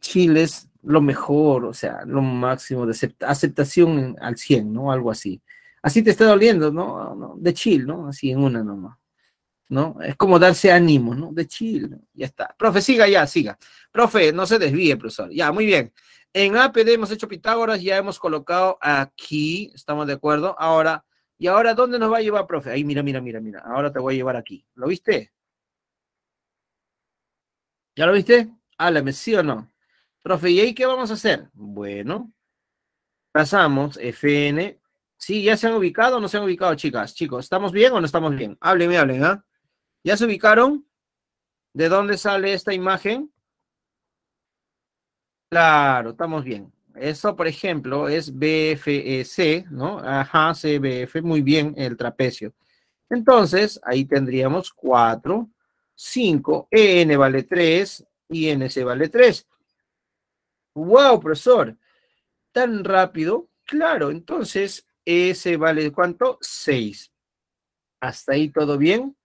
Chill es lo mejor, o sea, lo máximo de aceptación al 100, ¿no? Algo así. Así te está doliendo, ¿no? De chill, ¿no? Así en una nomás. ¿no? Es como darse ánimo, ¿no? De Chile, ya está. Profe, siga ya, siga. Profe, no se desvíe, profesor. Ya, muy bien. En APD hemos hecho Pitágoras, ya hemos colocado aquí, estamos de acuerdo. Ahora, ¿y ahora dónde nos va a llevar, profe? Ahí, mira, mira, mira, mira. Ahora te voy a llevar aquí. ¿Lo viste? ¿Ya lo viste? Háblame, ¿sí o no? Profe, ¿y ahí qué vamos a hacer? Bueno, pasamos FN. Sí, ya se han ubicado o no se han ubicado, chicas, chicos. ¿Estamos bien o no estamos bien? Háblenme, háblenme. ¿ah? ¿Ya se ubicaron? ¿De dónde sale esta imagen? Claro, estamos bien. Eso, por ejemplo, es BFEC, ¿no? Ajá, CBF, muy bien, el trapecio. Entonces, ahí tendríamos 4, 5, EN vale 3, y NC vale 3. ¡Wow, profesor! ¿Tan rápido? Claro, entonces, S vale ¿cuánto? 6. ¿Hasta ahí todo bien?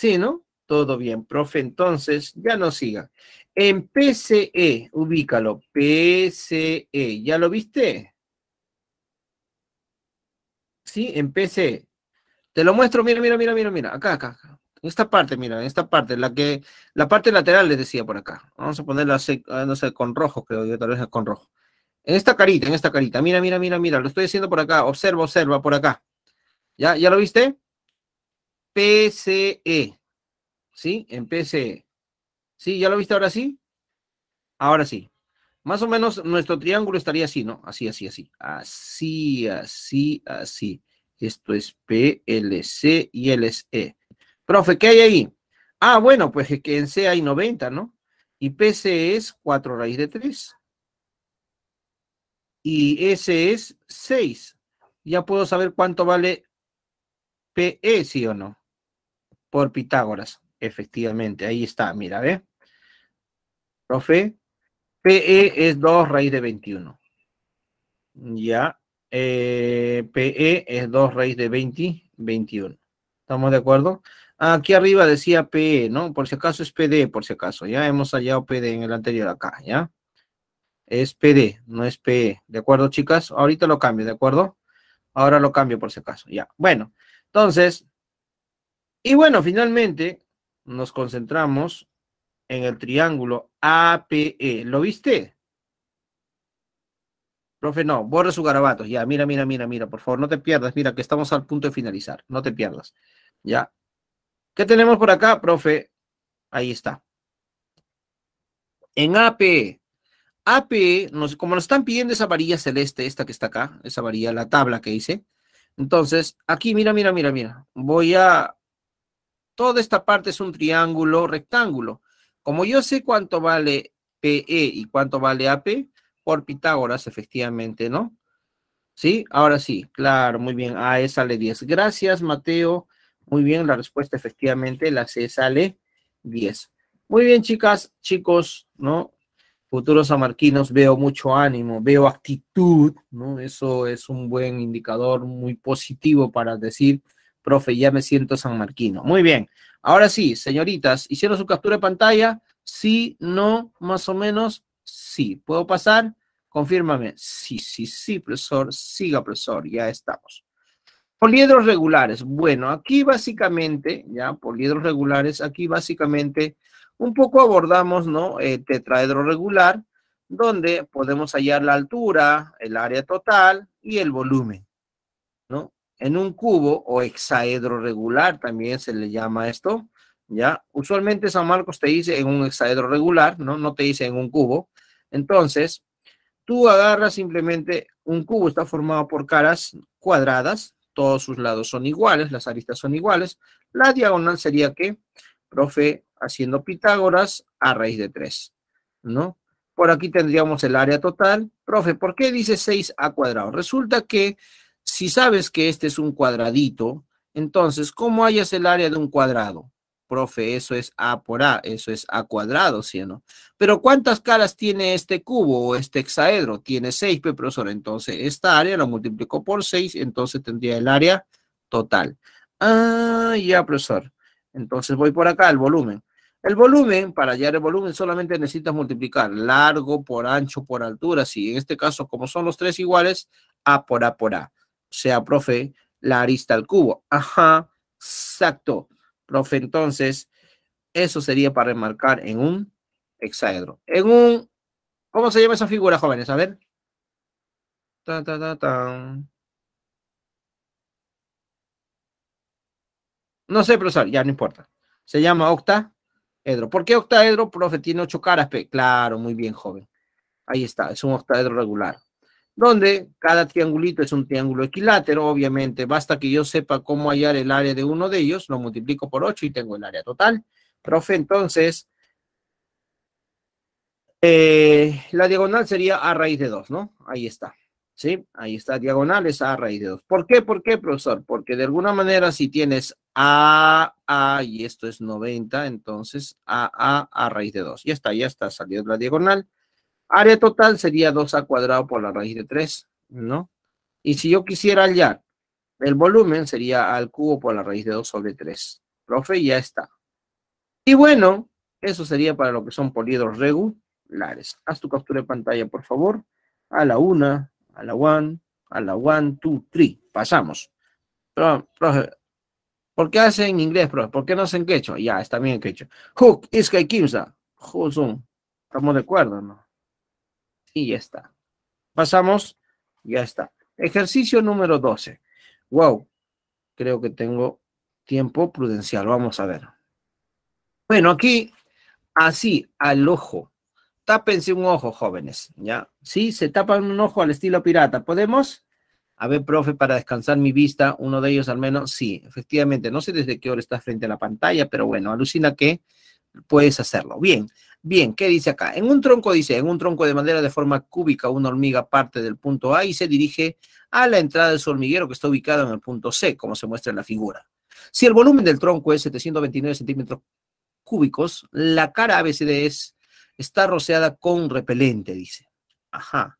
Sí, ¿no? Todo bien, profe. Entonces, ya no siga. En PCE, ubícalo. PCE, ¿ya lo viste? Sí, en PCE. Te lo muestro, mira, mira, mira, mira, mira. Acá, acá, En esta parte, mira, en esta parte, la que, la parte lateral les decía por acá. Vamos a ponerla, ah, no sé, con rojo, creo yo, tal vez con rojo. En esta carita, en esta carita. Mira, mira, mira, mira. Lo estoy haciendo por acá. Observa, observa, por acá. ¿Ya, ya lo viste? PCE. ¿Sí? En PCE. ¿Sí? ¿Ya lo viste ahora sí? Ahora sí. Más o menos nuestro triángulo estaría así, ¿no? Así, así, así. Así, así, así. Esto es PLC y LSE. Profe, ¿qué hay ahí? Ah, bueno, pues que en C hay 90, ¿no? Y PC e es 4 raíz de 3. Y S es 6. Ya puedo saber cuánto vale PE, ¿sí o no? por Pitágoras, efectivamente, ahí está, mira, ¿ve? Profe, PE es 2 raíz de 21. Ya, eh, PE es 2 raíz de 20, 21. ¿Estamos de acuerdo? Ah, aquí arriba decía PE, ¿no? Por si acaso es PD, por si acaso. Ya hemos hallado PD en el anterior acá, ¿ya? Es PD, no es PE. ¿De acuerdo, chicas? Ahorita lo cambio, ¿de acuerdo? Ahora lo cambio por si acaso, ya. Bueno, entonces, y bueno, finalmente nos concentramos en el triángulo APE. ¿Lo viste? Profe, no, borra su garabato. Ya, mira, mira, mira, mira, por favor, no te pierdas. Mira, que estamos al punto de finalizar. No te pierdas. Ya. ¿Qué tenemos por acá, profe? Ahí está. En APE. APE, nos, como nos están pidiendo esa varilla celeste, esta que está acá, esa varilla, la tabla que hice. Entonces, aquí, mira, mira, mira, mira. Voy a Toda esta parte es un triángulo rectángulo. Como yo sé cuánto vale PE y cuánto vale AP, por Pitágoras, efectivamente, ¿no? ¿Sí? Ahora sí, claro, muy bien. A e sale 10. Gracias, Mateo. Muy bien, la respuesta efectivamente, la C sale 10. Muy bien, chicas, chicos, ¿no? Futuros amarquinos, veo mucho ánimo, veo actitud, ¿no? Eso es un buen indicador muy positivo para decir Profe, ya me siento san marquino. Muy bien. Ahora sí, señoritas, ¿hicieron su captura de pantalla? Sí, no, más o menos, sí. ¿Puedo pasar? Confírmame. Sí, sí, sí, profesor. Siga, profesor. Ya estamos. Poliedros regulares. Bueno, aquí básicamente, ya, poliedros regulares, aquí básicamente un poco abordamos, ¿no? Eh, tetraedro regular, donde podemos hallar la altura, el área total y el volumen en un cubo o hexaedro regular, también se le llama esto, ¿ya? Usualmente San Marcos te dice en un hexaedro regular, ¿no? No te dice en un cubo. Entonces, tú agarras simplemente un cubo, está formado por caras cuadradas, todos sus lados son iguales, las aristas son iguales. La diagonal sería que, profe, haciendo Pitágoras a raíz de 3, ¿no? Por aquí tendríamos el área total. Profe, ¿por qué dice 6a cuadrado? Resulta que si sabes que este es un cuadradito, entonces, ¿cómo hallas el área de un cuadrado? Profe, eso es A por A, eso es A cuadrado, ¿sí o no? Pero ¿cuántas caras tiene este cubo o este hexaedro? Tiene 6, profesor. Entonces, esta área la multiplicó por 6, entonces tendría el área total. Ah, ya, profesor. Entonces voy por acá, el volumen. El volumen, para hallar el volumen, solamente necesitas multiplicar largo por ancho por altura. sí, en este caso, como son los tres iguales, A por A por A sea, profe, la arista al cubo. Ajá, exacto, profe. Entonces, eso sería para remarcar en un hexaedro. En un, ¿cómo se llama esa figura, jóvenes? A ver. Ta, ta, ta, No sé, profesor, ya no importa. Se llama octaedro. ¿Por qué octaedro, profe? Tiene ocho caras. Claro, muy bien, joven. Ahí está, es un octaedro regular donde cada triangulito es un triángulo equilátero, obviamente. Basta que yo sepa cómo hallar el área de uno de ellos, lo multiplico por 8 y tengo el área total. Profe, entonces, eh, la diagonal sería a raíz de 2, ¿no? Ahí está, ¿sí? Ahí está, diagonal es a raíz de 2. ¿Por qué? ¿Por qué, profesor? Porque de alguna manera si tienes a, a, y esto es 90, entonces a, a, a raíz de 2. Ya está, ya está, salió la diagonal. Área total sería 2 a cuadrado por la raíz de 3, ¿no? Y si yo quisiera hallar el volumen, sería al cubo por la raíz de 2 sobre 3. Profe, ya está. Y bueno, eso sería para lo que son poliedros regulares. Haz tu captura de pantalla, por favor. A la 1, a la 1, a la 1, 2, 3. Pasamos. profe, ¿por qué hace en inglés, profe? ¿Por qué no hacen quechua? Ya, está bien en quechua. Hook, is y kimsa. Estamos de acuerdo, ¿no? y ya está. Pasamos, ya está. Ejercicio número 12. Wow, creo que tengo tiempo prudencial. Vamos a ver. Bueno, aquí, así, al ojo. Tápense un ojo, jóvenes, ¿ya? Sí, se tapan un ojo al estilo pirata. ¿Podemos? A ver, profe, para descansar mi vista, uno de ellos al menos, sí, efectivamente. No sé desde qué hora estás frente a la pantalla, pero bueno, alucina que puedes hacerlo. Bien, Bien, ¿qué dice acá? En un tronco dice, en un tronco de madera de forma cúbica, una hormiga parte del punto A y se dirige a la entrada de su hormiguero que está ubicado en el punto C, como se muestra en la figura. Si el volumen del tronco es 729 centímetros cúbicos, la cara ABCD es, está rociada con repelente, dice. Ajá.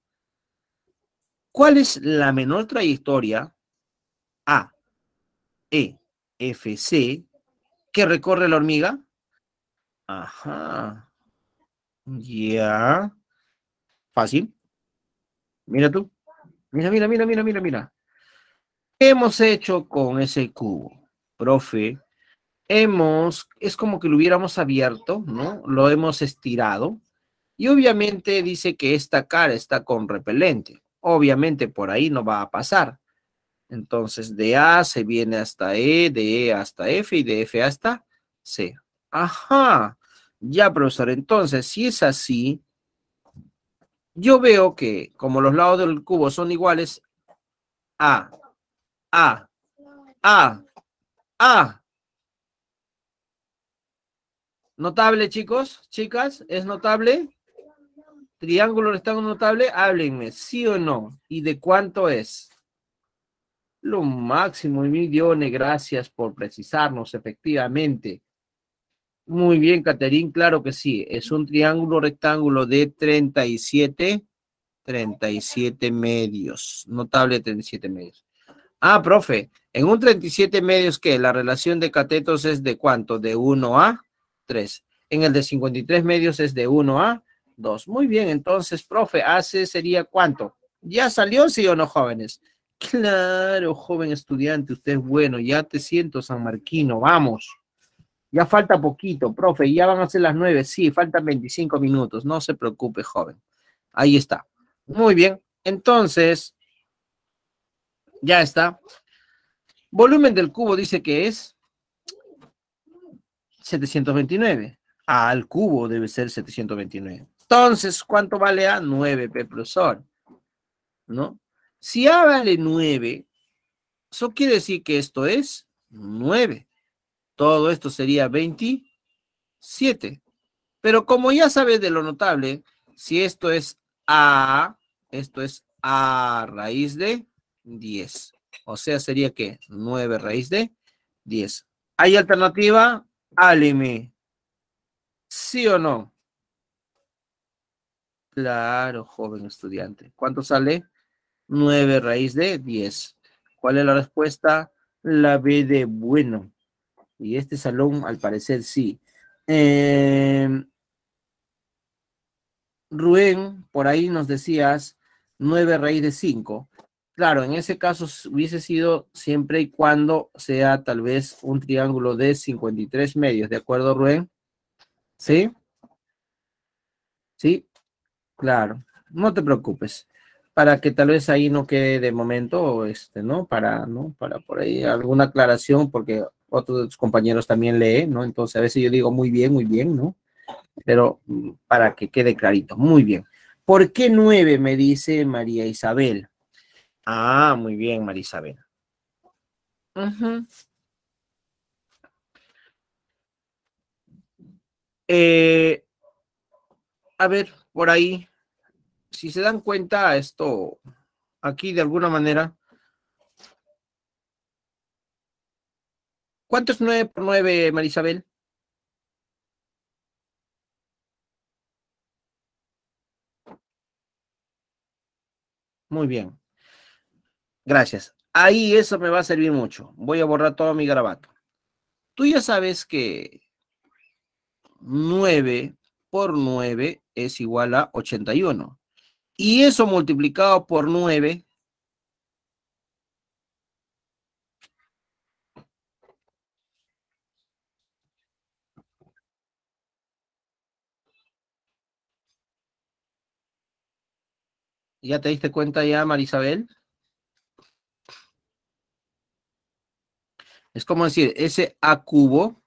¿Cuál es la menor trayectoria A, E, F, C que recorre la hormiga? Ajá. Ya. Fácil. Mira tú. Mira, mira, mira, mira, mira, mira. ¿Qué hemos hecho con ese cubo? Profe, hemos, es como que lo hubiéramos abierto, ¿no? Lo hemos estirado. Y obviamente dice que esta cara está con repelente. Obviamente por ahí no va a pasar. Entonces de A se viene hasta E, de E hasta F y de F hasta C. Ajá. Ya, profesor, entonces, si es así, yo veo que como los lados del cubo son iguales, A, A, A, A. ¿Notable, chicos? ¿Chicas? ¿Es notable? ¿Triángulo rectángulo notable? Háblenme, ¿sí o no? ¿Y de cuánto es? Lo máximo, millones, gracias por precisarnos, efectivamente. Muy bien, Caterín, claro que sí. Es un triángulo rectángulo de 37, 37 medios. Notable 37 medios. Ah, profe, en un 37 medios que la relación de catetos es de cuánto? De 1 a 3. En el de 53 medios es de 1 a 2. Muy bien, entonces, profe, hace sería cuánto? ¿Ya salió, sí o no, jóvenes? Claro, joven estudiante, usted es bueno, ya te siento, San Marquino, vamos. Ya falta poquito, profe, ya van a ser las nueve. Sí, faltan 25 minutos, no se preocupe, joven. Ahí está. Muy bien, entonces, ya está. Volumen del cubo dice que es 729. A al cubo debe ser 729. Entonces, ¿cuánto vale A? 9P plus sol. ¿No? Si A vale 9, eso quiere decir que esto es 9. Todo esto sería 27. Pero como ya sabes de lo notable, si esto es A, esto es A raíz de 10. O sea, sería que 9 raíz de 10. ¿Hay alternativa? Alimi. ¿Sí o no? Claro, joven estudiante. ¿Cuánto sale? 9 raíz de 10. ¿Cuál es la respuesta? La B de bueno. Y este salón, al parecer, sí. Eh, Rubén, por ahí nos decías 9 raíz de 5. Claro, en ese caso hubiese sido siempre y cuando sea tal vez un triángulo de 53 medios, ¿de acuerdo, Rubén? ¿Sí? ¿Sí? Claro, no te preocupes. Para que tal vez ahí no quede de momento, este, ¿no? Para, ¿no? Para por ahí alguna aclaración, porque otros compañeros también leen, ¿no? Entonces a veces yo digo muy bien, muy bien, ¿no? Pero mm, para que quede clarito, muy bien. ¿Por qué nueve? Me dice María Isabel. Ah, muy bien, María Isabel. Eh, a ver, por ahí, si se dan cuenta, esto aquí de alguna manera ¿Cuánto es 9 por 9, Marisabel? Muy bien. Gracias. Ahí eso me va a servir mucho. Voy a borrar todo mi garabato. Tú ya sabes que 9 por 9 es igual a 81. Y eso multiplicado por 9 ¿Ya te diste cuenta ya, Marisabel? Es como decir, ese A cubo,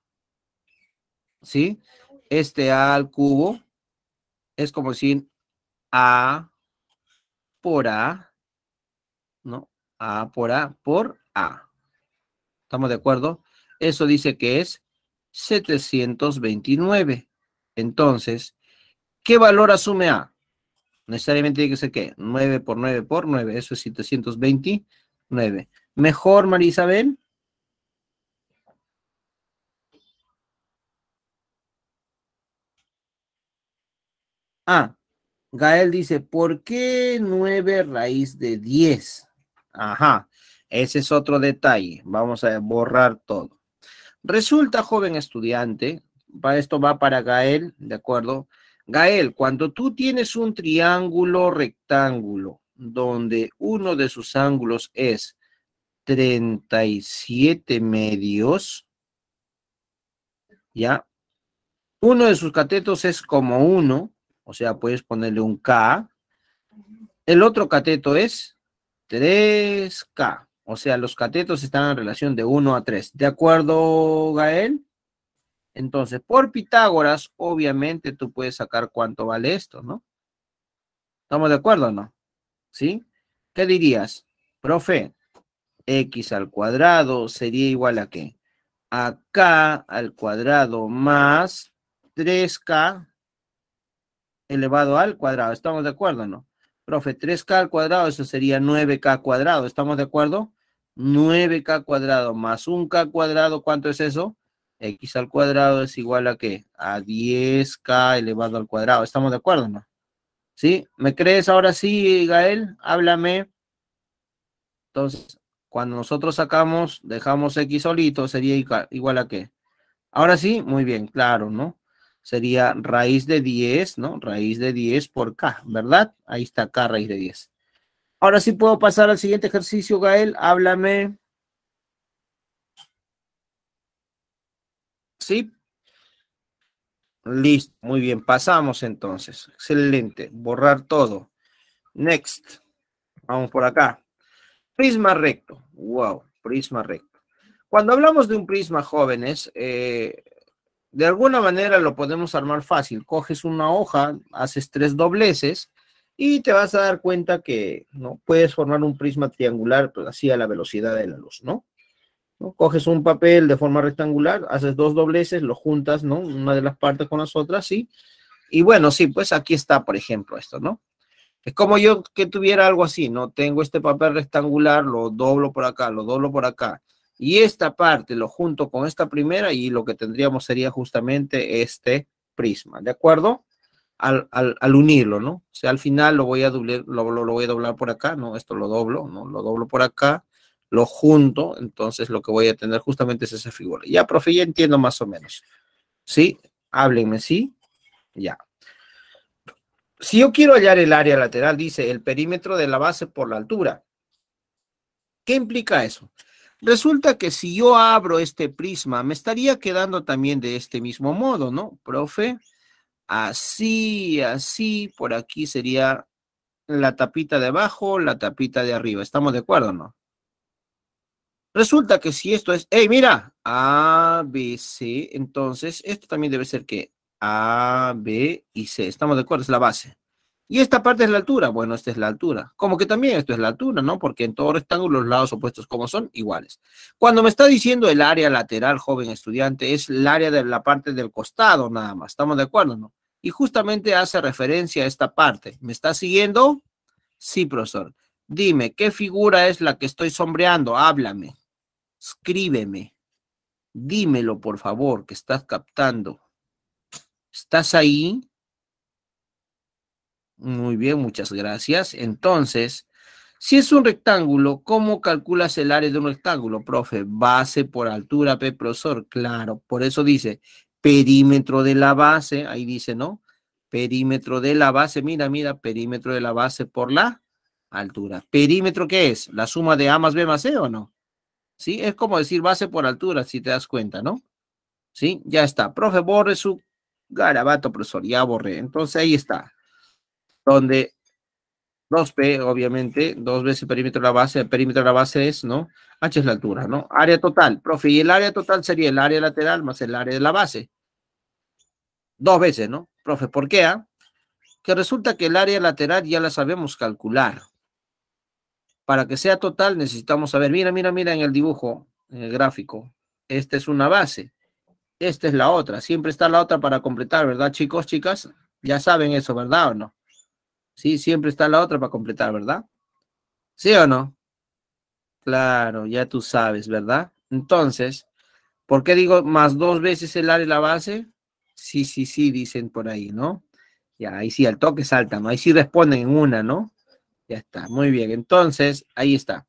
¿sí? Este A al cubo es como decir A por A, ¿no? A por A por A. ¿Estamos de acuerdo? Eso dice que es 729. Entonces, ¿qué valor asume A? Necesariamente tiene que ser ¿qué? 9 por 9 por 9, eso es 729. Mejor, María Isabel. Ah, Gael dice, ¿por qué 9 raíz de 10? Ajá, ese es otro detalle. Vamos a borrar todo. Resulta, joven estudiante, esto va para Gael, ¿de acuerdo? Gael, cuando tú tienes un triángulo rectángulo donde uno de sus ángulos es 37 medios, ¿ya? Uno de sus catetos es como 1, o sea, puedes ponerle un K. El otro cateto es 3K, o sea, los catetos están en relación de 1 a 3. ¿De acuerdo, Gael? Entonces, por Pitágoras, obviamente tú puedes sacar cuánto vale esto, ¿no? ¿Estamos de acuerdo o no? ¿Sí? ¿Qué dirías? Profe, x al cuadrado sería igual a qué? A k al cuadrado más 3k elevado al cuadrado. ¿Estamos de acuerdo o no? Profe, 3k al cuadrado, eso sería 9k cuadrado. ¿Estamos de acuerdo? 9k cuadrado más 1k cuadrado, ¿cuánto es eso? x al cuadrado es igual a qué? A 10k elevado al cuadrado. ¿Estamos de acuerdo, no? ¿Sí? ¿Me crees ahora sí, Gael? Háblame. Entonces, cuando nosotros sacamos, dejamos x solito, sería igual a qué? Ahora sí, muy bien, claro, ¿no? Sería raíz de 10, ¿no? Raíz de 10 por k, ¿verdad? Ahí está k, raíz de 10. Ahora sí puedo pasar al siguiente ejercicio, Gael. Háblame. ¿Sí? Listo, muy bien, pasamos entonces. Excelente, borrar todo. Next, vamos por acá. Prisma recto, wow, prisma recto. Cuando hablamos de un prisma, jóvenes, eh, de alguna manera lo podemos armar fácil. Coges una hoja, haces tres dobleces y te vas a dar cuenta que ¿no? puedes formar un prisma triangular, pues, así a la velocidad de la luz, ¿no? Coges un papel de forma rectangular, haces dos dobleces, lo juntas, ¿no? Una de las partes con las otras, ¿sí? Y bueno, sí, pues aquí está, por ejemplo, esto, ¿no? Es como yo que tuviera algo así, ¿no? Tengo este papel rectangular, lo doblo por acá, lo doblo por acá. Y esta parte lo junto con esta primera y lo que tendríamos sería justamente este prisma, ¿de acuerdo? Al, al, unirlo, ¿no? O sea, al final lo voy a doblar, lo voy a doblar por acá, ¿no? Esto lo doblo, ¿no? Lo doblo por acá lo junto, entonces lo que voy a tener justamente es esa figura. Ya, profe, ya entiendo más o menos. ¿Sí? Háblenme, ¿sí? Ya. Si yo quiero hallar el área lateral, dice el perímetro de la base por la altura. ¿Qué implica eso? Resulta que si yo abro este prisma, me estaría quedando también de este mismo modo, ¿no? Profe, así, así, por aquí sería la tapita de abajo, la tapita de arriba. ¿Estamos de acuerdo, no? Resulta que si esto es, hey, mira, A, B, C, entonces esto también debe ser que A, B y C. ¿Estamos de acuerdo? Es la base. Y esta parte es la altura. Bueno, esta es la altura. Como que también esto es la altura, ¿no? Porque en todo rectángulo los lados opuestos como son iguales. Cuando me está diciendo el área lateral, joven estudiante, es el área de la parte del costado nada más. ¿Estamos de acuerdo, no? Y justamente hace referencia a esta parte. ¿Me está siguiendo? Sí, profesor. Dime, ¿qué figura es la que estoy sombreando? Háblame escríbeme, dímelo por favor que estás captando. ¿Estás ahí? Muy bien, muchas gracias. Entonces, si es un rectángulo, ¿cómo calculas el área de un rectángulo, profe? Base por altura, P, profesor. Claro, por eso dice perímetro de la base, ahí dice, ¿no? Perímetro de la base, mira, mira, perímetro de la base por la altura. ¿Perímetro qué es? ¿La suma de A más B más C o no? ¿sí? Es como decir base por altura, si te das cuenta, ¿no? ¿Sí? Ya está. Profe, borre su garabato, profesor, ya borré. Entonces ahí está. Donde 2P, obviamente, dos veces perímetro de la base, el perímetro de la base es, ¿no? H es la altura, ¿no? Área total, profe, y el área total sería el área lateral más el área de la base. Dos veces, ¿no? Profe, ¿por qué? Ah? Que resulta que el área lateral ya la sabemos calcular. Para que sea total necesitamos saber, mira, mira, mira en el dibujo, en el gráfico, esta es una base, esta es la otra, siempre está la otra para completar, ¿verdad, chicos, chicas? Ya saben eso, ¿verdad o no? Sí, siempre está la otra para completar, ¿verdad? ¿Sí o no? Claro, ya tú sabes, ¿verdad? Entonces, ¿por qué digo más dos veces el área de la base? Sí, sí, sí, dicen por ahí, ¿no? Y ahí sí, al toque salta, ¿no? Ahí sí responden en una, ¿no? Ya está, muy bien. Entonces, ahí está.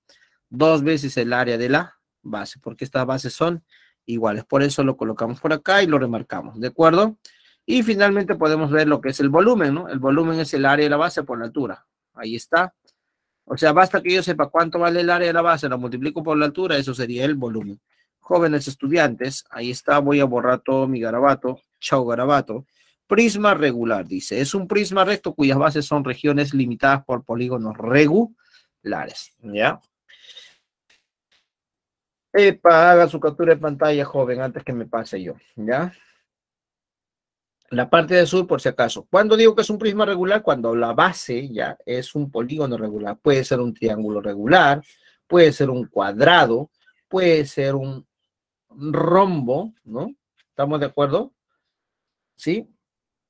Dos veces el área de la base, porque estas bases son iguales. Por eso lo colocamos por acá y lo remarcamos, ¿de acuerdo? Y finalmente podemos ver lo que es el volumen, ¿no? El volumen es el área de la base por la altura. Ahí está. O sea, basta que yo sepa cuánto vale el área de la base, lo multiplico por la altura, eso sería el volumen. Jóvenes estudiantes, ahí está, voy a borrar todo mi garabato. Chao, garabato. Prisma regular, dice. Es un prisma recto cuyas bases son regiones limitadas por polígonos regulares. ¿Ya? Epa, haga su captura de pantalla, joven, antes que me pase yo. ¿Ya? La parte de sur, por si acaso. Cuando digo que es un prisma regular, cuando la base ya es un polígono regular. Puede ser un triángulo regular, puede ser un cuadrado, puede ser un rombo, ¿no? ¿Estamos de acuerdo? ¿Sí?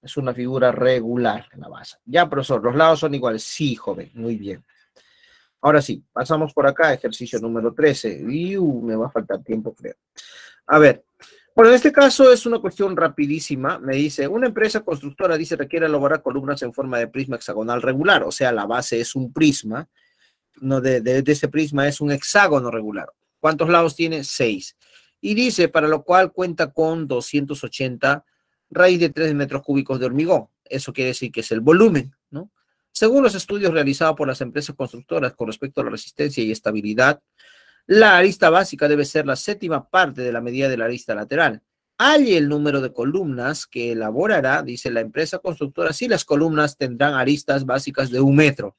Es una figura regular en la base. Ya, profesor, los lados son iguales. Sí, joven, muy bien. Ahora sí, pasamos por acá, ejercicio número 13. Y me va a faltar tiempo, creo. A ver, bueno, en este caso es una cuestión rapidísima. Me dice, una empresa constructora dice requiere elaborar columnas en forma de prisma hexagonal regular, o sea, la base es un prisma, no de, de, ese prisma es un hexágono regular. ¿Cuántos lados tiene? Seis. Y dice, para lo cual cuenta con 280 raíz de 3 metros cúbicos de hormigón. Eso quiere decir que es el volumen, ¿no? Según los estudios realizados por las empresas constructoras con respecto a la resistencia y estabilidad, la arista básica debe ser la séptima parte de la medida de la arista lateral. Hay el número de columnas que elaborará, dice la empresa constructora, si las columnas tendrán aristas básicas de un metro.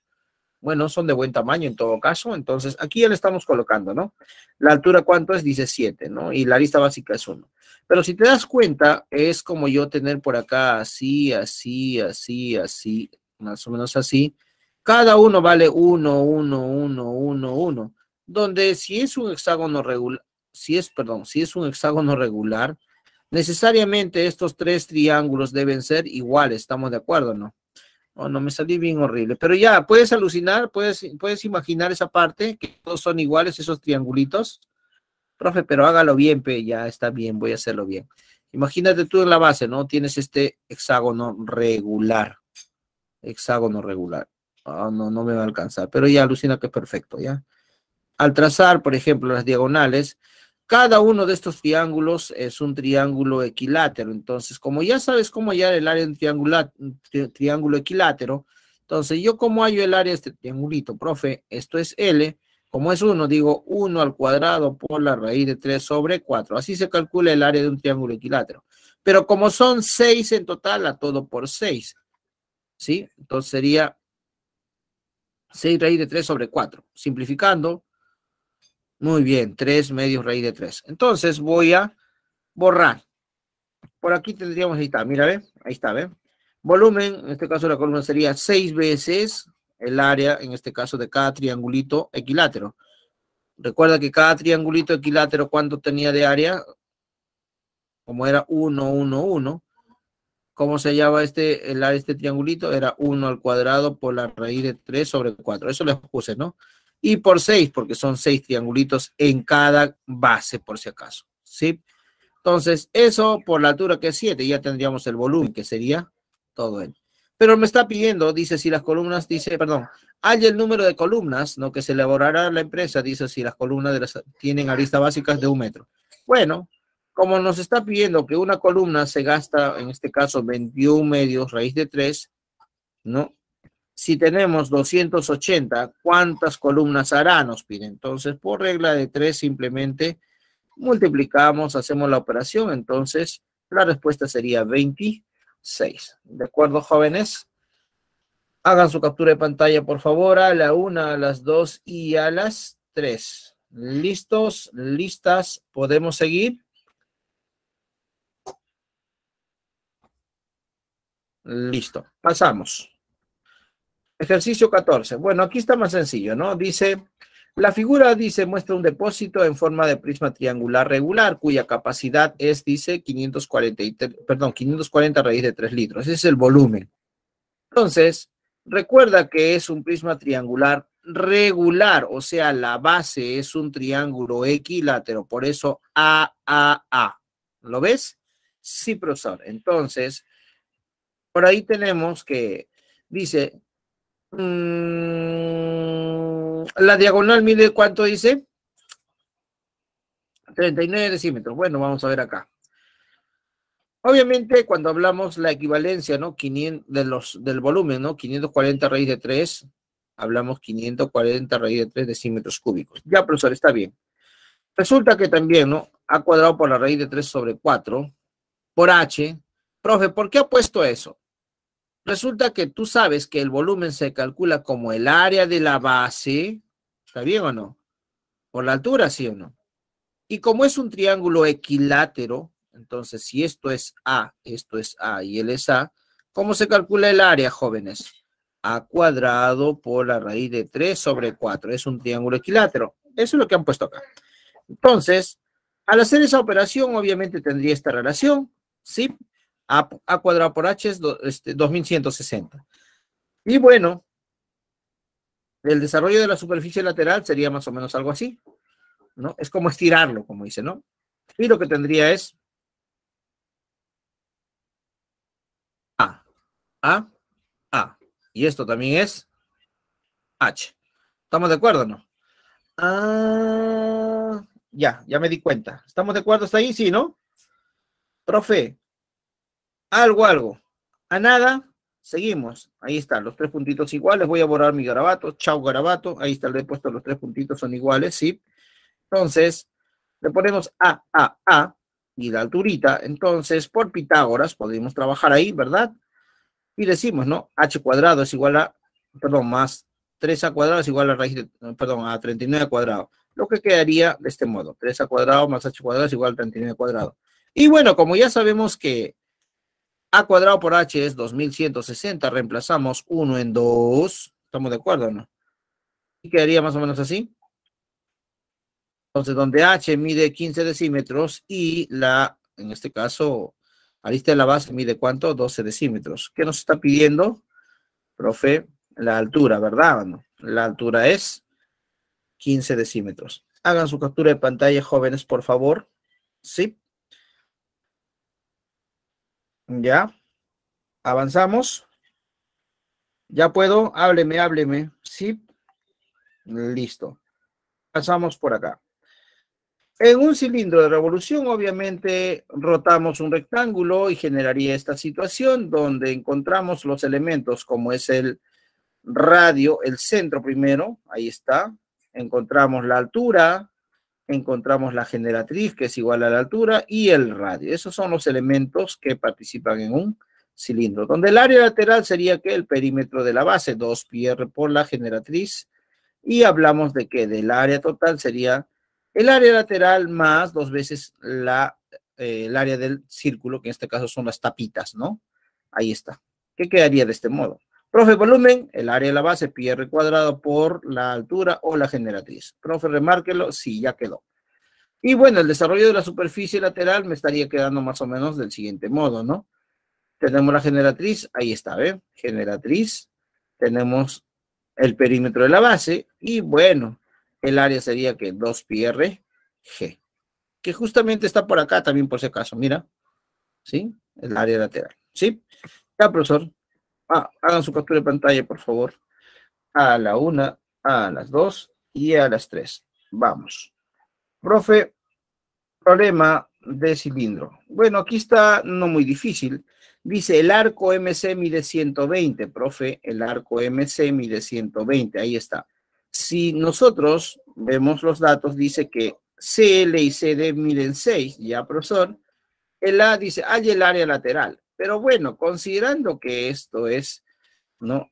Bueno, son de buen tamaño en todo caso. Entonces, aquí ya le estamos colocando, ¿no? La altura, ¿cuánto es? Dice ¿no? Y la lista básica es 1. Pero si te das cuenta, es como yo tener por acá así, así, así, así, más o menos así. Cada uno vale 1, 1, 1, 1, 1. Donde si es un hexágono regular, si es, perdón, si es un hexágono regular, necesariamente estos tres triángulos deben ser iguales, ¿estamos de acuerdo no? Oh, no, me salí bien horrible. Pero ya, puedes alucinar, puedes, puedes imaginar esa parte, que todos son iguales, esos triangulitos. Profe, pero hágalo bien, pe, ya está bien, voy a hacerlo bien. Imagínate tú en la base, ¿no? Tienes este hexágono regular. Hexágono regular. Oh, no, no me va a alcanzar, pero ya alucina que es perfecto, ¿ya? Al trazar, por ejemplo, las diagonales, cada uno de estos triángulos es un triángulo equilátero. Entonces, como ya sabes cómo hallar el área de un triángulo equilátero, entonces yo como hallo el área de este triangulito, profe, esto es L, como es 1, digo 1 al cuadrado por la raíz de 3 sobre 4. Así se calcula el área de un triángulo equilátero. Pero como son 6 en total, a todo por 6. ¿Sí? Entonces sería 6 raíz de 3 sobre 4. Simplificando, muy bien, 3 medios raíz de 3. Entonces voy a borrar. Por aquí tendríamos, ahí está, mira, ahí está, ¿ve? Volumen, en este caso la columna sería 6 veces el área, en este caso, de cada triangulito equilátero. Recuerda que cada triangulito equilátero, ¿cuánto tenía de área? Como era 1, 1, 1. ¿Cómo se hallaba este, este triangulito? Era 1 al cuadrado por la raíz de 3 sobre 4. Eso les puse, ¿no? y por 6, porque son 6 triangulitos en cada base, por si acaso. ¿sí? Entonces, eso por la altura que es 7, ya tendríamos el volumen, que sería todo él. Pero me está pidiendo, dice si las columnas, dice, perdón, hay el número de columnas, ¿no? Que se elaborará la empresa, dice si las columnas de tienen aristas básicas de un metro. Bueno, como nos está pidiendo que una columna se gasta, en este caso, 21 medios, raíz de 3, ¿no? si tenemos 280, ¿cuántas columnas hará? Nos pide. Entonces, por regla de tres, simplemente multiplicamos, hacemos la operación. Entonces, la respuesta sería 26. ¿De acuerdo, jóvenes? Hagan su captura de pantalla, por favor, a la 1, a las 2 y a las 3. ¿Listos? ¿Listas? ¿Podemos seguir? Listo. Pasamos. Ejercicio 14. Bueno, aquí está más sencillo, ¿no? Dice, la figura, dice, muestra un depósito en forma de prisma triangular regular, cuya capacidad es, dice, 540, perdón, 540 raíz de 3 litros. Ese es el volumen. Entonces, recuerda que es un prisma triangular regular, o sea, la base es un triángulo equilátero, por eso AAA. ¿Lo ves? Sí, profesor. Entonces, por ahí tenemos que, dice, Mm, la diagonal mide cuánto dice. 39 decímetros. Bueno, vamos a ver acá. Obviamente, cuando hablamos la equivalencia, ¿no? 500, de los, del volumen, ¿no? 540 raíz de 3, hablamos 540 raíz de 3 decímetros cúbicos. Ya, profesor, está bien. Resulta que también, ¿no? A cuadrado por la raíz de 3 sobre 4, por h. Profe, ¿por qué ha puesto eso? Resulta que tú sabes que el volumen se calcula como el área de la base, ¿está bien o no? Por la altura, ¿sí o no? Y como es un triángulo equilátero, entonces si esto es A, esto es A y él es A, ¿cómo se calcula el área, jóvenes? A cuadrado por la raíz de 3 sobre 4. Es un triángulo equilátero. Eso es lo que han puesto acá. Entonces, al hacer esa operación, obviamente tendría esta relación, ¿sí? A, cuadrado por h es 2160. Este, y bueno, el desarrollo de la superficie lateral sería más o menos algo así, ¿no? Es como estirarlo, como dice, ¿no? Y lo que tendría es A, A, A. Y esto también es H. ¿Estamos de acuerdo o no? Ah, ya, ya me di cuenta. ¿Estamos de acuerdo hasta ahí? Sí, ¿no? Profe, algo, algo. A nada, seguimos. Ahí está, los tres puntitos iguales. Voy a borrar mi garabato. Chau, garabato. Ahí está, le he puesto los tres puntitos, son iguales, ¿sí? Entonces, le ponemos A, A, A y la alturita. Entonces, por Pitágoras podemos trabajar ahí, ¿verdad? Y decimos, ¿no? H cuadrado es igual a, perdón, más 3A cuadrado es igual a raíz de, perdón, a 39 cuadrado. Lo que quedaría de este modo, 3A cuadrado más H cuadrado es igual a 39 cuadrado. Y bueno, como ya sabemos que a cuadrado por H es 2160, reemplazamos 1 en 2. ¿Estamos de acuerdo o no? Y quedaría más o menos así. Entonces, donde H mide 15 decímetros y la, en este caso, arista de la base mide cuánto? 12 decímetros. ¿Qué nos está pidiendo, profe? La altura, ¿verdad? La altura es 15 decímetros. Hagan su captura de pantalla, jóvenes, por favor. Sí. Ya. Avanzamos. Ya puedo. Hábleme, hábleme. Sí. Listo. Pasamos por acá. En un cilindro de revolución, obviamente, rotamos un rectángulo y generaría esta situación donde encontramos los elementos como es el radio, el centro primero, ahí está, encontramos la altura, encontramos la generatriz, que es igual a la altura, y el radio. Esos son los elementos que participan en un cilindro, donde el área lateral sería que el perímetro de la base, 2 r por la generatriz, y hablamos de que del área total sería el área lateral más dos veces la, eh, el área del círculo, que en este caso son las tapitas, ¿no? Ahí está. ¿Qué quedaría de este modo? Profe, volumen, el área de la base, pi r cuadrado por la altura o la generatriz. Profe, remárquelo, sí, ya quedó. Y bueno, el desarrollo de la superficie lateral me estaría quedando más o menos del siguiente modo, ¿no? Tenemos la generatriz, ahí está, ¿ven? Generatriz, tenemos el perímetro de la base, y bueno, el área sería que 2 pi r g, que justamente está por acá también por si acaso, mira, ¿sí? El área lateral, ¿sí? Ya, profesor, ah, hagan su captura de pantalla, por favor. A la una, a las dos y a las tres. Vamos. Profe, problema de cilindro. Bueno, aquí está no muy difícil. Dice, el arco MC mide 120, profe, el arco MC mide 120, ahí está. Si nosotros vemos los datos, dice que CL y CD miden 6, ya profesor. El A dice, hay el área lateral. Pero bueno, considerando que esto es, ¿no?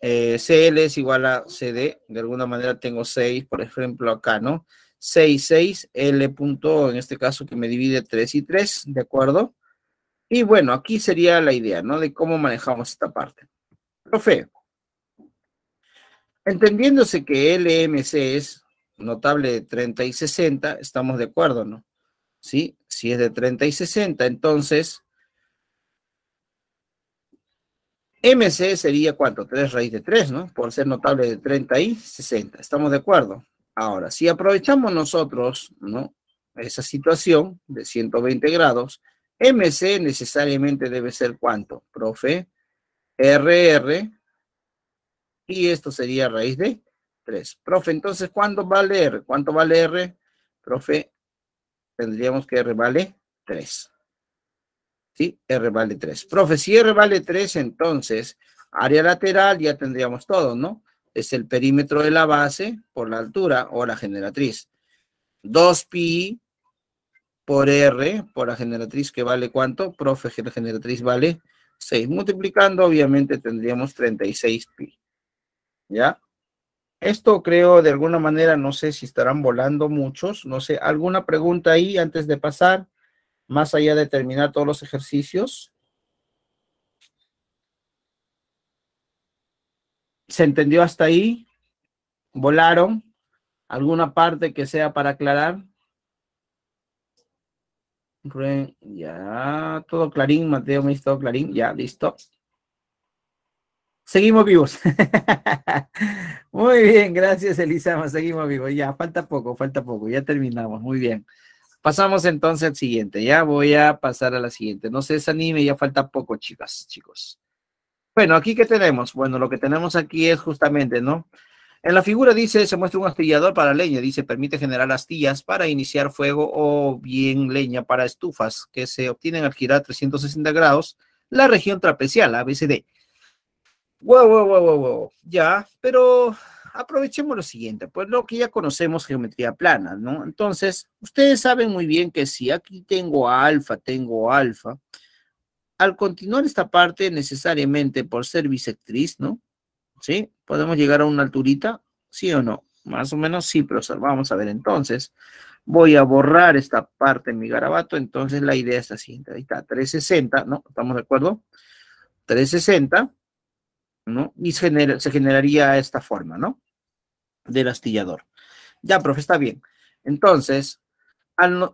Eh, CL es igual a CD, de alguna manera tengo 6, por ejemplo, acá, ¿no? 6, 6, L punto, en este caso que me divide 3 y 3, ¿de acuerdo? Y bueno, aquí sería la idea, ¿no? De cómo manejamos esta parte. Profe, entendiéndose que LMC es notable de 30 y 60, estamos de acuerdo, ¿no? ¿Sí? Si es de 30 y 60, entonces MC sería cuánto? 3 raíz de 3, ¿no? Por ser notable de 30 y 60. ¿Estamos de acuerdo? Ahora, si aprovechamos nosotros, ¿no? Esa situación de 120 grados, MC necesariamente debe ser cuánto, profe? RR. Y esto sería raíz de 3. Profe, entonces, ¿cuánto vale R? ¿Cuánto vale R? Profe, tendríamos que R vale 3. ¿sí? R vale 3. Profe, si R vale 3, entonces área lateral ya tendríamos todo, ¿no? Es el perímetro de la base por la altura o la generatriz. 2pi por R, por la generatriz, que vale cuánto? Profe, la generatriz vale 6. Multiplicando, obviamente, tendríamos 36pi. ¿Ya? Esto creo, de alguna manera, no sé si estarán volando muchos. No sé, ¿alguna pregunta ahí antes de pasar? más allá de terminar todos los ejercicios. ¿Se entendió hasta ahí? ¿Volaron? ¿Alguna parte que sea para aclarar? Ya, todo clarín, Mateo, me todo clarín, ya, listo. Seguimos vivos. Muy bien, gracias Elizabeth, seguimos vivos. Ya, falta poco, falta poco, ya terminamos. Muy bien. Pasamos entonces al siguiente, ya voy a pasar a la siguiente. No se desanime, ya falta poco, chicas, chicos. Bueno, aquí que tenemos, bueno, lo que tenemos aquí es justamente, ¿no? En la figura dice, se muestra un astillador para leña, dice, permite generar astillas para iniciar fuego o bien leña para estufas que se obtienen al girar 360 grados la región trapecial, ABCD. Wow, wow, wow, wow, wow. Ya, pero aprovechemos lo siguiente, pues lo que ya conocemos geometría plana, ¿no? Entonces, ustedes saben muy bien que si aquí tengo alfa, tengo alfa, al continuar esta parte necesariamente por ser bisectriz, ¿no? ¿Sí? ¿Podemos llegar a una alturita? ¿Sí o no? Más o menos sí, pero vamos a ver entonces. Voy a borrar esta parte en mi garabato, entonces la idea es la siguiente. Ahí está, 360, ¿no? ¿Estamos de acuerdo? 360. ¿no? Y se, generaría esta forma, ¿no? del astillador. Ya, profe, está bien. Entonces, al,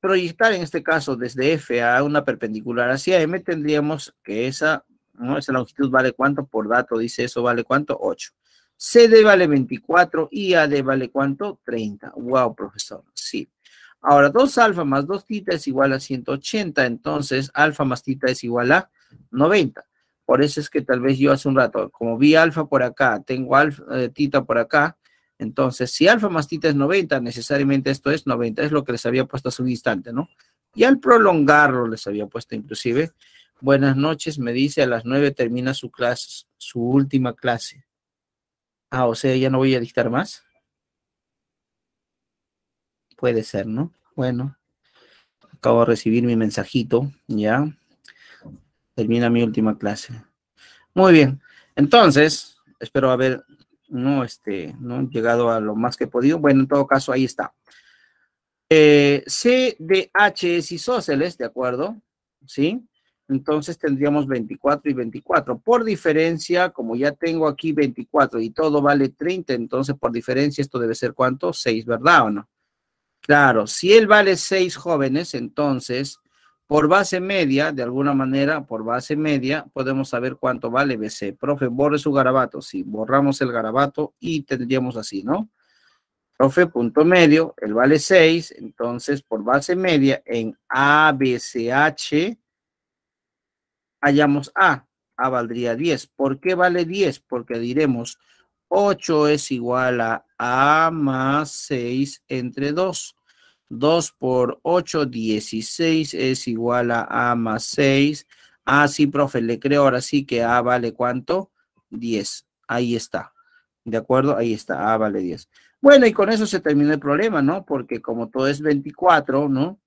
proyectar en este caso desde F a una perpendicular hacia M, tendríamos que esa, ¿no? esa longitud vale cuánto por dato, dice eso, vale cuánto, 8. CD vale 24 y AD vale cuánto, 30. Wow, profesor, sí. Ahora, 2 alfa más 2 tita es igual a 180, entonces alfa más tita es igual a 90. Por eso es que tal vez yo hace un rato, como vi alfa por acá, tengo alfa, eh, tita por acá, entonces si alfa más tita es 90, necesariamente esto es 90, es lo que les había puesto hace un instante, ¿no? Y al prolongarlo les había puesto inclusive, buenas noches, me dice, a las 9 termina su clase, su última clase. Ah, o sea, ya no voy a dictar más. Puede ser, ¿no? Bueno, acabo de recibir mi mensajito, ¿ya? termina mi última clase. Muy bien, entonces, espero haber no, este, no llegado a lo más que he podido. Bueno, en todo caso, ahí está. CDH eh, es isóceles, ¿de acuerdo? ¿Sí? Entonces tendríamos 24 y 24. Por diferencia, como ya tengo aquí 24 y todo vale 30, entonces por diferencia esto debe ser cuánto? 6, ¿verdad o no? Claro, si él vale 6 jóvenes, entonces por base media, de alguna manera, por base media, podemos saber cuánto vale BC. Profe, borre su garabato. Sí, borramos el garabato y tendríamos así, ¿no? Profe, punto medio, el vale 6. Entonces, por base media, en ABCH, hallamos A. A valdría 10. ¿Por qué vale 10? Porque diremos 8 es igual a A más 6 entre 2. 2 por 8, 16 es igual a A más 6. Ah, sí, profe, le creo ahora sí que A vale cuánto? 10. Ahí está. ¿De acuerdo? Ahí está. A vale 10. Bueno, y con eso se termina el problema, ¿no? Porque como todo es 24, ¿no?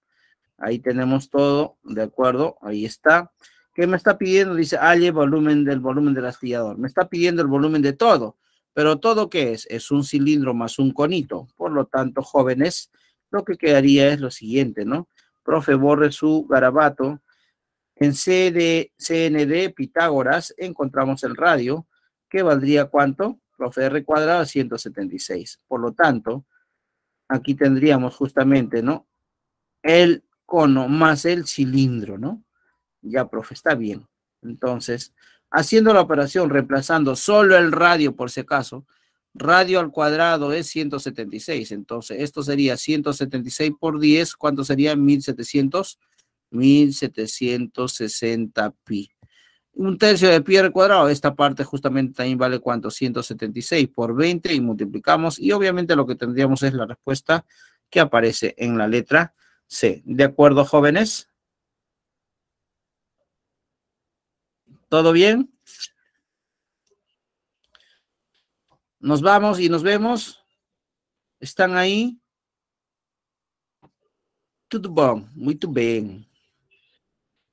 Ahí tenemos todo, ¿de acuerdo? Ahí está. ¿Qué me está pidiendo? Dice, halle volumen del volumen del astillador. Me está pidiendo el volumen de todo. Pero todo qué es? Es un cilindro más un conito. Por lo tanto, jóvenes, lo que quedaría es lo siguiente, ¿no? Profe, borre su garabato. En CD, CND Pitágoras encontramos el radio, que valdría cuánto? Profe, R cuadrado 176. Por lo tanto, aquí tendríamos justamente, ¿no? El cono más el cilindro, ¿no? Ya, profe, está bien. Entonces, haciendo la operación, reemplazando solo el radio por si acaso, radio al cuadrado es 176. Entonces, esto sería 176 por 10. ¿Cuánto sería? 1700. 1760 pi. Un tercio de pi al cuadrado. Esta parte justamente también vale cuánto? 176 por 20 y multiplicamos. Y obviamente lo que tendríamos es la respuesta que aparece en la letra C. ¿De acuerdo, jóvenes? ¿Todo bien? Nos vamos y nos vemos. Están ahí. Tudo bom, Muy bien.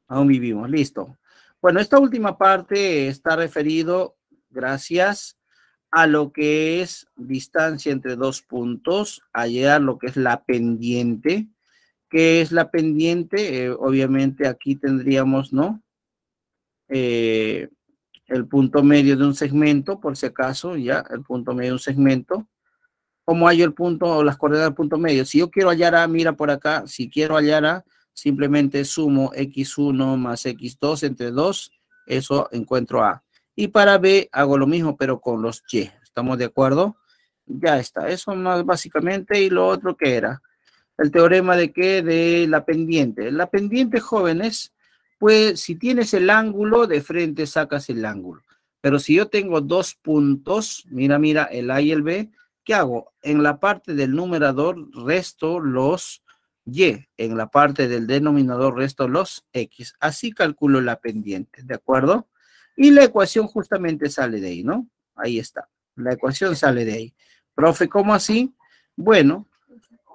Aún vivimos, listo. Bueno, esta última parte está referido, gracias, a lo que es distancia entre dos puntos, a llegar lo que es la pendiente. ¿Qué es la pendiente? Eh, obviamente aquí tendríamos, ¿no? Eh, el punto medio de un segmento, por si acaso, ya, el punto medio de un segmento. ¿Cómo hallo el punto o las coordenadas del punto medio? Si yo quiero hallar A, mira por acá, si quiero hallar A, simplemente sumo X1 más X2 entre 2, eso encuentro A. Y para B hago lo mismo, pero con los Y. ¿Estamos de acuerdo? Ya está, eso más básicamente. Y lo otro que era, el teorema de qué? De la pendiente. La pendiente, jóvenes, pues si tienes el ángulo, de frente sacas el ángulo. Pero si yo tengo dos puntos, mira, mira, el A y el B, ¿qué hago? En la parte del numerador resto los Y, en la parte del denominador resto los X. Así calculo la pendiente, ¿de acuerdo? Y la ecuación justamente sale de ahí, ¿no? Ahí está, la ecuación sale de ahí. Profe, ¿cómo así? Bueno,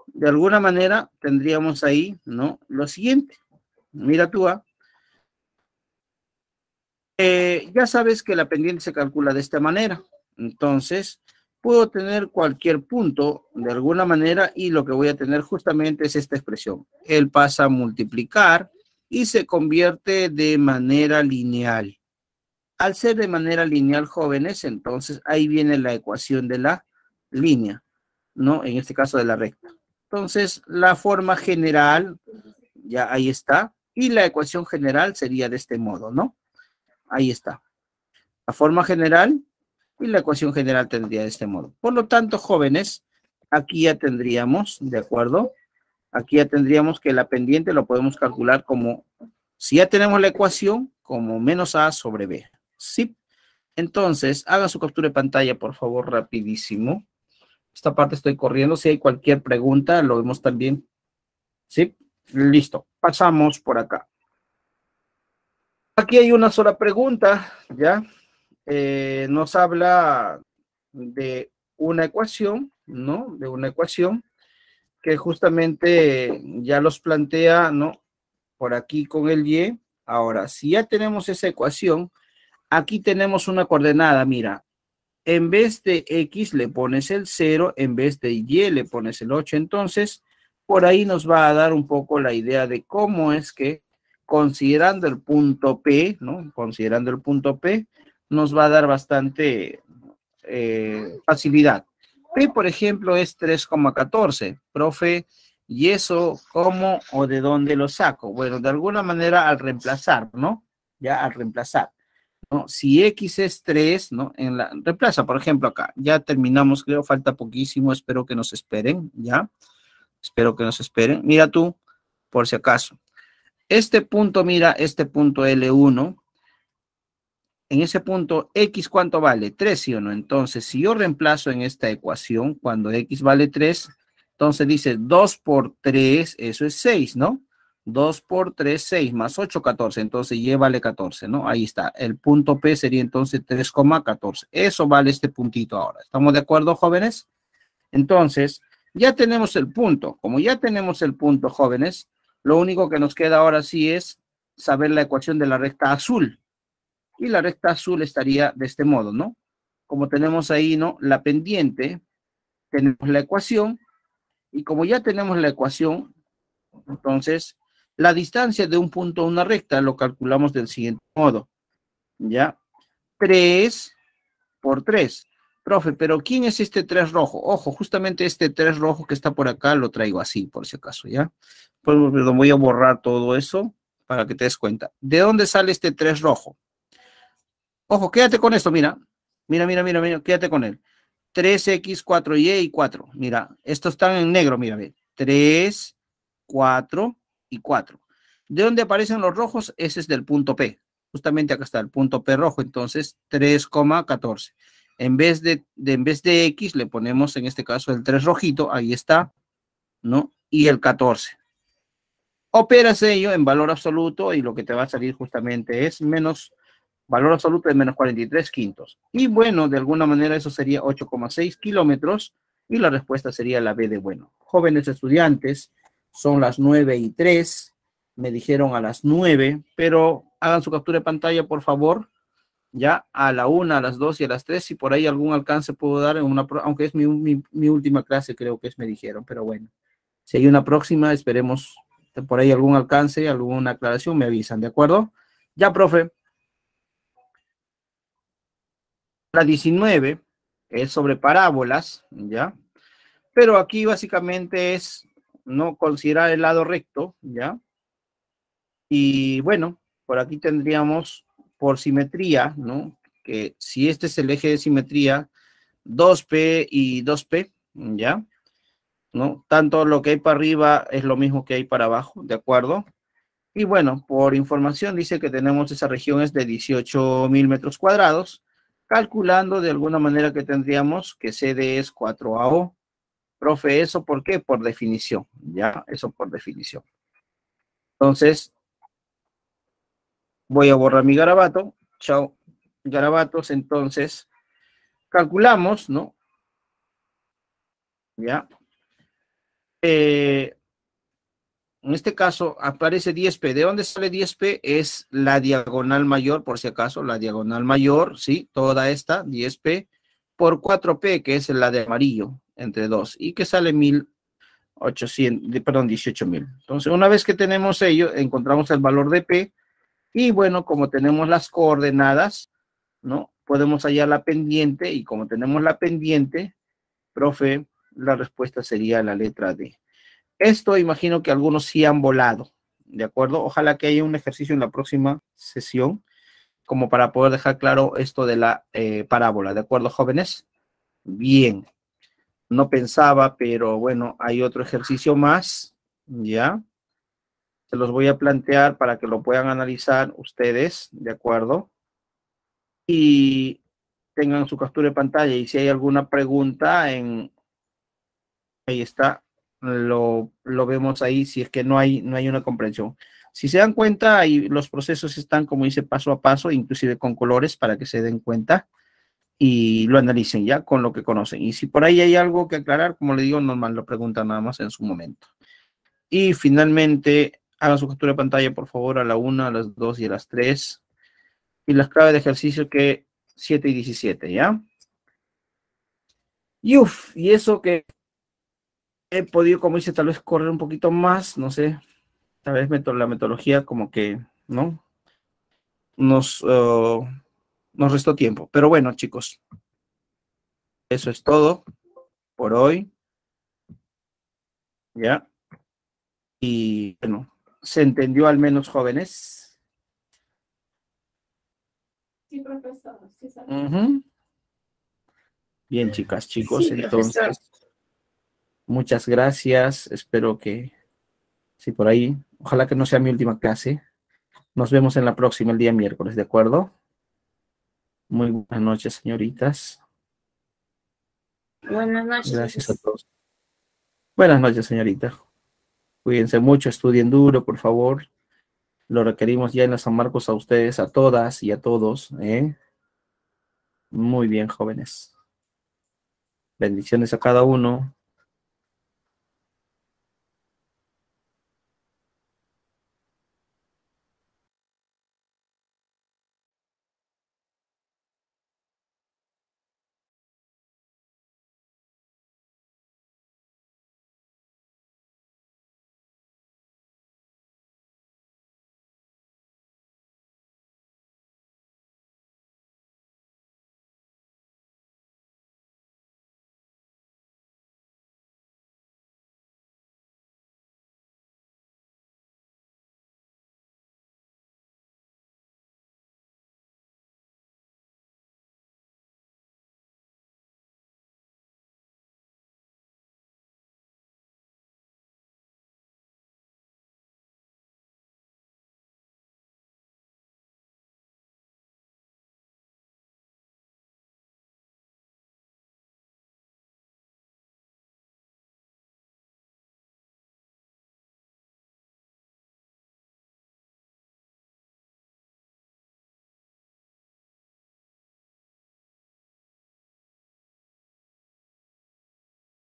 de alguna manera tendríamos ahí, ¿no? Lo siguiente, mira tú, A. ¿ah? Eh, ya sabes que la pendiente se calcula de esta manera. Entonces, puedo tener cualquier punto de alguna manera y lo que voy a tener justamente es esta expresión. Él pasa a multiplicar y se convierte de manera lineal. Al ser de manera lineal jóvenes, entonces ahí viene la ecuación de la línea, ¿no? En este caso de la recta. Entonces, la forma general, ya ahí está, y la ecuación general sería de este modo, ¿no? Ahí está. La forma general y la ecuación general tendría de este modo. Por lo tanto, jóvenes, aquí ya tendríamos, ¿de acuerdo? Aquí ya tendríamos que la pendiente lo podemos calcular como, si ya tenemos la ecuación, como menos A sobre B. ¿Sí? Entonces, haga su captura de pantalla, por favor, rapidísimo. Esta parte estoy corriendo. Si hay cualquier pregunta, lo vemos también. ¿Sí? Listo. Pasamos por acá. Aquí hay una sola pregunta, ¿ya? Eh, nos habla de una ecuación, ¿no? De una ecuación que justamente ya los plantea, ¿no? Por aquí con el Y. Ahora, si ya tenemos esa ecuación, aquí tenemos una coordenada, mira. En vez de X le pones el 0, en vez de Y le pones el 8. Entonces, por ahí nos va a dar un poco la idea de cómo es que considerando el punto P, ¿no? Considerando el punto P, nos va a dar bastante eh, facilidad. P, por ejemplo, es 3,14. Profe, ¿y eso cómo o de dónde lo saco? Bueno, de alguna manera al reemplazar, ¿no? Ya al reemplazar. ¿no? Si X es 3, ¿no? En la, reemplaza, por ejemplo, acá. Ya terminamos, creo, falta poquísimo. Espero que nos esperen, ¿ya? Espero que nos esperen. Mira tú, por si acaso. Este punto, mira, este punto L1, en ese punto, X cuánto vale? 3, ¿sí o no? Entonces, si yo reemplazo en esta ecuación, cuando X vale 3, entonces dice 2 por 3, eso es 6, ¿no? 2 por 3, 6, más 8, 14. Entonces, Y vale 14, ¿no? Ahí está. El punto P sería entonces 3,14. Eso vale este puntito ahora. ¿Estamos de acuerdo, jóvenes? Entonces, ya tenemos el punto. Como ya tenemos el punto, jóvenes, lo único que nos queda ahora sí es saber la ecuación de la recta azul. Y la recta azul estaría de este modo, ¿no? Como tenemos ahí, ¿no? La pendiente, tenemos la ecuación, y como ya tenemos la ecuación, entonces la distancia de un punto a una recta lo calculamos del siguiente modo, ¿ya? 3 por 3. Profe, pero ¿quién es este 3 rojo? Ojo, justamente este 3 rojo que está por acá lo traigo así, por si acaso, ¿ya? Pues, pues lo voy a borrar todo eso para que te des cuenta. ¿De dónde sale este 3 rojo? Ojo, quédate con esto, mira. Mira, mira, mira, mira, quédate con él. 3X, 4Y y 4. E mira, estos están en negro, mira, ve. 3, 4 y 4. ¿De dónde aparecen los rojos? Ese es del punto P. Justamente acá está el punto P rojo, entonces 3,14 en vez de, en vez de X le ponemos en este caso el 3 rojito, ahí está, ¿no? Y el 14. Operas ello en valor absoluto y lo que te va a salir justamente es menos, valor absoluto de menos 43 quintos. Y bueno, de alguna manera eso sería 8,6 kilómetros y la respuesta sería la B de bueno. Jóvenes estudiantes, son las 9 y 3, me dijeron a las 9, pero hagan su captura de pantalla por favor ya a la una, a las dos y a las tres, si por ahí algún alcance puedo dar en una, aunque es mi, última clase, creo que es, me dijeron, pero bueno, si hay una próxima, esperemos por ahí algún alcance, alguna aclaración, me avisan, ¿de acuerdo? Ya, profe. La 19 es sobre parábolas, ¿ya? Pero aquí básicamente es no considerar el lado recto, ¿ya? Y bueno, por aquí tendríamos por simetría, ¿no? Que si este es el eje de simetría, 2P y 2P, ¿ya? ¿No? Tanto lo que hay para arriba es lo mismo que hay para abajo, ¿de acuerdo? Y bueno, por información dice que tenemos esa región es de 18.000 mil metros cuadrados, calculando de alguna manera que tendríamos que CD es 4AO. Profe, ¿eso por qué? Por definición, ¿ya? Eso por definición. Entonces, voy a borrar mi garabato, chao, garabatos, entonces calculamos, ¿no? ¿Ya? Eh, en este caso aparece 10P. ¿De dónde sale 10P? Es la diagonal mayor, por si acaso, la diagonal mayor, ¿sí? Toda esta, 10P, por 4P, que es la de amarillo, entre 2, y que sale 1800, perdón, 18.000. Entonces, una vez que tenemos ello, encontramos el valor de P, y bueno, como tenemos las coordenadas, ¿no? Podemos hallar la pendiente y como tenemos la pendiente, profe, la respuesta sería la letra D. Esto imagino que algunos sí han volado, ¿de acuerdo? Ojalá que haya un ejercicio en la próxima sesión como para poder dejar claro esto de la eh, parábola, ¿de acuerdo, jóvenes? Bien, no pensaba, pero bueno, hay otro ejercicio más, ¿ya? se los voy a plantear para que lo puedan analizar ustedes, ¿de acuerdo? Y tengan su captura de pantalla y si hay alguna pregunta en... Ahí está, lo, lo vemos ahí si es que no hay, no hay una comprensión. Si se dan cuenta, ahí los procesos están, como dice, paso a paso, inclusive con colores para que se den cuenta y lo analicen ya con lo que conocen. Y si por ahí hay algo que aclarar, como le digo, normal lo preguntan nada más en su momento. Y finalmente, hagan su captura de pantalla, por favor, a la 1, a las 2 y a las 3. Y las claves de ejercicio que 7 y 17, ¿ya? Y uff, y eso que he podido, como dice, tal vez correr un poquito más, no sé, tal vez meto la metodología como que, ¿no? Nos, uh, nos restó tiempo. Pero bueno, chicos, eso es todo por hoy. ¿Ya? Y bueno, ¿Se entendió al menos, jóvenes? Sí, profesor. Bien, chicas, chicos, entonces, muchas gracias. Espero que, sí, por ahí, ojalá que no sea mi última clase. Nos vemos en la próxima, el día miércoles, ¿de acuerdo? Muy buenas noches, señoritas. Buenas noches. Gracias a todos. Buenas noches, señoritas. Cuídense mucho, estudien duro, por favor. Lo requerimos ya en San Marcos a ustedes, a todas y a todos. ¿eh? Muy bien, jóvenes. Bendiciones a cada uno.